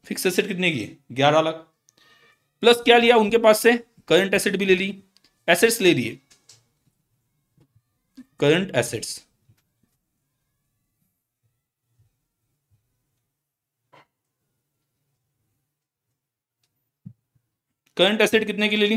फिक्स एसेट कितने की ग्यारह लाख प्लस क्या लिया उनके पास से करंट एसेट भी ले ली एसेट्स ले लिए करंट एसेट्स करंट एसेट कितने की ले ली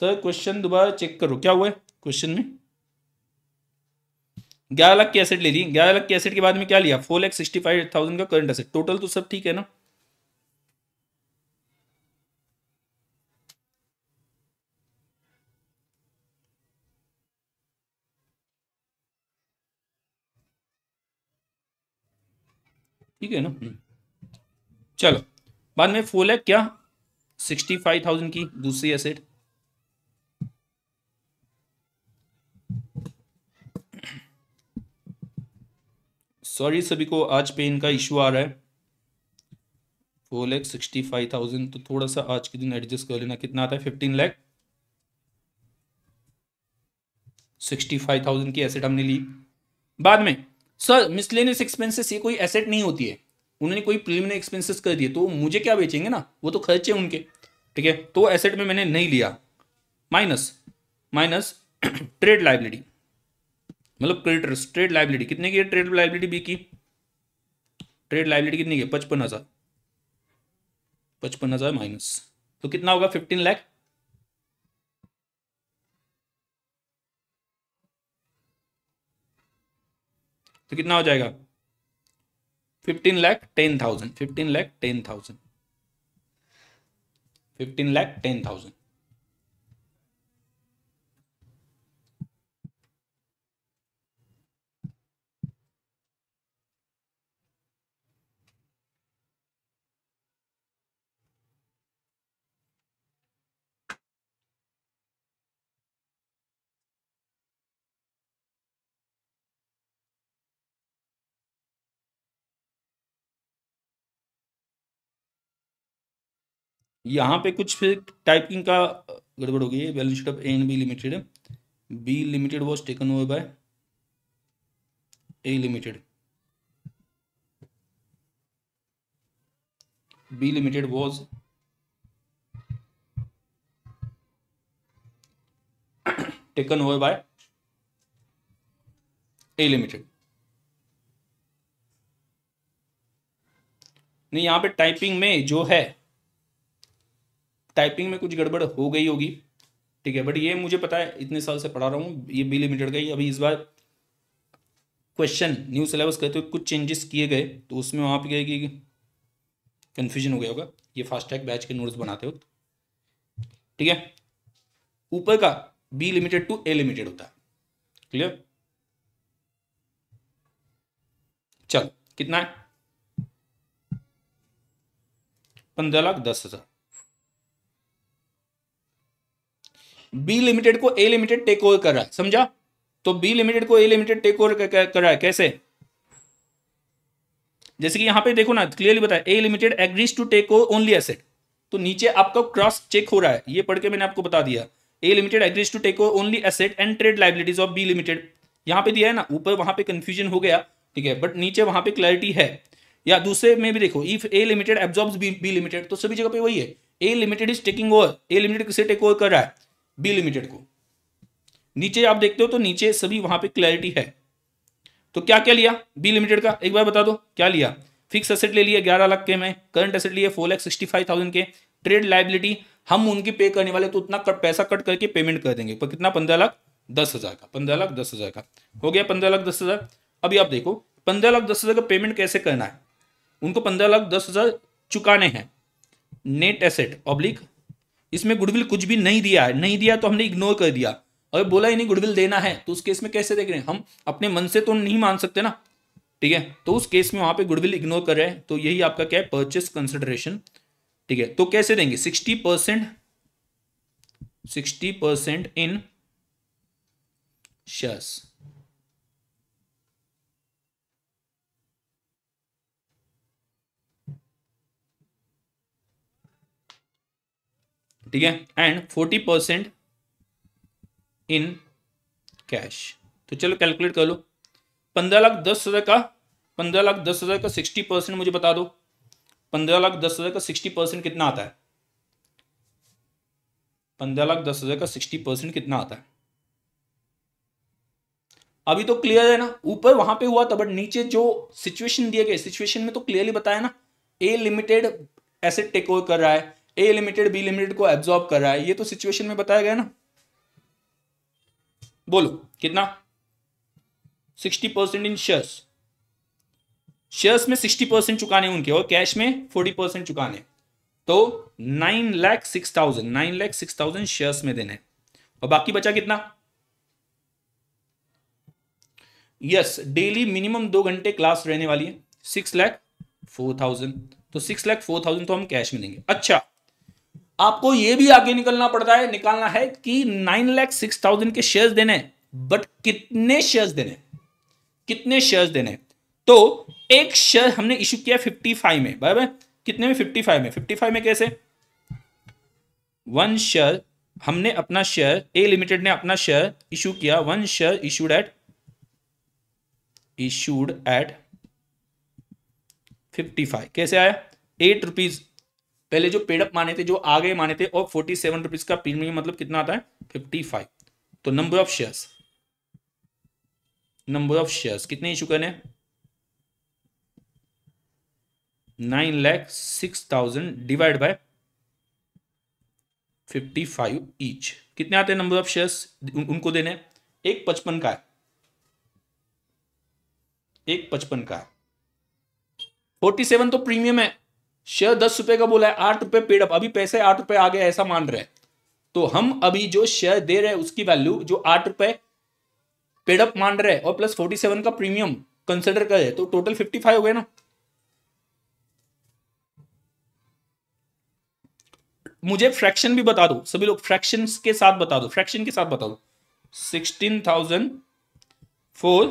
सर क्वेश्चन दोबारा चेक करो क्या हुआ है क्वेश्चन में ग्यारह लाख की एसेट ले ली ग्यारह लाख की एसेट के बाद में क्या लिया four lakh sixty five thousand का करंट एसेट टोटल तो सब ठीक है ना ठीक है ना हम्म। चलो बाद में फोर लाख क्या सिक्सटी फाइव थाउजेंड की दूसरी एसेट सॉरी सभी को आज पेन का इशू आ रहा है four lakh sixty five thousand तो थोड़ा सा आज के दिन एडजस्ट कर लेना कितना आता है fifteen lakh sixty five thousand की एसेट हमने ली बाद में सर मिसलेनियस एक्सपेंसेस ये कोई एसेट नहीं होती है उन्होंने कोई प्रीमियम एक्सपेंसेस कर दिए तो मुझे क्या बेचेंगे ना वो तो खर्चे उनके ठीक है तो एसेट में मैंने नहीं लिया माइनस माइनस ट्रेड लाइबिलिटी मतलब क्रेडिटर्स ट्रेड लाइबिलिटी कितने की है ट्रेड लाइबिलिटी बी की ट्रेड लाइबिलिटी कितनी की पचपन हज़ार पचपन हज़ार माइनस तो कितना होगा फिफ्टीन लैख तो कितना हो जाएगा fifteen lakh ten thousand fifteen lakh ten thousand fifteen lakh ten thousand यहाँ पे कुछ फिर टाइपिंग का गड़बड़ हो गई है balance sheet of an B limited B limited was taken over by A limited B limited was taken over by A limited नहीं यहाँ पे टाइपिंग में जो है टाइपिंग में कुछ गड़बड़ हो गई होगी ठीक है बट ये मुझे पता है इतने साल से पढ़ा रहा हूँ ये बी लिमिटेड का ही अभी इस बार क्वेश्चन न्यू सिलेबस कहते हुए कुछ चेंजेस किए गए तो उसमें वहाँ पर क्या कि कन्फ्यूजन हो गया होगा ये फास्टैग बैच के नोट्स बनाते हो ठीक है ऊपर का B limited to A limited होता है क्लियर चल कितना है पंद्रह लाख दस हजार बी लिमिटेड को ए लिमिटेड टेक ओवर कर रहा है समझा तो बी लिमिटेड को ए लिमिटेड टेक ओवर कर रहा है कैसे जैसे कि यहां पे देखो ना क्लियरली बताया A limited agrees to take over only asset तो नीचे आपका क्रॉस चेक हो रहा है ये पढ़ के मैंने आपको बता दिया A limited agrees to take over only asset and trade liabilities of B limited यहां पे दिया है ना ऊपर वहां पे कंफ्यूजन हो गया ठीक है बट नीचे वहां पे क्लैरिटी है या दूसरे में भी देखो if A limited absorbs B limited तो सभी जगह पे वही है A limited is taking over A limited किसे टेक ओवर कर रहा है बी लिमिटेड को नीचे आप देखते हो तो नीचे सभी वहां पे क्लैरिटी है तो क्या क्या लिया बी लिमिटेड का एक बार बता दो क्या लिया फिक्स असेट ले लिया ग्यारह लाख के में करंट असेट लिए four lakh sixty five thousand के ट्रेड लाइबिलिटी हम उनकी पे करने वाले तो उतना कट पैसा कट करके पेमेंट कर देंगे पर कितना पंद्रह लाख दस हज़ार का पंद्रह लाख दस हज़ार का हो गया पंद्रह लाख दस हज़ार अभी आप देखो पंद्रह लाख दस हज़ार का पेमेंट कैसे करना है उनको पंद्रह लाख दस हज़ार चुकाने हैं नेट एसेट ऑब्लिक इसमें गुडविल कुछ भी नहीं दिया है नहीं दिया तो हमने इग्नोर कर दिया अगर बोला ही नहीं गुडविल देना है तो उस केस में कैसे देख रहे हैं हम अपने मन से तो नहीं मान सकते ना ठीक है तो उस केस में वहां पे गुडविल इग्नोर कर रहे हैं तो यही आपका क्या है परचेस कंसिडरेशन ठीक है तो कैसे देंगे sixty percent sixty percent in shares ठीक है and forty percent in cash तो चलो कैलकुलेट कर लो पंद्रह लाख दस हज़ार का पंद्रह लाख दस हज़ार का सिक्सटी परसेंट मुझे बता दो पंद्रह लाख दस हज़ार का सिक्सटी परसेंट कितना आता है पंद्रह लाख दस हज़ार का सिक्सटी परसेंट कितना आता है अभी तो क्लियर है ना ऊपर वहां पे हुआ था बट नीचे जो सिचुएशन दिया गया सिचुएशन में तो क्लियरली बताया ना A limited asset take over कर रहा है ए लिमिटेड बी लिमिटेड को एब्जॉर्ब कर रहा है ये तो सिचुएशन में बताया गया ना बोलो कितना sixty percent in shares shares में सिक्सटी परसेंट चुकाने उनके और कैश में फोर्टी परसेंट चुकाने तो nine lakh six thousand nine lakh six thousand shares में देने और बाकी बचा कितना यस डेली मिनिमम दो घंटे क्लास रहने वाली है सिक्स लैख फोर थाउजेंड तो सिक्स लैख फोर थाउजेंड तो हम कैश में देंगे अच्छा आपको यह भी आगे निकलना पड़ता है निकालना है कि नाइन लैख सिक्स थाउजेंड के शेयर्स देने बट कितने शेयर्स देने कितने शेयर्स देने तो एक शेयर हमने इश्यू किया फिफ्टी फाइव में बराबर कितने में फिफ्टी फाइव में फिफ्टी फाइव में कैसे वन शेयर हमने अपना शेयर ए लिमिटेड ने अपना शेयर इशू किया one share issued at issued at fifty five कैसे आया एट रुपीज पहले जो पेडअप माने थे जो आ गए माने थे और फोर्टी सेवन रुपीज का प्रीमियम मतलब कितना आता है फिफ्टी फाइव तो number of shares number of shares कितने इशू करने nine lakh six thousand divide by fifty five each कितने आते हैं नंबर ऑफ शेयर्स उनको देने एक पचपन का है एक पचपन का है फोर्टी सेवन तो प्रीमियम है शेयर दस रुपए का बोला है आठ रुपए पेड अप अभी पैसे आठ रुपए आ गए ऐसा मान रहे हैं तो हम अभी जो शेयर दे रहे हैं उसकी वैल्यू जो आठ रुपए पेड अप मान रहे हैं और प्लस फोर्टी सेवन का प्रीमियम कंसिडर करे तो टोटल फिफ्टी फाइव हो गए ना मुझे फ्रैक्शन भी बता दो सभी लोग फ्रैक्शन के साथ बता दो फ्रैक्शन के साथ बता दो sixteen thousand four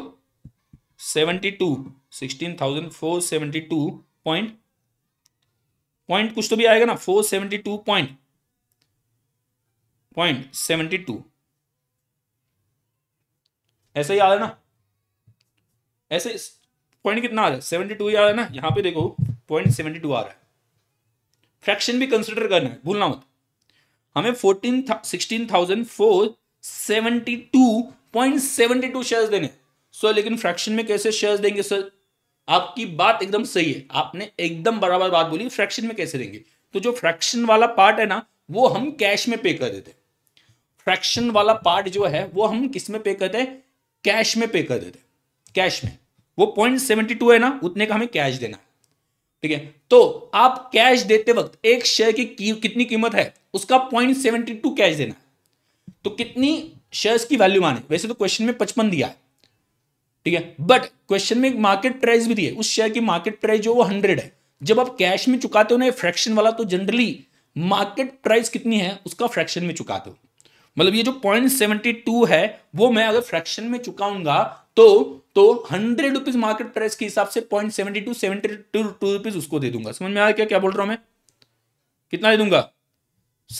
seventy two sixteen thousand four seventy two point point कुछ तो भी आएगा ना four seventy two point point seventy two ऐसे ही आ रहा है ना ऐसे पॉइंट कितना आ रहा है सेवेंटी टू आ रहा है ना यहां पे देखो पॉइंट सेवेंटी टू आ रहा है फ्रैक्शन भी कंसिडर करना है भूलना मत हमें fourteen sixteen thousand four seventy two point seventy two share देने सो लेकिन फ्रैक्शन में कैसे शेयर्स देंगे सर आपकी बात एकदम सही है आपने एकदम बराबर बात बोली फ्रैक्शन में कैसे देंगे तो जो फ्रैक्शन वाला पार्ट है ना वो हम कैश में पे कर देते फ्रैक्शन वाला पार्ट जो है वो हम किस में पे करते कैश में पे कर देते कैश में वो पॉइंट सेवेंटी टू है ना उतने का हमें कैश देना ठीक है तो आप कैश देते वक्त एक शेयर की कितनी कीमत है उसका पॉइंट सेवेंटी टू कैश देना तो कितनी शेयर्स की वैल्यू माने वैसे तो क्वेश्चन में पचपन दिया है ठीक है बट क्वेश्चन में मार्केट प्राइस भी दी है उस शेयर की मार्केट प्राइस जो वो हंड्रेड है जब आप कैश में चुकाते हो ना फ्रैक्शन वाला तो जनरली मार्केट प्राइस कितनी है उसका फ्रैक्शन में चुकाते हो मतलब ये जो पॉइंट सेवेंटी टू है वो मैं अगर फ्रैक्शन में चुकाऊंगा तो तो हंड्रेड रुपीज मार्केट प्राइस के हिसाब से point seventy two seventy two two rupees उसको दे दूंगा समझ में आया क्या क्या बोल रहा हूं मैं कितना दे दूंगा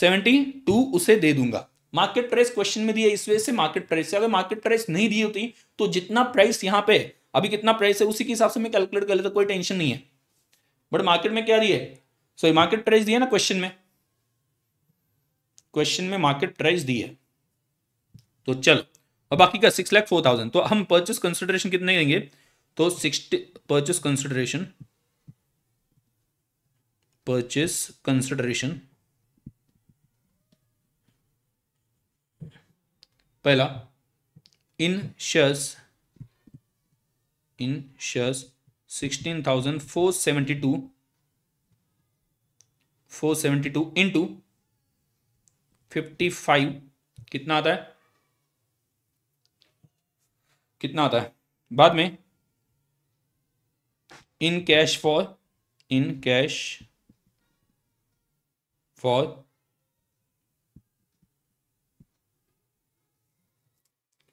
सेवेंटी टू उसे दे दूंगा मार्केट प्राइस क्वेश्चन में दिया इस वजह से मार्केट प्राइस अगर मार्केट प्राइस नहीं दी होती तो जितना प्राइस यहाँ पे अभी कितना प्राइस है उसी के हिसाब से मैं कैलकुलेट कर लेता कोई टेंशन नहीं है बट मार्केट में क्या दिया है सो मार्केट प्राइस दिया ना क्वेश्चन में क्वेश्चन में मार्केट प्राइस दी है तो चलो और बाकी का सिक्स लैख फोर थाउजेंड तो हम परचेस कंसिडरेशन कितने देंगे तो sixty purchase consideration purchase consideration पहला in shares in shares sixteen thousand four seventy two four seventy two into fifty five कितना आता है कितना आता है बाद में in cash for in cash for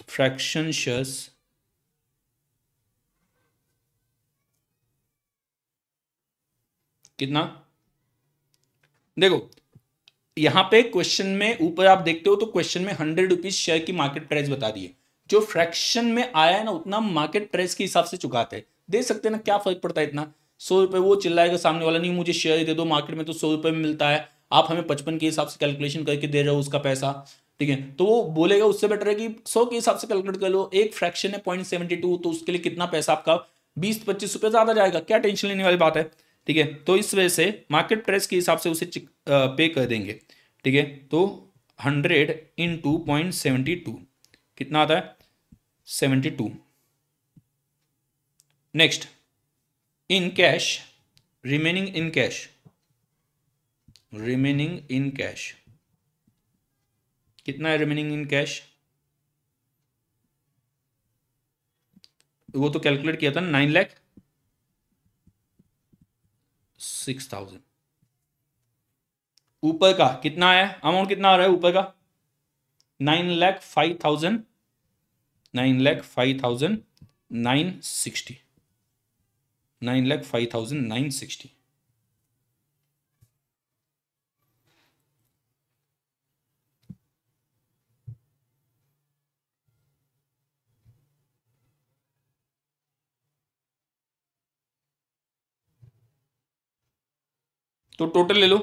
fraction कितना देखो यहां पे क्वेश्चन में ऊपर आप देखते हो तो क्वेश्चन में हंड्रेड रुपीज शेयर की मार्केट प्राइस बता दिए जो फ्रैक्शन में आया है ना उतना मार्केट प्राइस के हिसाब से चुकाते हैं दे सकते हैं ना क्या फर्क पड़ता है इतना सौ रुपये वो चिल्लाएगा सामने वाला नहीं मुझे शेयर दे दो मार्केट में तो सौ रुपए में मिलता है आप हमें पचपन के हिसाब से कैलकुलेशन करके दे रहे हो उसका पैसा ठीक है तो वो बोलेगा उससे बेटर है कि सौ के हिसाब से कैलकुलेट कर लो एक फ्रैक्शन है पॉइंट सेवेंटी टू तो उसके लिए कितना पैसा आपका बीस पच्चीस रुपये ज़्यादा जाएगा क्या टेंशन लेने वाली बात है ठीक है तो इस वजह से मार्केट प्राइस के हिसाब से उसे पे कर देंगे ठीक है तो hundred into point seventy two कितना आता है seventy two next in cash remaining in cash remaining in cash कितना है रिमेनिंग इन कैश वो तो कैलकुलेट किया था ना नाइन लैख सिक्स थाउजेंड ऊपर का कितना आया अमाउंट कितना आ रहा है ऊपर का nine lakh five thousand nine lakh five thousand nine sixty nine lakh five thousand nine sixty तो टोटल ले लो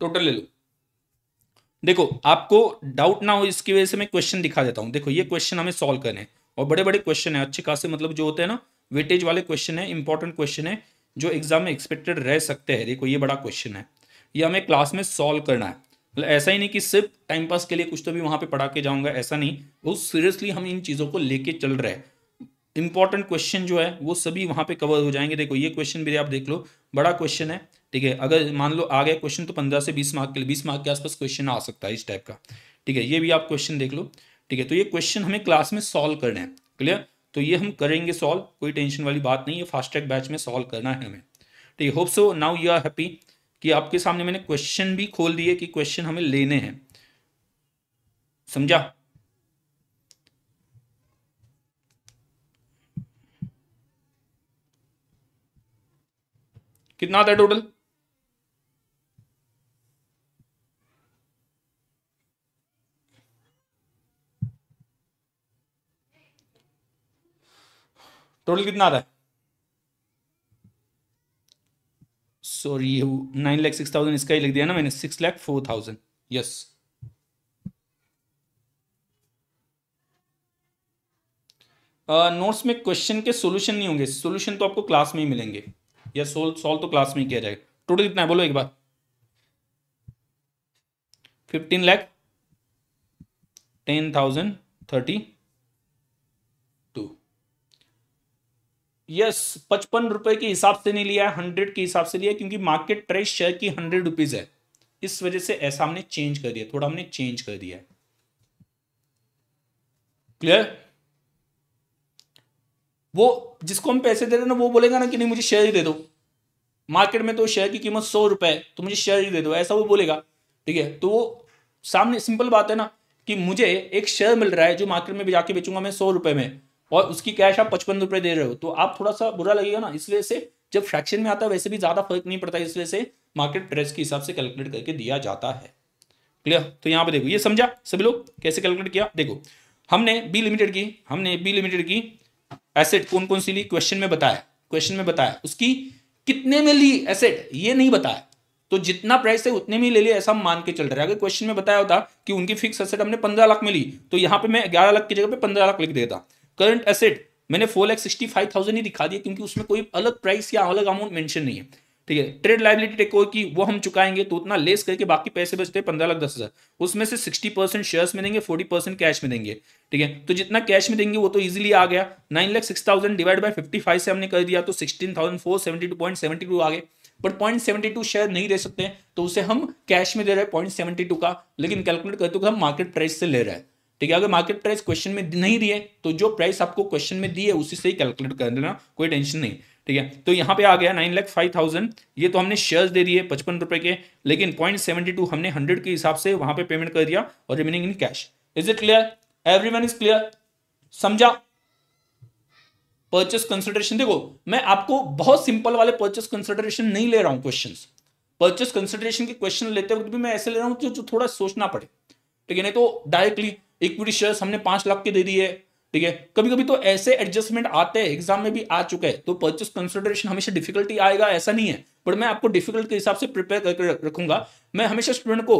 टोटल ले लो देखो आपको डाउट ना हो इसकी वजह से मैं क्वेश्चन दिखा देता हूँ देखो ये क्वेश्चन हमें सॉल्व करने हैं और बड़े बड़े क्वेश्चन है अच्छे खासे मतलब जो होते हैं ना वेटेज वाले क्वेश्चन है इंपॉर्टेंट क्वेश्चन है जो एग्जाम में एक्सपेक्टेड रह सकते हैं देखो ये बड़ा क्वेश्चन है ये हमें क्लास में सॉल्व करना है मतलब ऐसा ही नहीं कि सिर्फ टाइम पास के लिए कुछ तो भी वहां पे पढ़ा के जाऊंगा ऐसा नहीं बहुत सीरियसली हम इन चीज़ों को लेके चल रहे हैं इंपॉर्टेंट क्वेश्चन जो है वो सभी वहाँ पे कवर हो जाएंगे देखो ये क्वेश्चन मेरे आप देख लो बड़ा क्वेश्चन है ठीक है अगर मान लो आ गया क्वेश्चन तो पंद्रह से बीस मार्क के लिए बीस मार्क के आसपास क्वेश्चन आ सकता है इस टाइप का ठीक है ये भी आप क्वेश्चन देख लो ठीक है तो ये क्वेश्चन हमें क्लास में सॉल्व करना है क्लियर तो ये हम करेंगे सॉल्व कोई टेंशन वाली बात नहीं है फास्ट ट्रैक बैच में सॉल्व करना है हमें ठीक है hope so now you are happy कि आपके सामने मैंने क्वेश्चन भी खोल दिए कि क्वेश्चन हमें लेने हैं समझा कितना आता है टोटल टोटल कितना आ रहा है सॉरी ये नाइन लैख सिक्स थाउजेंड इसका ही लिख दिया ना मैंने six lakh four thousand yes notes में क्वेश्चन के सॉल्यूशन नहीं होंगे सॉल्यूशन तो आपको क्लास में ही मिलेंगे या सोल्व तो क्लास में ही किया जाएगा टोटल कितना है बोलो एक बार fifteen lakh ten thousand thirty two yes पचपन रुपए के हिसाब से नहीं लिया है हंड्रेड के हिसाब से लिया क्योंकि मार्केट प्राइस शेयर की हंड्रेड रुपीज है इस वजह से ऐसा हमने चेंज कर दिया थोड़ा हमने चेंज कर दिया क्लियर वो जिसको हम पैसे दे रहे हैं ना वो बोलेगा ना कि नहीं मुझे शेयर ही दे दो मार्केट में तो शेयर की कीमत सौ रुपए है तो मुझे शेयर ही दे दो ऐसा वो बोलेगा ठीक है तो वो सामने सिंपल बात है ना कि मुझे एक शेयर मिल रहा है जो मार्केट में जाके बेचूंगा मैं सौ रुपए में और उसकी कैश आप पचपन रुपए दे रहे हो तो आप थोड़ा सा बुरा लगेगा ना इसलिए से जब फ्रैक्शन में आता है वैसे भी ज़्यादा फर्क नहीं पड़ता इसलिए से मार्केट प्राइस के हिसाब से कैलकुलेट करके दिया जाता है क्लियर तो यहाँ पे देखो ये समझा सभी लोग कैसे कैलकुलेट किया देखो हमने बी लिमिटेड की हमने बी लिमिटेड की एसेट कौन कौन सी ली क्वेश्चन में बताया क्वेश्चन में बताया उसकी कितने में ली एसेट ये नहीं बताया तो जितना प्राइस है उतने में ले लिया ऐसा मान के चल रहा है अगर क्वेश्चन में बताया होता कि उनकी फिक्स एसेट हमने पंद्रह लाख में ली तो यहाँ पे मैं ग्यारह लाख की जगह पे पंद्रह लाख लिख देता करंट एसेट मैंने four lakh sixty five thousand ही दिखा दिया क्योंकि उसमें कोई अलग प्राइस या अलग अमाउंट मेंशन नहीं है ठीक है ट्रेड लाइबिलिटी टेक की वो हम चुकाएंगे तो उतना लेस करके बाकी पैसे बचते हैं पंद्रह लाख दस हज़ार उसमें से सिक्सटी परसेंट शेयर्स में देंगे फोर्टी परसेंट कैश में देंगे ठीक है तो जितना कैश में देंगे वो तो इजीली आ गया nine lakh six thousand divide by fifty five से हमने कर दिया तो sixteen thousand four seventy two point seventy two आ गए but point seventy two share नहीं दे सकते तो उसे हम कैश में दे रहे हैं पॉइंट सेवेंटी टू का लेकिन कैलकुलेट करते हम मार्केट प्राइस से ले रहे हैं ठीक है अगर मार्केट प्राइस क्वेश्चन में नहीं दिए तो जो प्राइस आपको क्वेश्चन में दी है उसी से ही कैलकुलेट कर देना कोई टेंशन नहीं ठीक है तो यहाँ पे आ गया नाइन लैख फाइव थाउजेंड ये तो हमने शेयर्स दे दिए पचपन रुपए के लेकिन पॉइंट सेवेंटी टू हमने हंड्रेड के हिसाब से वहां पे पेमेंट कर दिया और remaining in cash is it clear every is clear समझा परचेस कंसिडरेशन देखो मैं आपको बहुत सिंपल वाले परचेस कंसिडरेशन नहीं ले रहा हूं क्वेश्चन परचेस कंसिडरेशन के क्वेश्चन लेते वक्त भी मैं ऐसे ले रहा हूं जो, जो थोड़ा सोचना पड़े ठीक है नहीं तो डायरेक्टली इक्विटी शेयर्स हमने पांच लाख के दे दिए ठीक है कभी कभी तो ऐसे एडजस्टमेंट आते हैं एग्जाम में भी आ चुके हैं तो परचेस कंसिडरेशन हमेशा डिफिकल्टी आएगा ऐसा नहीं है बट मैं आपको डिफिकल्ट के हिसाब से प्रिपेयर करके रखूंगा मैं हमेशा स्टूडेंट को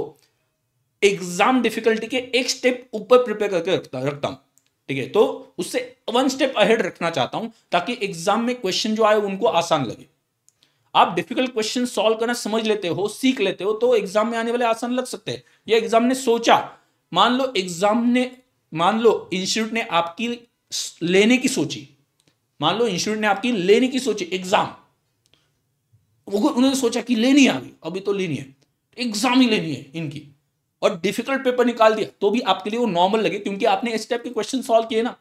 एग्जाम डिफिकल्टी के एक स्टेप ऊपर प्रिपेयर करके रखता रखता हूं ठीक है तो उससे वन स्टेप अहेड रखना चाहता हूं ताकि एग्जाम में क्वेश्चन जो आए उनको आसान लगे आप डिफिकल्ट क्वेश्चन सॉल्व करना समझ लेते हो सीख लेते हो तो एग्जाम में आने वाले आसान लग सकते हैं या एग्जाम ने सोचा मान लो एग्जाम ने मान लो इंस्टीट्यूट ने आपकी लेने की सोची मान लो इंस्टीट्यूट ने आपकी लेने की सोची एग्जाम वो उन्होंने सोचा कि लेनी आ गई अभी तो लेनी है एग्जाम ही लेनी है इनकी और डिफिकल्ट पेपर निकाल दिया तो भी आपके लिए वो नॉर्मल लगे क्योंकि आपने इस टाइप के क्वेश्चन सॉल्व किए ना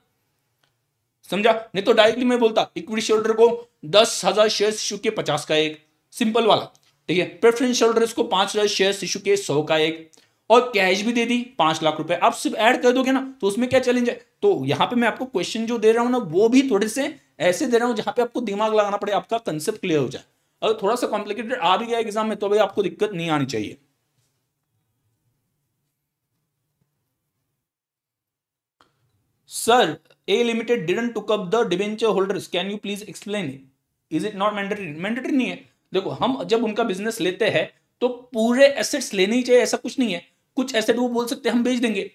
समझा नहीं तो डायरेक्टली मैं बोलता इक्विटी शोल्डर को दस हजार शेयर इशू के पचास का एक सिंपल वाला ठीक है प्रेफरेंस शोल्डर को पांच हजार शेयर इशू के सौ का एक और कैश भी दे दी पांच लाख रुपए आप सिर्फ ऐड कर दोगे ना तो उसमें क्या चैलेंज है तो यहाँ पे मैं आपको क्वेश्चन जो दे रहा हूँ ना वो भी थोड़े से ऐसे दे रहा हूँ जहां पे आपको दिमाग लगाना पड़े आपका कंसेप्ट क्लियर हो जाए अगर थोड़ा सा कॉम्प्लिकेटेड आ भी गया एग्जाम में तो भाई आपको दिक्कत नहीं आनी चाहिए sir A limited didn't took up the debenture holders can you please explain is it not mandatory mandatory नहीं है देखो हम जब उनका बिजनेस लेते हैं तो पूरे एसेट्स लेने ही चाहिए ऐसा कुछ नहीं है कुछ एसेट वो बोल सकते हैं हम बेच देंगे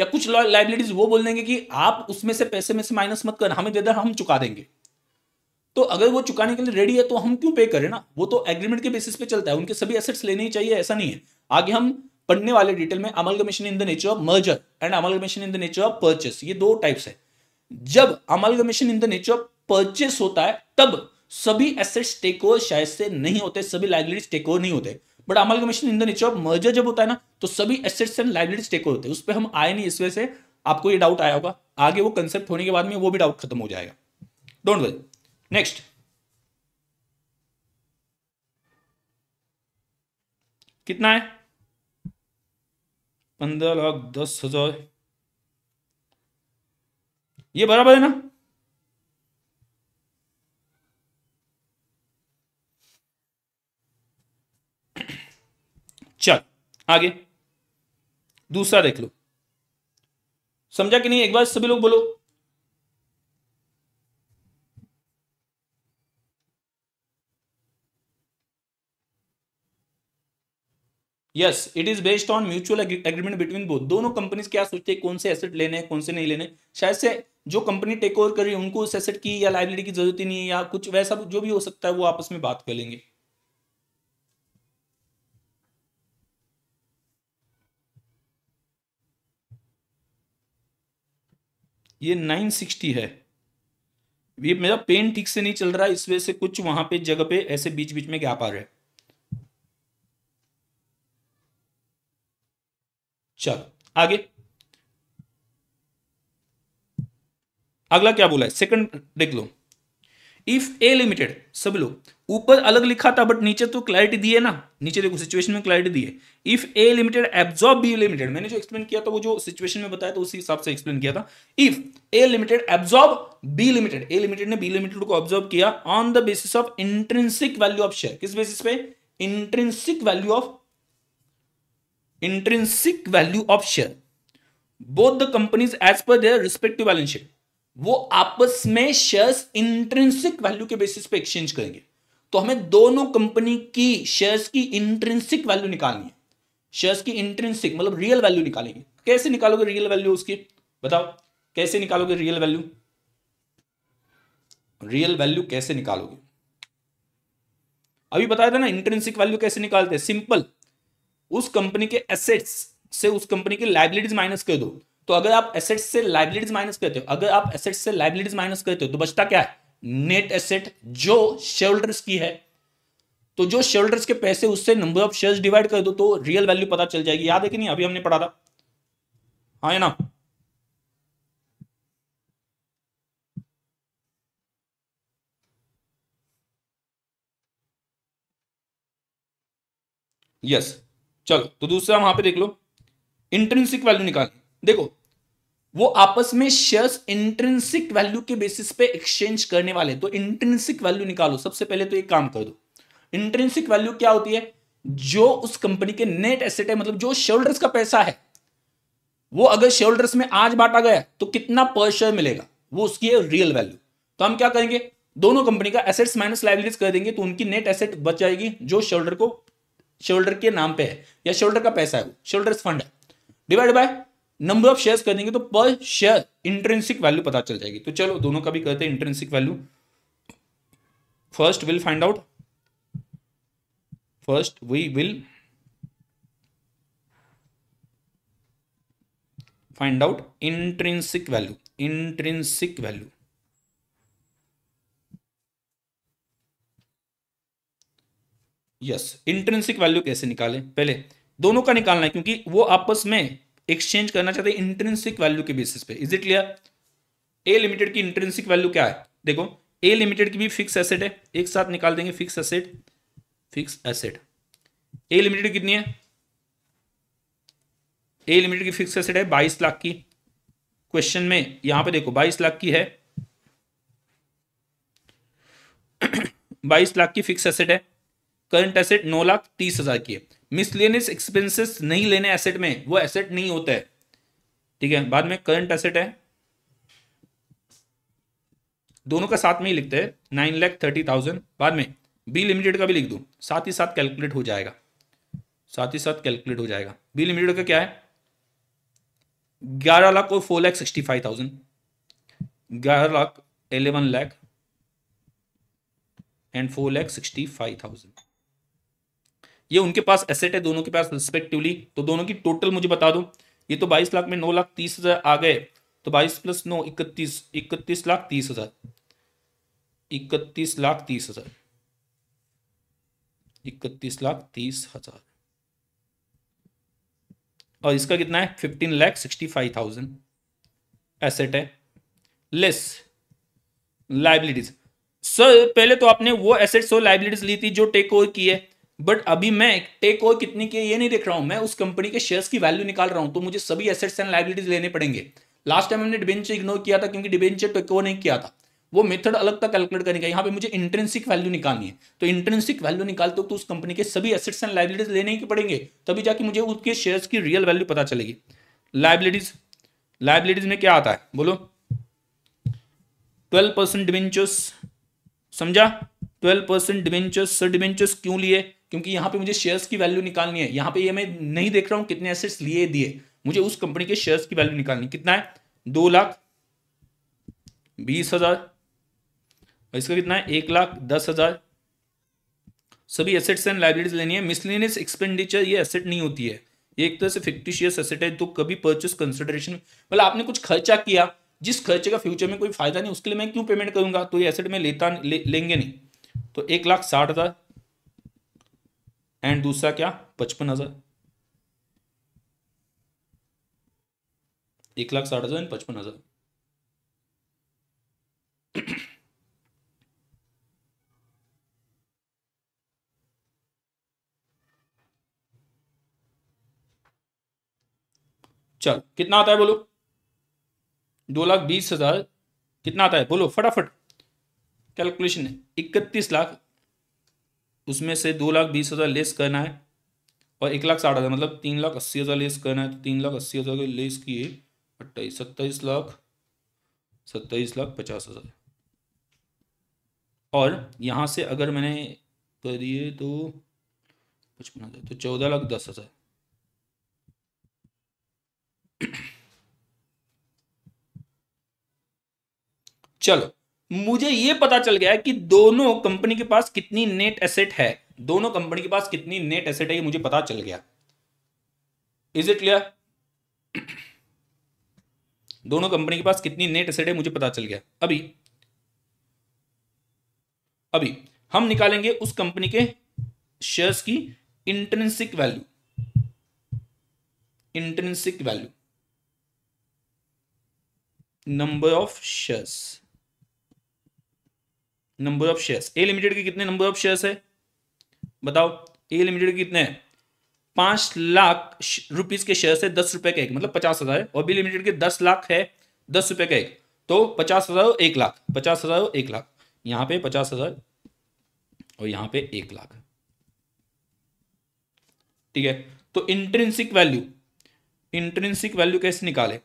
या कुछ लाइबिलिटीज वो बोल देंगे कि आप उसमें से पैसे में से माइनस मत कर हमें दे दे हम चुका देंगे तो अगर वो चुकाने के लिए रेडी है तो हम क्यों पे करें ना वो तो एग्रीमेंट के बेसिस पे चलता है उनके सभी एसेट्स लेने ही चाहिए ऐसा नहीं है आगे हम पढ़ने वाले डिटेल में amalgamation in the nature of merger and amalgamation in the nature of purchase ये दो टाइप्स है जब amalgamation in the nature of purchase होता है तब सभी एसेट्स टेक ओवर शायद से नहीं होते सभी लाइबिलिटीज टेक ओवर नहीं होते but amalgamation in the nature of merger जब होता है ना तो सभी एसेट्स एंड लाइबिलिटीज टेक होते हैं उस पर हम आए नहीं इस वजह से आपको ये डाउट आया होगा आगे वो कंसेप्ट होने के बाद में वो भी डाउट खत्म हो जाएगा डोंट वरी नेक्स्ट कितना है पंद्रह लाख दस हजार ये बराबर है ना आगे दूसरा देख लो समझा कि नहीं एक बार सभी लोग बोलो yes it is based on mutual agreement between both दोनों कंपनीज क्या सोचते हैं कौन से एसेट लेने हैं कौन से नहीं लेने शायद से जो कंपनी टेक ओवर कर रही है उनको उस एसेट की या लाइब्रेरी की जरूरत ही नहीं है या कुछ वैसा जो भी हो सकता है वो आपस में बात कर लेंगे ये 960 है ये मेरा पेन ठीक से नहीं चल रहा इस वजह से कुछ वहां पे जगह पे ऐसे बीच बीच में गैप आ रहा है चल आगे अगला क्या बोला है सेकंड देख लो इफ ए लिमिटेड सब लोग ऊपर अलग लिखा था बट नीचे तो क्लैरिटी दी है ना नीचे देखो सिचुएशन में क्लैरिटी दी है if A limited absorb B limited मैंने जो एक्सप्लेन किया था वो जो सिचुएशन में बताया था उसी हिसाब से एक्सप्लेन किया था if A limited absorb B limited A limited ने बी लिमिटेड को ऑब्जॉर्व किया on the basis of intrinsic value of share किस बेसिस पे intrinsic value of intrinsic value of share both the companies as per their respective balance sheet वो आपस में shares intrinsic value के basis पे exchange करेंगे तो हमें दोनों कंपनी की शेयर्स की इंट्रेंसिक वैल्यू निकालनी है शेयर्स की इंट्रेंसिक मतलब रियल वैल्यू निकालेंगे कैसे निकालोगे रियल वैल्यू उसकी बताओ कैसे निकालोगे रियल वैल्यू रियल वैल्यू कैसे निकालोगे अभी बताया था ना इंट्रेंसिक वैल्यू कैसे निकालते हैं सिंपल उस कंपनी के एसेट्स से उस कंपनी की लाइबिलिटीज माइनस कर दो तो अगर आप एसेट्स से लाइबिलिटीज माइनस करते हो अगर आप एसेट्स से लाइबिलिटीज माइनस करते हो तो बचता क्या है नेट एसेट जो शेवल्डर्स की है तो जो शेवल्डर्स के पैसे उससे नंबर ऑफ शेयर्स डिवाइड कर दो तो रियल वैल्यू पता चल जाएगी याद है कि नहीं अभी हमने पढ़ा था हाँ है ना यस yes. चलो तो दूसरा वहां पे देख लो इंटरसिक वैल्यू निकालें देखो वो आपस में शेयर्स इंट्रेंसिक वैल्यू के बेसिस पे एक्सचेंज करने वाले तो इंट्रेंसिक वैल्यू निकालो सबसे पहले तो एक काम कर दो इंट्रेंसिक वैल्यू क्या होती है जो उस कंपनी के नेट एसेट है मतलब जो शेयर्स का पैसा है वो अगर शेयर्स में आज बांटा गया तो कितना पर शेयर मिलेगा वो उसकी है रियल वैल्यू तो हम क्या करेंगे दोनों कंपनी का एसेट्स माइनस लाइबिलिटीज कर देंगे तो उनकी नेट एसेट बच जाएगी जो शोल्डर को शोल्डर के नाम पे है या शोल्डर का पैसा है वो शोल्डर्स फंड है divide by number of shares कर देंगे तो पर शेयर इंट्रेंसिक वैल्यू पता चल जाएगी तो चलो दोनों का भी करते हैं intrinsic value first will find out first we will find out intrinsic value intrinsic value yes intrinsic value कैसे निकालें पहले दोनों का निकालना है क्योंकि वो आपस में एक्सचेंज करना चाहते हैं इंटरेंसिक वैल्यू के बेसिस पे is it clear A limited की इंटरेंसिक वैल्यू क्या है देखो ए लिमिटेड की भी फिक्स एसेट है एक साथ निकाल देंगे fixed asset fix asset A limited कितनी है ए लिमिटेड की फिक्स एसेट है बाईस लाख की क्वेश्चन में यहां पे देखो बाईस लाख की है बाईस लाख की फिक्स एसेट है करंट एसेट नौ लाख तीस हजार की है मिसलेनियस एक्सपेंसेस नहीं लेने एसेट में वो एसेट नहीं होता है ठीक है बाद में करंट एसेट है दोनों का साथ में ही लिखते हैं नाइन लैख थर्टी थाउजेंड बाद में बी लिमिटेड का भी लिख दो साथ ही साथ कैलकुलेट हो जाएगा साथ ही साथ कैलकुलेट हो जाएगा बी लिमिटेड का क्या है ग्यारह लाख और four lakh sixty five thousand ग्यारह lakh eleven lakh and four lakh sixty five thousand ये उनके पास एसेट है दोनों के पास रिस्पेक्टिवली तो दोनों की टोटल मुझे बता दो ये तो बाईस लाख में नौ लाख तीस हजार आ गए तो बाईस प्लस नौ इकतीस इकतीस लाख तीस हजार इकतीस लाख तीस हजार इकतीस लाख तीस हजार और इसका कितना है fifteen lakh sixty five thousand asset है लेस लाइबिलिटीज सर पहले तो आपने वो एसेट्स और लाइबिलिटीज ली थी जो टेक ओवर की है बट अभी मैं टेक ओवर कितनी की ये नहीं देख रहा हूं मैं उस कंपनी के शेयर्स की वैल्यू निकाल रहा हूं तो मुझे सभी एसेट्स एंड लाइबिलिटीज लेने पड़ेंगे लास्ट टाइम हमने डिबेंचर इग्नोर किया था क्योंकि डिबेंचर टेक ओवर नहीं किया था वो मेथड अलग था कैलकुलेट करने का यहाँ पे मुझे इंट्रेंसिक वैल्यू निकालनी है तो इंट्रेंसिक वैल्यू निकालते हो तो उस कंपनी के सभी एसेट्स एंड लाइबिलिटीज लेने ही पड़ेंगे तभी जाके मुझे उसके शेयर्स की रियल वैल्यू पता चलेगी लाइबिलिटीज लाइबिलिटीज में क्या आता है बोलो ट्वेल्व परसेंट डिवेंचर्स समझा twelve percent debentures sir debentures क्यों लिए क्योंकि यहां पे मुझे शेयर्स की वैल्यू निकालनी है यहाँ पे ये मैं नहीं देख रहा हूँ कितने एसेट्स लिए दिए मुझे उस कंपनी के शेयर्स की वैल्यू निकालनी कितना है दो लाख बीस हजार और इसका कितना है एक लाख दस हजार सभी एसेट्स एंड लाइब्रेरीज लेनी है मिसलिनियस एक्सपेंडिचर ये एसेट नहीं होती है एक तरह से फिक्टिशियस एसेट है तो कभी परचेस कंसिडरेशन मतलब आपने कुछ खर्चा किया जिस खर्चे का फ्यूचर में कोई फायदा नहीं उसके लिए मैं क्यों पेमेंट करूंगा तो ये एसेट में लेता ले, लेंगे नहीं तो एक लाख साठ हज़ार एंड दूसरा क्या पचपन हजार एक लाख साठ हजार एंड पचपन हजार चल कितना आता है बोलो दो लाख बीस हजार कितना आता है बोलो फटाफट कैलकुलेशन है इकतीस लाख उसमें से दो लाख बीस हज़ार लेस करना है और एक लाख साठ हज़ार मतलब तीन लाख अस्सी हज़ार लेस करना है तो तीन लाख अस्सी हज़ार के लेस किए अट्ठाईस सत्ताईस लाख सत्ताईस लाख पचास हज़ार और यहाँ से अगर मैंने करिए तो पचपन हज़ार तो चौदह लाख दस हज़ार चलो मुझे यह पता चल गया कि दोनों कंपनी के पास कितनी नेट एसेट है दोनों कंपनी के पास कितनी नेट एसेट है ये मुझे पता चल गया इज इट क्लियर दोनों कंपनी के पास कितनी नेट एसेट है मुझे पता चल गया अभी अभी हम निकालेंगे उस कंपनी के शेयर्स की intrinsic value intrinsic value number of shares number of shares A limited के कितने नंबर ऑफ शेयर्स है बताओ ए लिमिटेड के कितने पांच लाख रुपीज के शेयर्स है दस रुपए का एक मतलब पचास हजार है और बी लिमिटेड के दस लाख है दस रुपए का एक तो पचास हजार एक लाख पचास हजार एक लाख यहां पे पचास हजार और यहां पे एक लाख ठीक है तो इंट्रेंसिक वैल्यू इंट्रेंसिक वैल्यू कैसे निकाले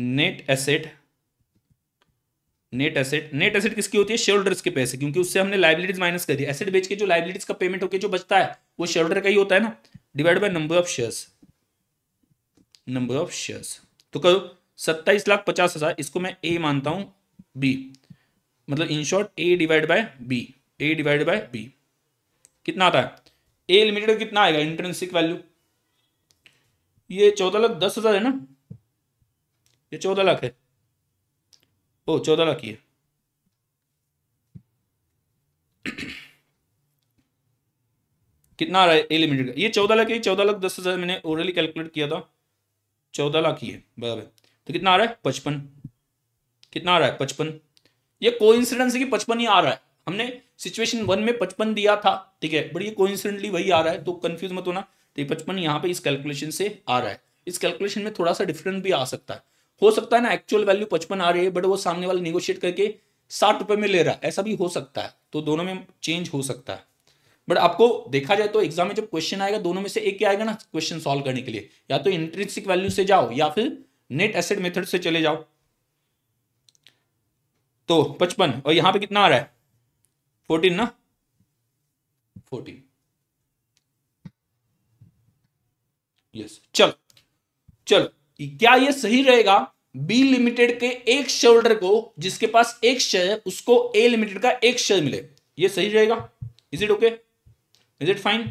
net asset net asset net asset किसकी होती है शेयर होल्डर्स के पैसे क्योंकि उससे हमने लाइबिलिटीज माइनस कर दी एसेट बेच के जो लाइबिलिटीज का पेमेंट होकर जो बचता है वो शेयर होल्डर का ही होता है ना divide by number of shares number of shares तो करो सत्ताईस लाख पचास हजार इसको मैं ए मानता हूं बी मतलब in short A divide by B A divide by B कितना आता है ए लिमिटेड कितना आएगा इंटरनसिक वैल्यू ये चौदह लाख दस हजार है ना ये चौदह लाख है ओ चौदह लाख ही है कितना आ रहा है एलिमिटेड का ये चौदह लाख है चौदह लाख दस हज़ार मैंने ओरली कैलकुलेट किया था चौदह लाख ही है बराबर तो कितना आ रहा है पचपन कितना आ रहा है पचपन ये कोइंसिडेंस है कि पचपन ही आ रहा है हमने सिचुएशन वन में पचपन दिया था ठीक है बट ये इंसिडेंटली वही आ रहा है तो कन्फ्यूज मत होना तो ये पचपन यहाँ पे इस कैलकुलेशन से आ रहा है इस कैलकुलेशन में थोड़ा सा डिफरेंट भी आ सकता है हो सकता है ना एक्चुअल वैल्यू पचपन आ रही है बट वो सामने वाला निगोशिएट करके साठ रुपए में ले रहा है ऐसा भी हो सकता है तो दोनों में चेंज हो सकता है बट आपको देखा जाए तो एग्जाम में जब क्वेश्चन आएगा दोनों में से एक ही आएगा ना क्वेश्चन सॉल्व करने के लिए या तो इंट्रेंसिक वैल्यू से जाओ या फिर नेट एसेट मेथड से चले जाओ तो पचपन और यहां पे कितना आ रहा है फोर्टीन ना फोर्टीन यस चल चलो कि क्या यह सही रहेगा बी लिमिटेड के एक शेयर को जिसके पास एक शेयर है उसको ए लिमिटेड का एक शेयर मिले ये सही रहेगा is it okay is it fine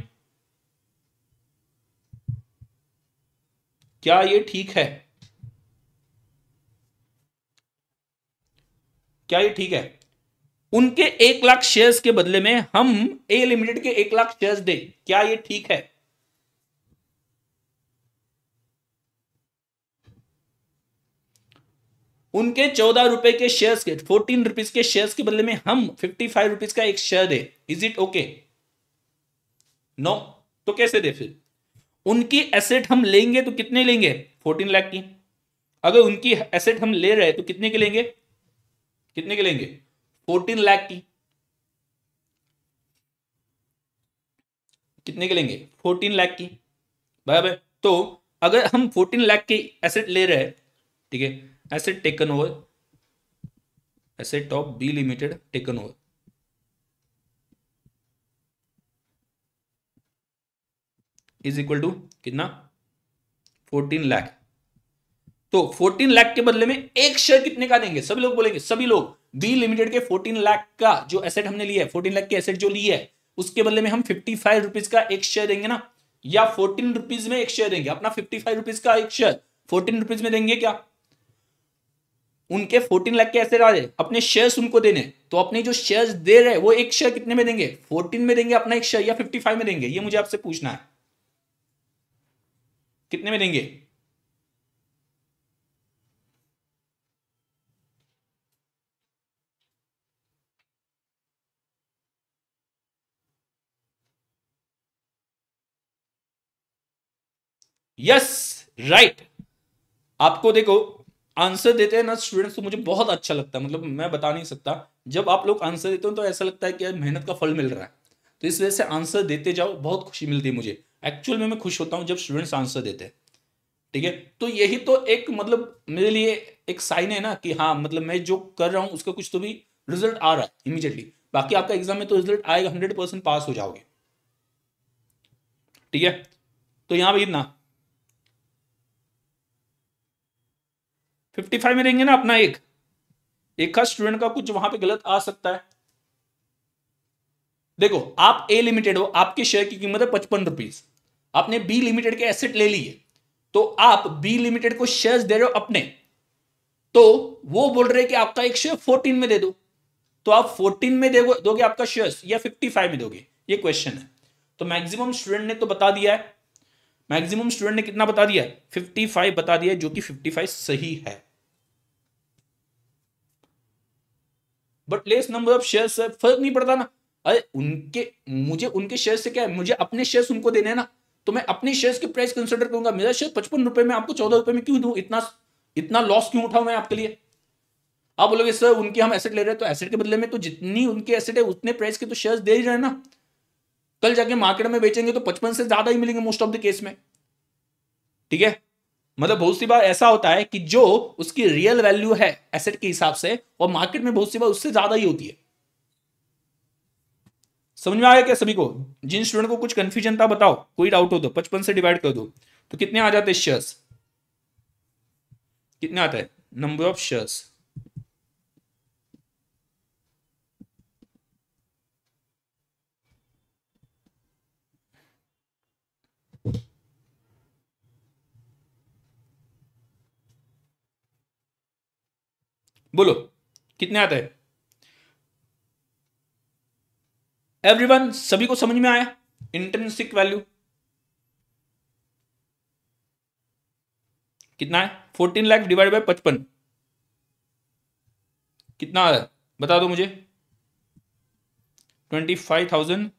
क्या ये ठीक है क्या ये ठीक है उनके एक लाख शेयर्स के बदले में हम ए लिमिटेड के एक लाख शेयर्स दे क्या ये ठीक है उनके चौदह रुपए के शेयर्स के फोर्टीन रुपीज के शेयर्स के बदले में हम फिफ्टी फाइव रुपीज का एक शेयर दे इज इट ओके नो तो कैसे दे फिर उनकी एसेट हम लेंगे तो कितने लेंगे फोर्टीन लाख की अगर उनकी एसेट हम ले रहे तो कितने के लेंगे कितने के लेंगे फोर्टीन लाख की कितने के लेंगे फोर्टीन लाख की बराबर तो अगर हम फोर्टीन लाख के एसेट ले रहे ठीक है asset taken over asset of B limited taken over is equal to कितना 14 लाख तो 14 लाख के बदले में एक शेयर कितने का देंगे सभी लोग बोलेंगे सभी लोग बी लिमिटेड के 14 लाख का जो एसेट हमने लिया है 14 लाख के एसेट जो लिया है उसके बदले में हम फिफ्टी फाइव रुपीज का एक शेयर देंगे ना या फोर्टीन रुपीज में एक शेयर देंगे अपना फिफ्टी फाइव रुपीज का एक शेयर फोर्टीन रुपीज में देंगे क्या उनके फोर्टीन लाख के ऐसे आ जाए अपने शेयर्स उनको देने तो अपने जो शेयर्स दे रहे वो एक शेयर कितने में देंगे फोर्टीन में देंगे अपना एक शेयर या फिफ्टी फाइव में देंगे ये मुझे आपसे पूछना है कितने में देंगे यस yes, राइट right. आपको देखो आंसर देते हैं ना स्टूडेंट्स तो मुझे बहुत अच्छा लगता है मतलब मैं बता नहीं सकता जब आप लोग आंसर देते हो तो ऐसा लगता है कि यार मेहनत का फल मिल रहा है तो इस वजह से आंसर देते जाओ बहुत खुशी मिलती है मुझे एक्चुअल में मैं खुश होता हूँ जब स्टूडेंट्स आंसर देते हैं ठीक है तो यही तो एक मतलब मेरे लिए एक साइन है ना कि हाँ मतलब मैं जो कर रहा हूँ उसका कुछ तो भी रिजल्ट आ रहा है इमीजिएटली बाकी आपका एग्जाम में तो रिजल्ट आएगा हंड्रेड परसेंट पास हो जाओगे ठीक है तो यहाँ भी ना फिफ्टी फाइव में रहेंगे ना अपना एक एक का स्टूडेंट का कुछ वहां पे गलत आ सकता है देखो आप ए लिमिटेड हो आपके शेयर की कीमत है पचपन रुपीज आपने बी लिमिटेड के एसेट ले लिए तो आप बी लिमिटेड को शेयर्स दे रहे हो अपने तो वो बोल रहे कि आपका एक शेयर फोर्टीन में दे दो तो आप फोर्टीन में दे दोगे आपका शेयर या फिफ्टी फाइव में दोगे ये क्वेश्चन है तो मैक्सिमम स्टूडेंट ने तो बता दिया है मैक्सिमम स्टूडेंट ने कितना बता दिया है फाइव बता दिया है जो कि फिफ्टी फाइव सही है but less number of share से फर्क नहीं पड़ता ना अरे उनके मुझे उनके शेयर से क्या है मुझे अपने शेयर उनको देने ना तो मैं अपने शेयर की प्राइस कंसिडर करूंगा मेरा शेयर पचपन रुपए में आपको चौदह रुपए में क्यों दू इतना इतना लॉस क्यों उठाऊ मैं आपके लिए आप बोलोगे सर उनके हम एसेट ले रहे हैं तो एसेट के बदले में तो जितनी उनके एसेट है उतने प्राइस के तो शेयर्स दे ही रहे ना कल जाके मार्केट में बेचेंगे तो पचपन से ज्यादा ही मिलेंगे मोस्ट ऑफ द केस में ठीक है मतलब बहुत सी बार ऐसा होता है कि जो उसकी रियल वैल्यू है एसेट के हिसाब से और मार्केट में बहुत सी बार उससे ज्यादा ही होती है समझ में आया क्या सभी को जिन स्टूडेंट को कुछ कंफ्यूजन था बताओ कोई डाउट हो तो पचपन से डिवाइड कर दो तो कितने आ जाते शेयर्स कितने आता है नंबर ऑफ शेयर्स बोलो कितने आता है एवरीवन सभी को समझ में आया इंटेंसिक वैल्यू कितना है फोर्टीन लाख डिवाइड बाय पचपन कितना आ रहा है बता दो मुझे twenty five thousand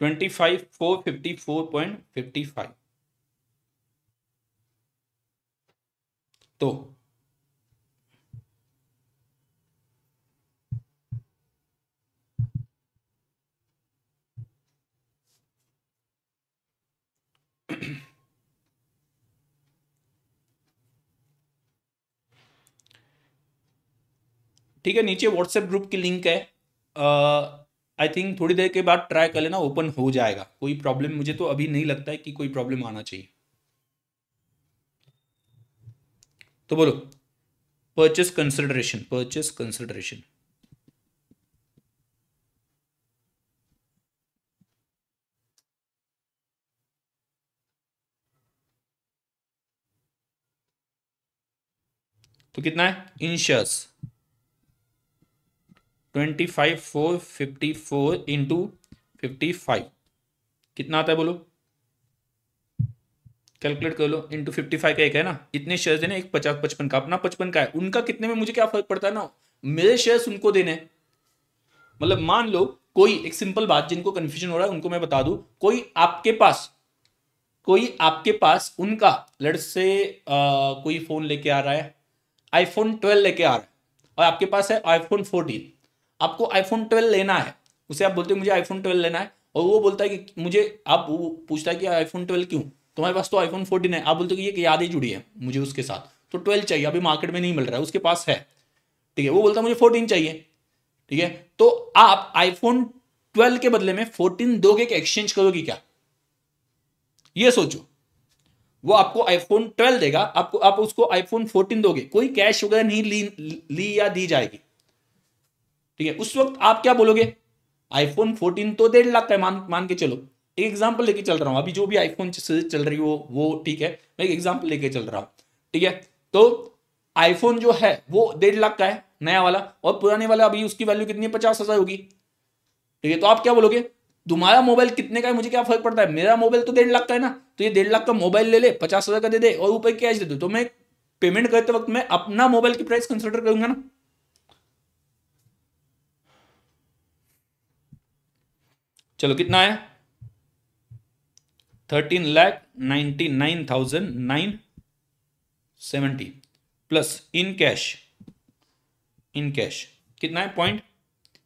twenty five four fifty four point fifty five तो ठीक है नीचे व्हाट्सएप ग्रुप की लिंक है आई थिंक थोड़ी देर के बाद ट्राई कर लेना ओपन हो जाएगा कोई प्रॉब्लम मुझे तो अभी नहीं लगता है कि कोई प्रॉब्लम आना चाहिए तो बोलो परचेस कंसिडरेशन परचेस कंसिडरेशन तो कितना है in shares twenty five four fifty four into fifty five कितना आता है बोलो कैलकुलेट कर लो इंटू फिफ्टी फाइव का एक है ना इतने शेयर देने एक पचास पचपन का अपना पचपन का है उनका कितने में मुझे क्या फर्क पड़ता है ना मेरे शेयर उनको देने मतलब मान लो कोई एक सिंपल बात जिनको कंफ्यूजन हो रहा है उनको मैं बता दू कोई आपके पास कोई आपके पास उनका लड़ से आ, कोई फोन लेके आ रहा है आईफोन ट्वेल्व लेके आ रहा है और आपके पास है आईफोन फोर्टीन आपको आईफोन ट्वेल्व लेना है उसे आप बोलते हो मुझे आईफोन ट्वेल्व लेना है और वो बोलता है कि मुझे आप वो पूछता है कि आईफोन ट्वेल्व क्यों तुम्हारे पास तो आईफोन फोर्टीन है आप बोलते हो कि ये यादें जुड़ी है मुझे उसके साथ तो ट्वेल्व चाहिए अभी मार्केट में नहीं मिल रहा है उसके पास है ठीक है वो बोलता है मुझे फोर्टीन चाहिए ठीक है तो आप आईफोन ट्वेल्व के बदले में फोर्टीन दोगे कि एक्सचेंज करोगे क्या ये सोचो वो आपको आईफोन ट्वेल्व देगा आपको आप उसको आईफोन फोर्टीन दोगे कोई कैश वगैरह नहीं ली ली या दी जाएगी ठीक है उस वक्त आप क्या बोलोगे आईफोन फोर्टीन तो डेढ़ लाख का मान मान के चलो एक एग्जाम्पल लेके चल रहा हूँ अभी जो भी आईफोन चल रही हो वो ठीक है मैं एक एग्जाम्पल लेके चल रहा हूँ ठीक है तो आईफोन जो है वो डेढ़ लाख का है नया वाला और पुराने वाला अभी उसकी वैल्यू कितनी है पचास हज़ार होगी ठीक है तो आप क्या बोलोगे तुम्हारा मोबाइल कितने का है मुझे क्या फर्क पड़ता है मेरा मोबाइल तो डेढ़ लाख का है ना तो ये डेढ़ लाख का मोबाइल ले ले पचास हज़ार का दे दे और ऊपर कैश दे दो तो मैं पेमेंट करते वक्त मैं अपना मोबाइल की प्राइस कंसिडर करूंगा ना चलो कितना आया thirteen lakh ninety nine thousand nine seventy plus in cash in cash कितना है पॉइंट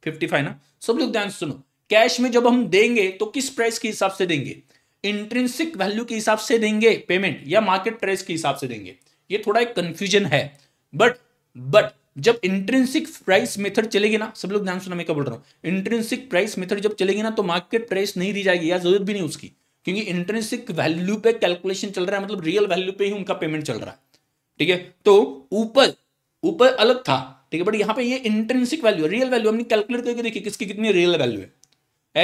फिफ्टी फाइव ना सब लोग ध्यान सुनो कैश में जब हम देंगे तो किस प्राइस के हिसाब से देंगे इंट्रेंसिक वैल्यू के हिसाब से देंगे पेमेंट या मार्केट प्राइस के हिसाब से देंगे ये थोड़ा एक कंफ्यूजन है बट बट जब इंट्रेंसिक प्राइस मेथड चलेगी ना सब लोग ध्यान सुना मैं क्या बोल रहा हूँ इंट्रेंसिक प्राइस मेथड जब चलेगी ना तो मार्केट प्राइस नहीं दी जाएगी या जरूरत भी नहीं उसकी क्योंकि इंट्रेंसिक वैल्यू पे कैलकुलेशन चल रहा है मतलब रियल वैल्यू पे ही उनका पेमेंट चल रहा है ठीक है तो ऊपर ऊपर अलग था ठीक है बट यहाँ पे ये इंट्रेंसिक वैल्यू रियल वैल्यू हमने कैलकुलेट करके देखी किसकी कितनी रियल वैल्यू है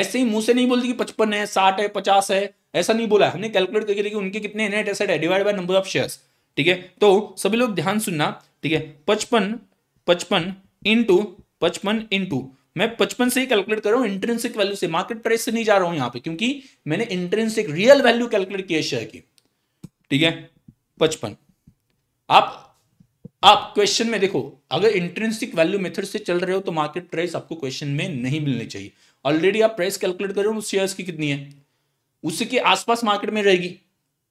ऐसे ही मुंह से नहीं बोलती कि पचपन है साठ है पचास है ऐसा नहीं बोला हमने कैलकुलेट करके देखिए उनके कितने नेट एसेट है divide by number of shares ठीक है तो सभी लोग ध्यान सुनना ठीक है पचपन पचपन इंटू पचपन इंटू मैं पचपन से ही कैलकुलेट कर रहा हूँ इंट्रेंसिक वैल्यू से मार्केट प्राइस से नहीं जा रहा हूं यहाँ पे क्योंकि मैंने इंट्रेंसिक रियल वैल्यू कैलकुलेट किया शेयर की ठीक है पचपन आप आप क्वेश्चन में देखो अगर इंट्रेंसिक वैल्यू मेथड से चल रहे हो तो मार्केट प्राइस आपको क्वेश्चन में नहीं मिलनी चाहिए ऑलरेडी आप प्राइस कैलकुलेट कर रहे हो शेयर की कितनी है उसके आसपास मार्केट में रहेगी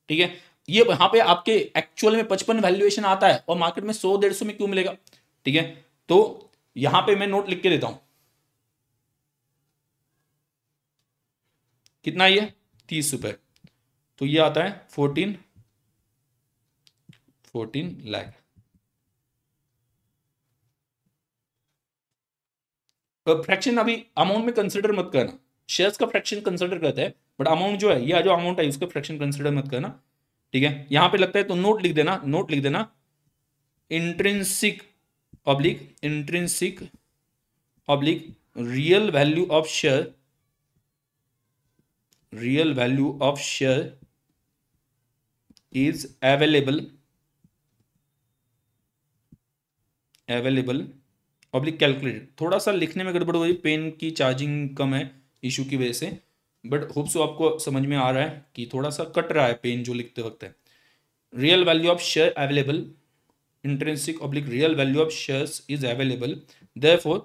ठीक है ये यहाँ पे आपके एक्चुअल में पचपन वैल्यूएशन आता है और मार्केट में सौ डेढ़ सौ में क्यों मिलेगा ठीक है तो यहां पे मैं नोट लिख के देता हूं कितना ये तीस रुपए तो ये आता है फोर्टीन फोर्टीन लैख फ्रैक्शन अभी अमाउंट में कंसिडर मत करना शेयर्स का फ्रैक्शन कंसिडर करते हैं बट अमाउंट जो है ये जो अमाउंट है उसका फ्रैक्शन कंसिडर मत करना ठीक है यहां पे लगता है तो नोट लिख देना नोट लिख देना intrinsic oblique intrinsic oblique real value of share real value of share is available available oblique calculated थोड़ा सा लिखने में गड़बड़ हो गई पेन की चार्जिंग कम है इशू की वजह से बट होप्स तो आपको समझ में आ रहा है कि थोड़ा सा कट रहा है पेन जो लिखते वक्त है real value of share available intrinsic oblique real value of shares is available therefore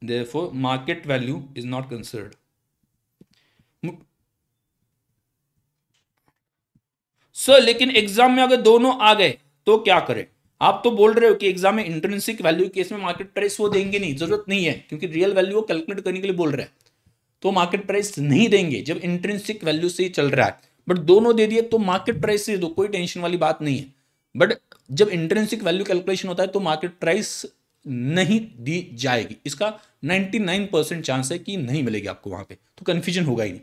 therefore market value is not considered sir लेकिन एग्जाम में अगर दोनों आ गए तो क्या करें आप तो बोल रहे हो कि एग्जाम में इंटर्नशिक वैल्यू केस में मार्केट प्राइस वो देंगे नहीं जरूरत नहीं है क्योंकि रियल वैल्यू वो कैलकुलेट करने के लिए बोल रहे हैं तो मार्केट प्राइस नहीं देंगे जब इंटरनसिक वैल्यू से ही चल रहा है बट दोनों दे दिए तो मार्केट प्राइस से दो कोई टेंशन वाली बात नहीं है बट जब इंटरेंसिक वैल्यू कैलकुलेशन होता है तो मार्केट प्राइस नहीं दी जाएगी इसका 99 परसेंट चांस है कि नहीं मिलेगी आपको वहां पे तो कन्फ्यूजन होगा ही नहीं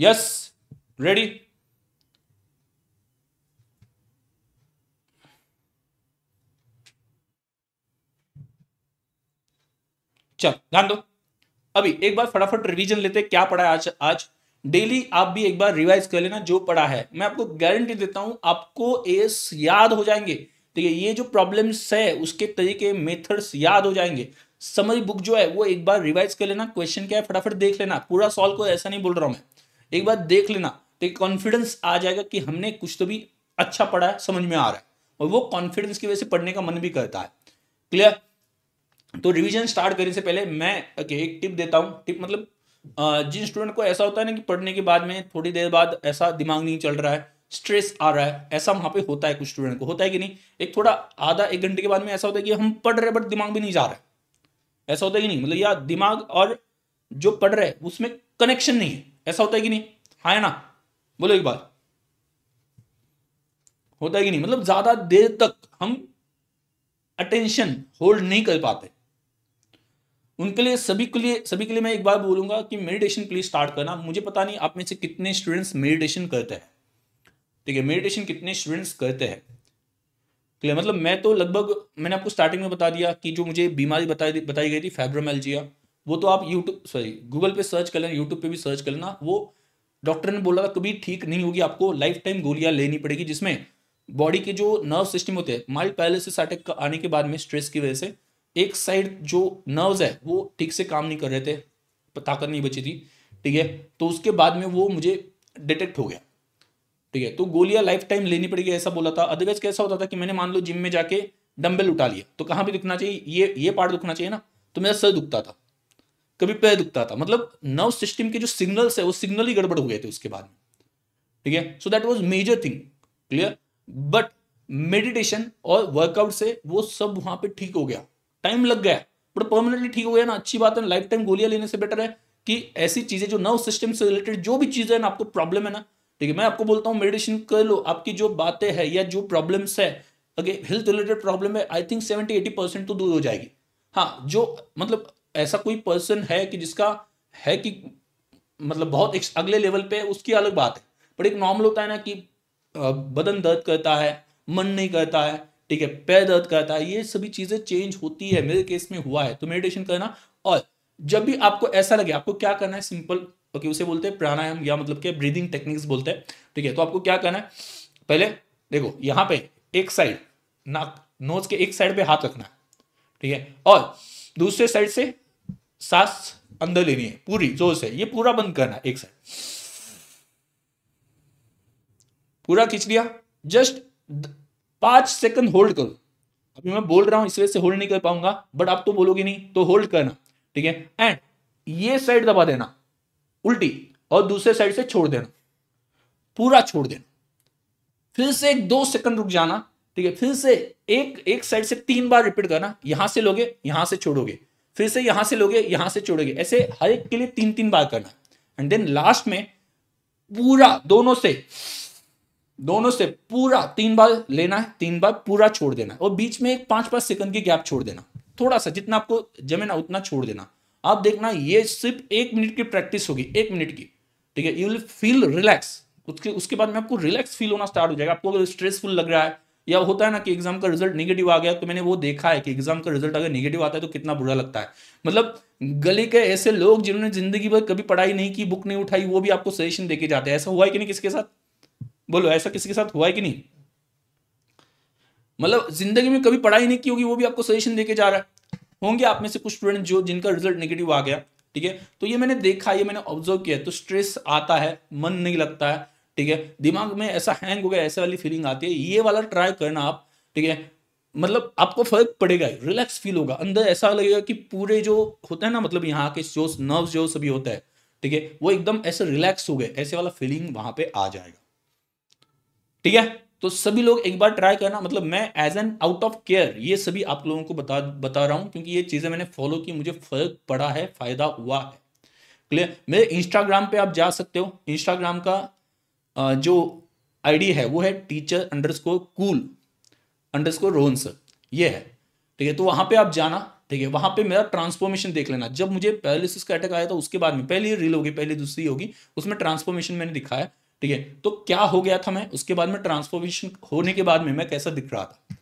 यस रेडी चल ध्यान दो अभी एक बार फटाफट रिवीजन लेते क्या पढ़ा है आज आज डेली आप भी एक बार रिवाइज कर लेना जो पढ़ा है मैं आपको गारंटी देता हूं आपको एस याद हो जाएंगे देखिए ये जो प्रॉब्लम्स है उसके तरीके मेथड्स याद हो जाएंगे समरी बुक जो है वो एक बार रिवाइज कर लेना क्वेश्चन क्या है फटाफट देख लेना पूरा सॉल्व को ऐसा नहीं बोल रहा हूं मैं एक बार देख लेना तो एक कॉन्फिडेंस आ जाएगा कि हमने कुछ तो भी अच्छा पढ़ा है समझ में आ रहा है और वो कॉन्फिडेंस की वजह से पढ़ने का मन भी करता है क्लियर तो रिवीजन स्टार्ट करने से पहले मैं okay, एक टिप देता हूँ टिप मतलब जिन स्टूडेंट को ऐसा होता है ना कि पढ़ने के बाद में थोड़ी देर बाद ऐसा दिमाग नहीं चल रहा है स्ट्रेस आ रहा है ऐसा वहाँ पे होता है कुछ स्टूडेंट को होता है कि नहीं एक थोड़ा आधा एक घंटे के बाद में ऐसा होता है कि हम पढ़ रहे बट दिमाग भी नहीं जा रहा है ऐसा होता है कि नहीं मतलब या दिमाग और जो पढ़ रहे उसमें कनेक्शन नहीं है ऐसा होता है कि नहीं हाँ है ना बोलो एक बार होता है कि नहीं मतलब ज्यादा देर तक हम अटेंशन होल्ड नहीं कर पाते उनके लिए सभी के लिए सभी के लिए मैं एक बार बोलूंगा कि मेडिटेशन प्लीज स्टार्ट करना मुझे पता नहीं आप में से कितने स्टूडेंट्स मेडिटेशन करते हैं ठीक है मेडिटेशन कितने स्टूडेंट्स करते हैं क्लियर मतलब मैं तो लगभग मैंने आपको स्टार्टिंग में बता दिया कि जो मुझे बीमारी बताई बताई गई थी फेब्रोमेल्जिया वो तो आप यूट्यूब सॉरी गूगल पे सर्च कर लेना यूट्यूब पे भी सर्च कर लेना वो डॉक्टर ने बोला था कभी ठीक नहीं होगी आपको लाइफ टाइम गोलियां लेनी पड़ेगी जिसमें बॉडी के जो नर्व सिस्टम होते हैं माइल्ड पैरालिसिस अटैक आने के बाद में स्ट्रेस की वजह से एक साइड जो नर्व्स है वो ठीक से काम नहीं कर रहे थे ताकत नहीं बची थी ठीक है तो उसके बाद में वो मुझे डिटेक्ट हो गया ठीक है तो गोलियां लाइफ टाइम लेनी पड़ेगी ऐसा बोला था अदरवाइज कैसा होता था कि मैंने मान लो जिम में जाके डम्बल उठा लिया तो कहाँ भी दुखना चाहिए ये ये पार्ट दुखना चाहिए ना तो मेरा सर दुखता था कभी पैर दुखता था मतलब नर्व सिस्टम के जो सिग्नल्स है वो सिग्नल ही गड़बड़ हो गए थे उसके बाद में ठीक है so that was major thing clear but meditation और वर्कआउट से वो सब वहां पे ठीक हो गया टाइम लग गया बट परमानेंटली ठीक हो गया ना अच्छी बात है लाइफ टाइम गोलियां लेने से बेटर है कि ऐसी चीजें जो नर्व सिस्टम से रिलेटेड जो भी चीजें ना आपको प्रॉब्लम है ना ठीक है मैं आपको बोलता हूँ मेडिटेशन कर लो आपकी जो बातें है या जो प्रॉब्लम्स है अगर हेल्थ रिलेटेड प्रॉब्लम है I think seventy eighty percent तो दूर हो जाएगी हाँ जो मतलब ऐसा कोई पर्सन है कि जिसका है कि मतलब बहुत अगले लेवल पे उसकी अलग बात है पर एक नॉर्मल होता है ना कि बदन दर्द करता है मन नहीं करता है ठीक है पैर दर्द करता है ये सभी चीज़ें चेंज होती है मेरे केस में हुआ है तो मेडिटेशन करना और जब भी आपको ऐसा लगे आपको क्या करना है सिंपल ओके उसे बोलते हैं प्राणायाम या मतलब के ब्रीदिंग टेक्निक्स बोलते हैं ठीक है तो आपको क्या करना है पहले देखो यहां पे एक साइड नाक नोज के एक साइड पे हाथ रखना है ठीक है और दूसरे साइड से सांस अंदर लेनी है पूरी जोर से ये पूरा बंद करना एक साइड पूरा खींच लिया जस्ट पांच सेकंड होल्ड करो अभी मैं बोल रहा हूं इस वजह से होल्ड नहीं कर पाऊंगा बट आप तो बोलोगे नहीं तो होल्ड करना ठीक है एंड ये साइड दबा देना उल्टी और दूसरे साइड से छोड़ देना पूरा छोड़ देना फिर से एक दो सेकंड रुक जाना ठीक है फिर से एक एक साइड से तीन बार रिपीट करना यहां से लोगे यहां से छोड़ोगे फिर से यहां से लोगे यहां से छोड़ोगे ऐसे हर एक के लिए तीन तीन बार करना एंड देन लास्ट में पूरा दोनों से दोनों से पूरा तीन बार लेना है तीन बार पूरा छोड़ देना और बीच में एक पांच पांच सेकंड की गैप छोड़ देना थोड़ा सा जितना आपको जमे ना उतना छोड़ देना आप देखना ये सिर्फ एक मिनट की प्रैक्टिस होगी एक मिनट की ठीक है यू विल फील रिलैक्स उसके उसके बाद में आपको रिलैक्स फील होना स्टार्ट हो जाएगा आपको अगर स्ट्रेसफुल लग रहा है या होता है ना कि एग्जाम का रिजल्ट निगेटिव आ गया तो मैंने वो देखा है कि एग्जाम का रिजल्ट अगर निगेटिव आता है तो कितना बुरा लगता है मतलब गली के ऐसे लोग जिन्होंने जिंदगी भर कभी पढ़ाई नहीं की बुक नहीं उठाई वो भी आपको सजेशन देके जाते हैं ऐसा हुआ है कि नहीं किसके साथ बोलो ऐसा किसी के साथ हुआ है कि नहीं मतलब जिंदगी में कभी पढ़ाई नहीं की होगी वो भी आपको सजेशन देके जा रहा है होंगे आप में से कुछ स्टूडेंट जो जिनका रिजल्ट निगेटिव आ गया ठीक है तो ये मैंने देखा ये मैंने ऑब्जर्व किया तो स्ट्रेस आता है मन नहीं लगता है ठीक है दिमाग में ऐसा हैंग हो गया ऐसे वाली फीलिंग आती है ये वाला ट्राई करना आप ठीक है मतलब आपको फर्क पड़ेगा रिलैक्स फील होगा अंदर ऐसा लगेगा कि पूरे जो होता है ना मतलब यहाँ के जो नर्व जो सभी होता है ठीक है वो एकदम ऐसे रिलैक्स हो गए ऐसे वाला फीलिंग वहां पे आ जाएगा ठीक है तो सभी लोग एक बार ट्राई करना मतलब मैं as an out of care ये सभी आप लोगों को बता बता रहा हूं क्योंकि ये चीज़ें मैंने फॉलो की मुझे फर्क पड़ा है फायदा हुआ है क्लियर मेरे इंस्टाग्राम पे आप जा सकते हो इंस्टाग्राम का जो आईडी है वो है teacher underscore cool underscore Rohan sir ये है ठीक है तो वहां पे आप जाना ठीक है वहां पे मेरा ट्रांसफॉर्मेशन देख लेना जब मुझे पैरालिसिस का अटैक आया था उसके बाद में पहली रील होगी पहली दूसरी होगी उसमें ट्रांसफॉर्मेशन मैंने दिखाया ठीक है तो क्या हो गया था मैं उसके बाद में ट्रांसफॉर्मेशन होने के बाद में मैं कैसा दिख रहा था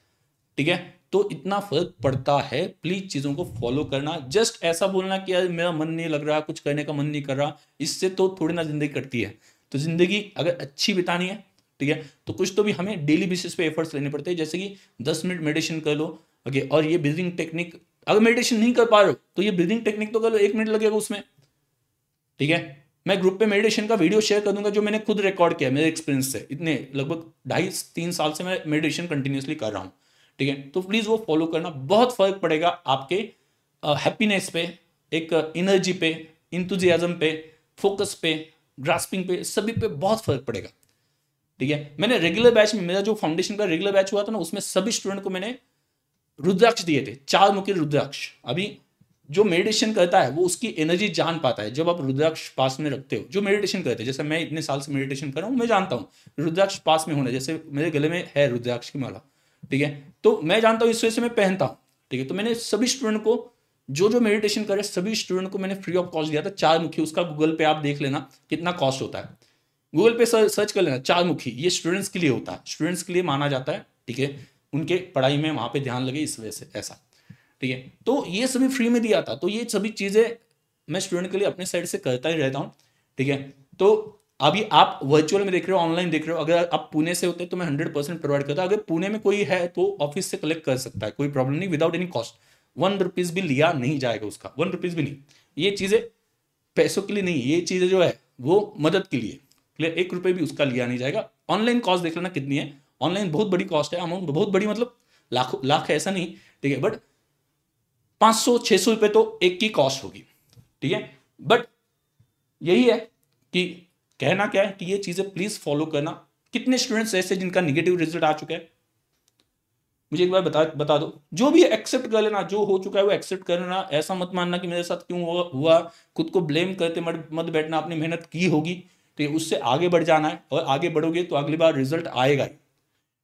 ठीक है तो इतना फर्क पड़ता है प्लीज चीज़ों को फॉलो करना जस्ट ऐसा बोलना कि यार मेरा मन नहीं लग रहा कुछ करने का मन नहीं कर रहा इससे तो थोड़ी ना जिंदगी कटती है तो ज़िंदगी अगर अच्छी बितानी है ठीक है तो कुछ तो भी हमें डेली बेसिस पे एफर्ट्स लेने पड़ते हैं जैसे कि दस मिनट मेडिटेशन कर लो ओके और ये ब्रीदिंग टेक्निक अगर मेडिटेशन नहीं कर पा रहे हो तो ये ब्रीदिंग टेक्निक तो कर लो एक मिनट लगेगा उसमें ठीक है मैं ग्रुप पे मेडिटेशन का वीडियो शेयर कर दूंगा जो मैंने खुद रिकॉर्ड किया मेरे एक्सपीरियंस से इतने लगभग ढाई तीन साल से मैं मेडिटेशन कंटिन्यूसली कर रहा हूँ ठीक है तो प्लीज़ वो फॉलो करना बहुत फर्क पड़ेगा आपके हैप्पीनेस uh, पे एक एनर्जी uh, पे इंतुजियाजम पे फोकस पे ग्रास्पिंग पे सभी पे बहुत फर्क पड़ेगा ठीक है मैंने रेगुलर बैच में मेरा जो फाउंडेशन का रेगुलर बैच हुआ था ना उसमें सभी स्टूडेंट को मैंने रुद्राक्ष दिए थे चार मुखी रुद्राक्ष अभी जो मेडिटेशन करता है वो उसकी एनर्जी जान पाता है जब आप रुद्राक्ष पास में रखते हो जो मेडिटेशन करते हैं जैसे मैं इतने साल से मेडिटेशन कर रहा हूँ मैं जानता हूँ रुद्राक्ष पास में होना जैसे मेरे गले में है रुद्राक्ष की माला ठीक है तो मैं जानता हूँ इस वजह से मैं पहनता हूँ ठीक है तो मैंने सभी स्टूडेंट को जो जो मेडिटेशन करे सभी स्टूडेंट को मैंने फ्री ऑफ कॉस्ट दिया था चार मुखी उसका गूगल पे आप देख लेना कितना कॉस्ट होता है गूगल पे सर्च कर लेना चार मुखी ये स्टूडेंट्स के लिए होता है स्टूडेंट्स के लिए माना जाता है ठीक है उनके पढ़ाई में वहाँ पे ध्यान लगे इस वजह से ऐसा ठीक है तो ये सभी फ्री में दिया था तो ये सभी चीज़ें मैं स्टूडेंट के लिए अपने साइड से करता ही रहता हूँ ठीक है तो अभी आप वर्चुअल में देख रहे हो ऑनलाइन देख रहे हो अगर आप पुणे से होते तो मैं हंड्रेड परसेंट प्रोवाइड करता अगर पुणे में कोई है तो ऑफिस से कलेक्ट कर सकता है कोई प्रॉब्लम नहीं without any cost one rupees भी लिया नहीं जाएगा उसका वन रुपीज भी नहीं ये चीज़ें पैसों के लिए नहीं ये चीज़ें जो है वो मदद के लिए क्लियर एक रुपये भी उसका लिया नहीं जाएगा ऑनलाइन कॉस्ट देख लेना कितनी है ऑनलाइन बहुत बड़ी कॉस्ट है अमाउंट बहुत बड़ी मतलब लाख लाख ऐसा नहीं ठीक है बट पांच सौ छह सौ रुपए तो एक की कॉस्ट होगी ठीक है बट यही है कि कहना क्या है कि ये चीज़ें प्लीज़ फॉलो करना कितने स्टूडेंट्स ऐसे जिनका निगेटिव रिजल्ट आ चुका है मुझे एक बार बता बता दो जो भी एक्सेप्ट कर लेना जो हो चुका है वो एक्सेप्ट कर लेना ऐसा मत मानना कि मेरे साथ क्यों हुआ खुद को ब्लेम करते मत मत बैठना आपने मेहनत की होगी तो ये उससे आगे बढ़ जाना है और आगे बढ़ोगे तो अगली बार रिजल्ट आएगा ही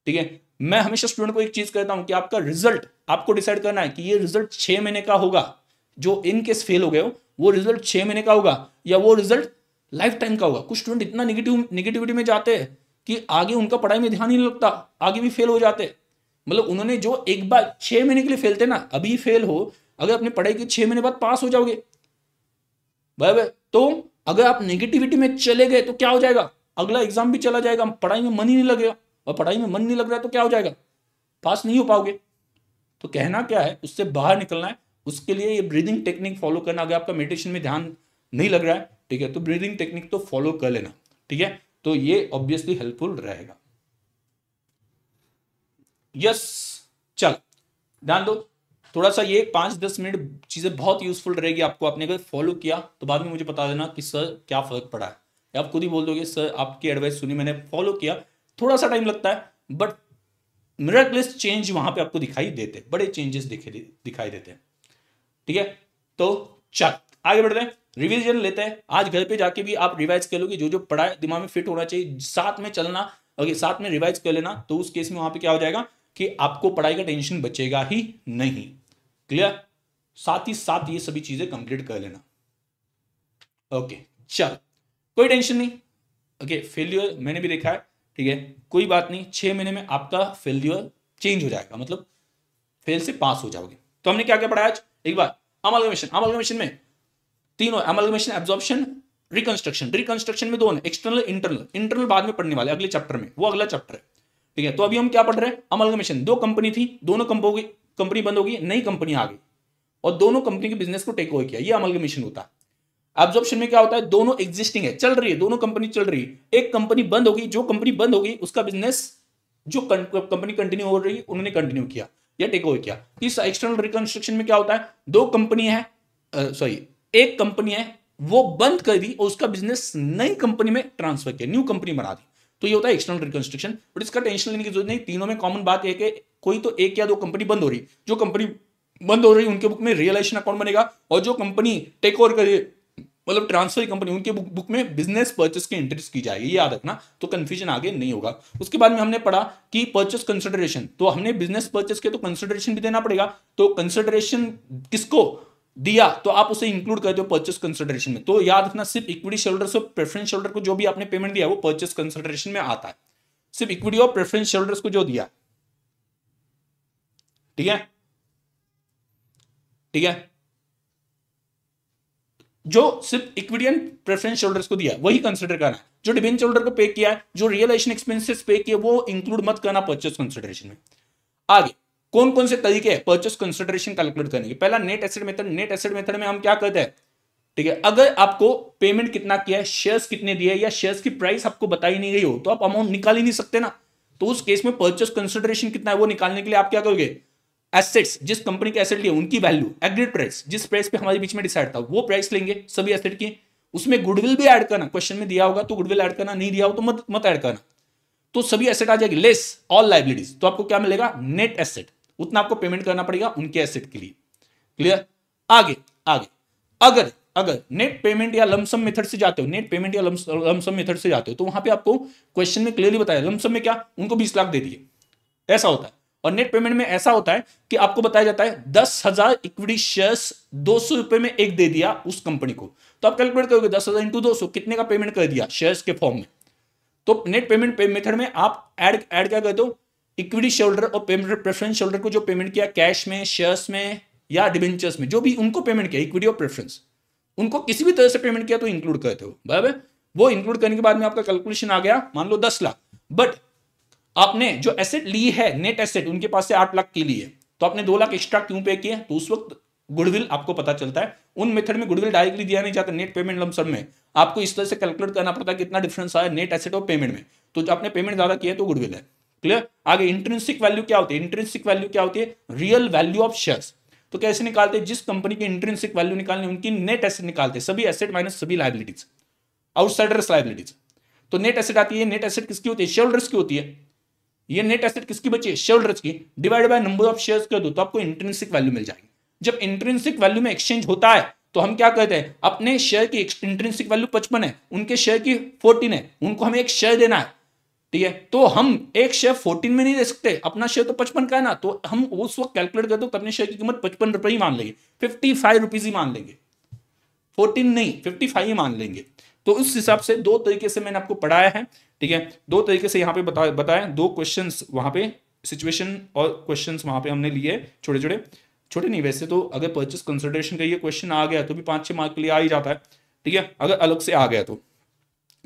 ठीक है मैं हमेशा स्टूडेंट को एक चीज़ कहता हूँ कि आपका रिजल्ट आपको डिसाइड करना है कि ये रिजल्ट छह महीने का होगा जो इनकेस फेल हो गए हो वो रिजल्ट छह महीने का होगा या वो रिजल्ट लाइफ टाइम का होगा कुछ स्टूडेंट इतना निगेटिव निगेटिविटी में जाते हैं कि आगे उनका पढ़ाई में ध्यान ही नहीं लगता आगे भी फेल हो जाते हैं मतलब उन्होंने जो एक बार छह महीने के लिए फेल थे ना अभी फेल हो अगर अपनी पढ़ाई के छह महीने बाद पास हो जाओगे बराबर तो अगर आप नेगेटिविटी में चले गए तो क्या हो जाएगा अगला एग्जाम भी चला जाएगा पढ़ाई में मन ही नहीं लगेगा और पढ़ाई में मन नहीं लग रहा है तो क्या हो जाएगा पास नहीं हो पाओगे तो कहना क्या है उससे बाहर निकलना है उसके लिए ये ब्रीदिंग टेक्निक फॉलो करना अगर आपका मेडिटेशन में ध्यान नहीं लग रहा है ठीक है तो ब्रीदिंग टेक्निक तो फॉलो कर लेना ठीक है तो ये ऑब्वियसली हेल्पफुल रहेगा यस चल ध्यान दो थोड़ा सा ये पांच दस मिनट चीजें बहुत यूजफुल रहेगी आपको आपने अगर फॉलो किया तो बाद में मुझे बता देना कि सर क्या फर्क पड़ा है आप खुद ही बोल दोगे सर आपकी एडवाइस सुनी मैंने फॉलो किया थोड़ा सा टाइम लगता है बट मिराकलेस चेंज वहां पे आपको दिखाई देते हैं बड़े चेंजेस दिखे दिखाई देते हैं ठीक है तो चल आगे बढ़ते हैं रिविजन लेते हैं आज घर पे जाके भी आप रिवाइज कर लोगे जो जो पढ़ा है दिमाग में फिट होना चाहिए साथ में चलना अगर साथ में रिवाइज कर लेना तो उस केस में वहां पे क्या हो जाएगा कि आपको पढ़ाई का टेंशन बचेगा ही नहीं क्लियर साथ ही साथ ये सभी चीजें कंप्लीट कर लेना ओके चल कोई टेंशन नहीं ओके फेल्यूर मैंने भी देखा है ठीक है कोई बात नहीं छह महीने में आपका फेल्यूर चेंज हो जाएगा मतलब फेल से पास हो जाओगे तो हमने क्या क्या पढ़ाया आज एक बार अमलगमेशन अमलगमेशन में तीनों अमलगमेशन एब्जॉर्प्शन रिकंस्ट्रक्शन रिकंस्ट्रक्शन में दो एक्सटर्नल इंटरनल इंटरनल बाद में पढ़ने वाले अगले चैप्टर में वो अगला चैप्टर है ठीक है तो अभी हम क्या पढ़ रहे हैं अमलगमेशन दो कंपनी थी दोनों कंपनी कंपनी बंद हो गई नई कंपनी आ गई और दोनों कंपनी के बिजनेस को टेक ओवर किया ये अमलगमेशन होता है एब्जॉर्प्शन में क्या होता है दोनों एग्जिस्टिंग है चल रही है दोनों कंपनी चल रही है एक कंपनी बंद होगी जो कंपनी बंद होगी उसका बिजनेस जो कंपनी कंटिन्यू हो रही है उन्होंने कंटिन्यू किया या टेक ओवर किया इस एक्सटर्नल रिकंस्ट्रक्शन में क्या होता है दो कंपनी है सॉरी एक कंपनी है वो बंद कर दी और उसका बिजनेस नई कंपनी में ट्रांसफर किया न्यू कंपनी बना दी तो ये होता है एक्सटर्नल रिकंस्ट्रक्शन बट इसका टेंशन लेने की जरूरत नहीं तीनों में कॉमन बात है कि कोई तो एक या दो कंपनी बंद हो रही जो कंपनी बंद हो रही उनके बुक में रियलाइजेशन अकाउंट बनेगा और जो कंपनी टेक ओवर करे मतलब ट्रांसफर कंपनी उनके बुक बुक में बिजनेस परचेस के इंटरेस्ट की जाएगी याद रखना तो कंफ्यूजन आगे नहीं होगा उसके बाद में हमने पढ़ा कि परचेस कंसिडरेशन तो हमने बिजनेस परचेस के तो कंसिडरेशन भी देना पड़ेगा तो कंसिडरेशन किसको दिया तो आप उसे इंक्लूड करते हो परचेस कंसिडरेशन में तो याद रखना सिर्फ इक्विटी शोल्डर और प्रेफरेंस शोल्डर को जो भी आपने पेमेंट दिया वो परचेस कंसिडरेशन में आता है सिर्फ इक्विटी और प्रेफरेंस शोल्डर को जो दिया ठीक है ठीक है जो सिर्फ इक्विटी एंड प्रेफरेंस शोल्डर्स को दिया वही कंसिडर करना है जो डिबेंच शोल्डर को पे किया है जो रियलाइजेशन एक्सपेंसेस पे किया वो इंक्लूड मत करना परचेस कंसिडरेशन में आगे कौन कौन से तरीके हैं परचेस कंसिडरेशन कैलकुलेट करने के पहला net asset method net asset method में हम क्या करते हैं ठीक है अगर आपको पेमेंट कितना किया है शेयर्स कितने दिए या शेयर्स की प्राइस आपको बताई नहीं गई हो तो आप अमाउंट निकाल ही नहीं सकते ना तो उस केस में परचेस कंसिडरेशन कितना है वो निकालने के लिए आप क्या करोगे एसेट्स जिस कंपनी के एसेट लिए उनकी वैल्यू एग्रीड प्राइस जिस प्राइस पे हमारे बीच में डिसाइड था वो प्राइस लेंगे सभी एसेट की उसमें गुडविल भी ऐड करना क्वेश्चन में दिया होगा तो गुडविल ऐड करना नहीं दिया हो तो मत मत ऐड करना तो सभी एसेट आ जाएगी लेस ऑल लाइबिलिटीज तो आपको क्या मिलेगा नेट एसेट उतना आपको पेमेंट करना पड़ेगा उनके एसेट के लिए क्लियर आगे आगे अगर अगर नेट पेमेंट या लमसम मेथड से जाते हो नेट पेमेंट या लमसम मेथड से जाते हो तो वहां पे आपको क्वेश्चन में क्लियरली बताया लमसम में क्या उनको बीस लाख दे दिए ऐसा होता है और नेट पेमेंट में ऐसा होता है कि आपको बताया जाता है दस हजार इक्विटी शेयर्स दो सौ रुपए में एक दे दिया उस कंपनी को तो आप कैलकुलेट करोगे दस हजार इंटू दो सौ कितने का पेमेंट कर दिया शेयर्स के फॉर्म में तो नेट पेमेंट पे मेथड में आप एड ऐड क्या करते हो इक्विटी शोल्डर और पेमेंट प्रेफरेंस शोल्डर को जो पेमेंट किया कैश में शेयर्स में या डिवेंचर्स में जो भी उनको पेमेंट किया इक्विटी और प्रेफरेंस उनको किसी भी तरह से पेमेंट किया तो इंक्लूड करते हो बराबर वो इंक्लूड करने के बाद में आपका कैलकुलेशन आ गया मान लो दस लाख बट आपने जो एसेट ली है नेट एसेट उनके पास से आठ लाख की ली है तो आपने दो लाख एक्स्ट्रा क्यों पे किए तो उस वक्त गुडविल आपको पता चलता है उन मेथड में गुडविल डायरेक्टली दिया नहीं जाता नेट पेमेंट लमसम में आपको इस तरह से कैलकुलेट करना पड़ता है कितना डिफरेंस आया नेट एसेट और पेमेंट में तो जो आपने पेमेंट ज्यादा किया तो गुडविल है क्लियर आगे इंट्रेंसिक वैल्यू क्या होती है इंट्रेंसिक वैल्यू क्या होती है रियल वैल्यू ऑफ शेयर तो कैसे निकालते हैं जिस कंपनी की इंट्रेंसिक वैल्यू निकालनी उनकी नेट एसेट निकालते हैं सभी एसेट माइनस सभी लाइबिलिटीज आउटसाइडर्स लाइबिलिटीज तो नेट एसेट आती है नेट एसेट किसकी होती है शेयर होल्डर्स की होती है ये नेट एसेट किसकी बची है शेयर होल्डर्स की divide by number of shares कर दो तो आपको इंट्रेंसिक वैल्यू मिल जाएगी जब इंट्रेंसिक वैल्यू में एक्सचेंज होता है तो हम क्या कहते हैं अपने शेयर की इंट्रेंसिक वैल्यू पचपन है उनके शेयर की फोर्टीन है उनको हमें एक शेयर देना है ठीक है तो हम एक शेयर फोर्टीन में नहीं दे सकते अपना शेयर तो पचपन का है ना तो हम उस वक्त कैलकुलेट करते तो अपने शेयर की कीमत पचपन रुपए ही मान लेंगे फिफ्टी फाइव रुपीज ही मान लेंगे फोर्टीन नहीं फिफ्टी फाइव ही मान लेंगे तो उस हिसाब से दो तरीके से मैंने आपको पढ़ाया है ठीक है दो तरीके से यहाँ पे बता बताया दो क्वेश्चन वहां पे सिचुएशन और क्वेश्चन वहां पे हमने लिए छोटे छोटे छोटे नहीं वैसे तो अगर परचेस कंसल्टेशन का ये क्वेश्चन आ गया तो भी पांच छह मार्क के लिए आ ही जाता है ठीक है अगर अलग से आ गया तो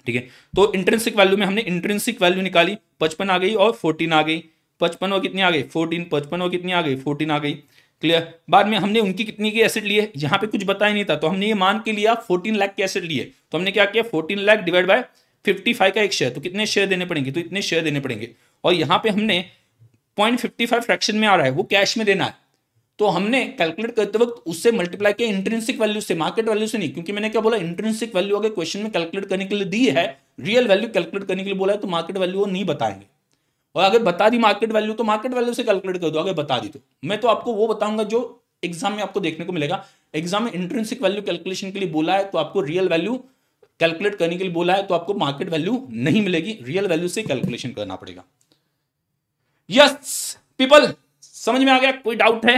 ठीक है तो इंट्रेंसिक वैल्यू में हमने इंट्रेंसिक वैल्यू निकाली पचपन आ गई और फोर्टीन आ गई पचपन और कितनी आ गई फोर्टीन पचपन और कितनी आ गई फोर्टीन आ गई क्लियर बाद में हमने उनकी कितनी की एसेट लिए यहाँ पे कुछ बताया नहीं था तो हमने ये मान के लिया फोर्टीन लाख की एसेट लिए तो हमने क्या किया fourteen lakh divide by fifty five का एक शेयर तो कितने शेयर देने पड़ेंगे तो इतने शेयर देने पड़ेंगे और यहाँ पे हमने पॉइंट फिफ्टी फाइव फ्रैक्शन में आ रहा है वो कैश में देना है तो हमने कैलकुलेट करते वक्त उससे मल्टीप्लाई किया इंट्रेंसिक वैल्यू से मार्केट वैल्यू से नहीं क्योंकि मैंने क्या बोला इंट्रेंसिक वैल्यू अगर क्वेश्चन में कैलकुलेट करने के लिए दी है रियल वैल्यू कैलकुलेट करने के लिए बोला है तो मार्केट वैल्यू वो नहीं बताएंगे और अगर बता दी मार्केट वैल्यू तो मार्केट वैल्यू से कैलकुलेट कर दो अगर बता दी तो मैं तो आपको वो बताऊंगा जो एग्जाम में आपको देखने को मिलेगा एग्जाम में इंट्रेंसिक वैल्यू कैलकुलेशन के लिए बोला है तो आपको रियल वैल्यू कैलकुलेट करने के लिए बोला है तो आपको मार्केट वैल्यू नहीं मिलेगी रियल वैल्यू से कैलकुलेशन करना पड़ेगा यस पीपल समझ में आ गया कोई डाउट है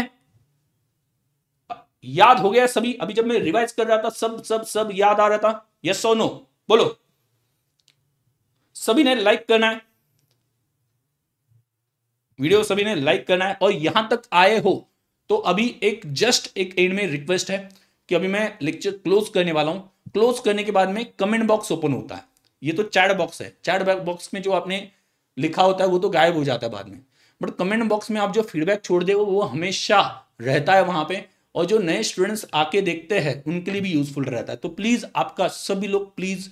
याद हो गया सभी अभी जब मैं रिवाइज कर रहा था सब सब सब याद आ रहा था यस नो बोलो सभी ने लाइक करना है वीडियो सभी ने लाइक करना है और यहां तक आए हो तो अभी एक जस्ट एक एंड में रिक्वेस्ट है कि अभी मैं लेक्चर क्लोज करने वाला हूं क्लोज करने के बाद में कमेंट बॉक्स ओपन होता है ये तो चैट बॉक्स है चैट बॉक्स में जो आपने लिखा होता है वो तो गायब हो जाता है बाद में बट कमेंट बॉक्स में आप जो फीडबैक छोड़ दे वो हमेशा रहता है वहां पे और जो नए स्टूडेंट्स आके देखते हैं उनके लिए भी यूजफुल रहता है तो प्लीज़ आपका सभी लोग प्लीज़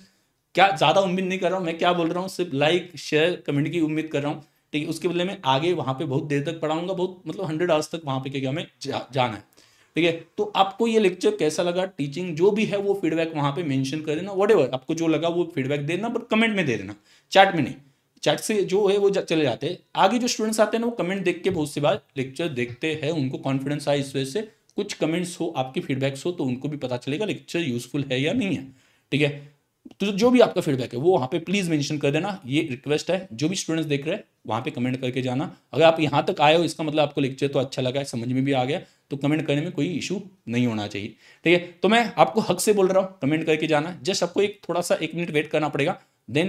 क्या ज़्यादा उम्मीद नहीं कर रहा हूँ मैं क्या बोल रहा हूँ सिर्फ लाइक शेयर कमेंट की उम्मीद कर रहा हूँ ठीक है उसके बदले में आगे वहाँ पे बहुत देर तक पढ़ाऊंगा बहुत मतलब हंड्रेड आवर्स तक वहाँ पे क्या हमें जा, जाना है ठीक है तो आपको ये लेक्चर कैसा लगा टीचिंग जो भी है वो फीडबैक वहाँ पे मेंशन कर देना वट आपको जो लगा वो फीडबैक दे देना बट कमेंट में दे देना चैट में नहीं चैट से जो है वो चले जाते हैं आगे जो स्टूडेंट्स आते हैं ना वो कमेंट देख के बहुत सी बार लेक्चर देखते हैं उनको कॉन्फिडेंस आए इस वजह से कुछ कमेंट्स हो आपके फीडबैक्स हो तो उनको भी पता चलेगा लेक्चर अच्छा, यूजफुल है या नहीं है ठीक है तो जो भी आपका फीडबैक है वो वहाँ पे प्लीज़ मेंशन कर देना ये रिक्वेस्ट है जो भी स्टूडेंट्स देख रहे हैं वहाँ पे कमेंट करके जाना अगर आप यहाँ तक आए हो इसका मतलब आपको लेक्चर तो अच्छा लगा है समझ में भी आ गया तो कमेंट करने में कोई इशू नहीं होना चाहिए ठीक है तो मैं आपको हक से बोल रहा हूँ कमेंट करके जाना जस्ट आपको एक थोड़ा सा एक मिनट वेट करना पड़ेगा देन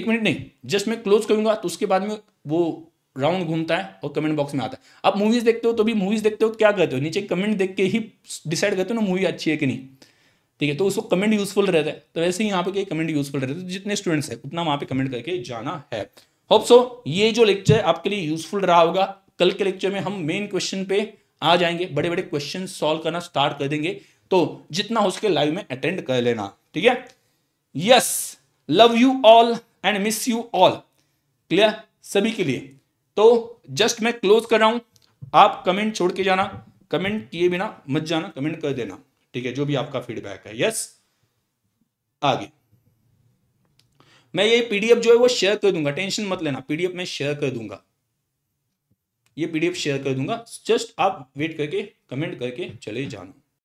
एक मिनट नहीं जस्ट मैं क्लोज करूंगा तो उसके बाद में वो राउंड घूमता है और कमेंट बॉक्स में आता है आप मूवीज़ देखते हो तो भी मूवीज़ देखते हो तो क्या कहते हो नीचे कमेंट देख के ही डिसाइड करते हो ना मूवी अच्छी है कि नहीं ठीक है तो उसको कमेंट यूजफुल रहता है तो वैसे ही यहाँ पे कमेंट यूजफुल रहता है तो जितने स्टूडेंट्स है उतना वहाँ पे कमेंट करके जाना है होप सो ये जो लेक्चर आपके लिए यूजफुल रहा होगा कल के लेक्चर में हम मेन क्वेश्चन पे आ जाएंगे बड़े बड़े क्वेश्चन सॉल्व करना स्टार्ट कर देंगे तो जितना हो सके लाइव में अटेंड कर लेना ठीक है yes love you all and miss you all clear सभी के लिए तो जस्ट मैं क्लोज कर रहा हूं आप कमेंट छोड़ के जाना कमेंट किए बिना मत जाना कमेंट कर देना ठीक है जो भी आपका फीडबैक है यस आगे मैं ये पीडीएफ जो है वो शेयर कर दूंगा टेंशन मत लेना पीडीएफ मैं शेयर कर दूंगा ये पीडीएफ शेयर कर दूंगा जस्ट आप वेट करके कमेंट करके चले जाना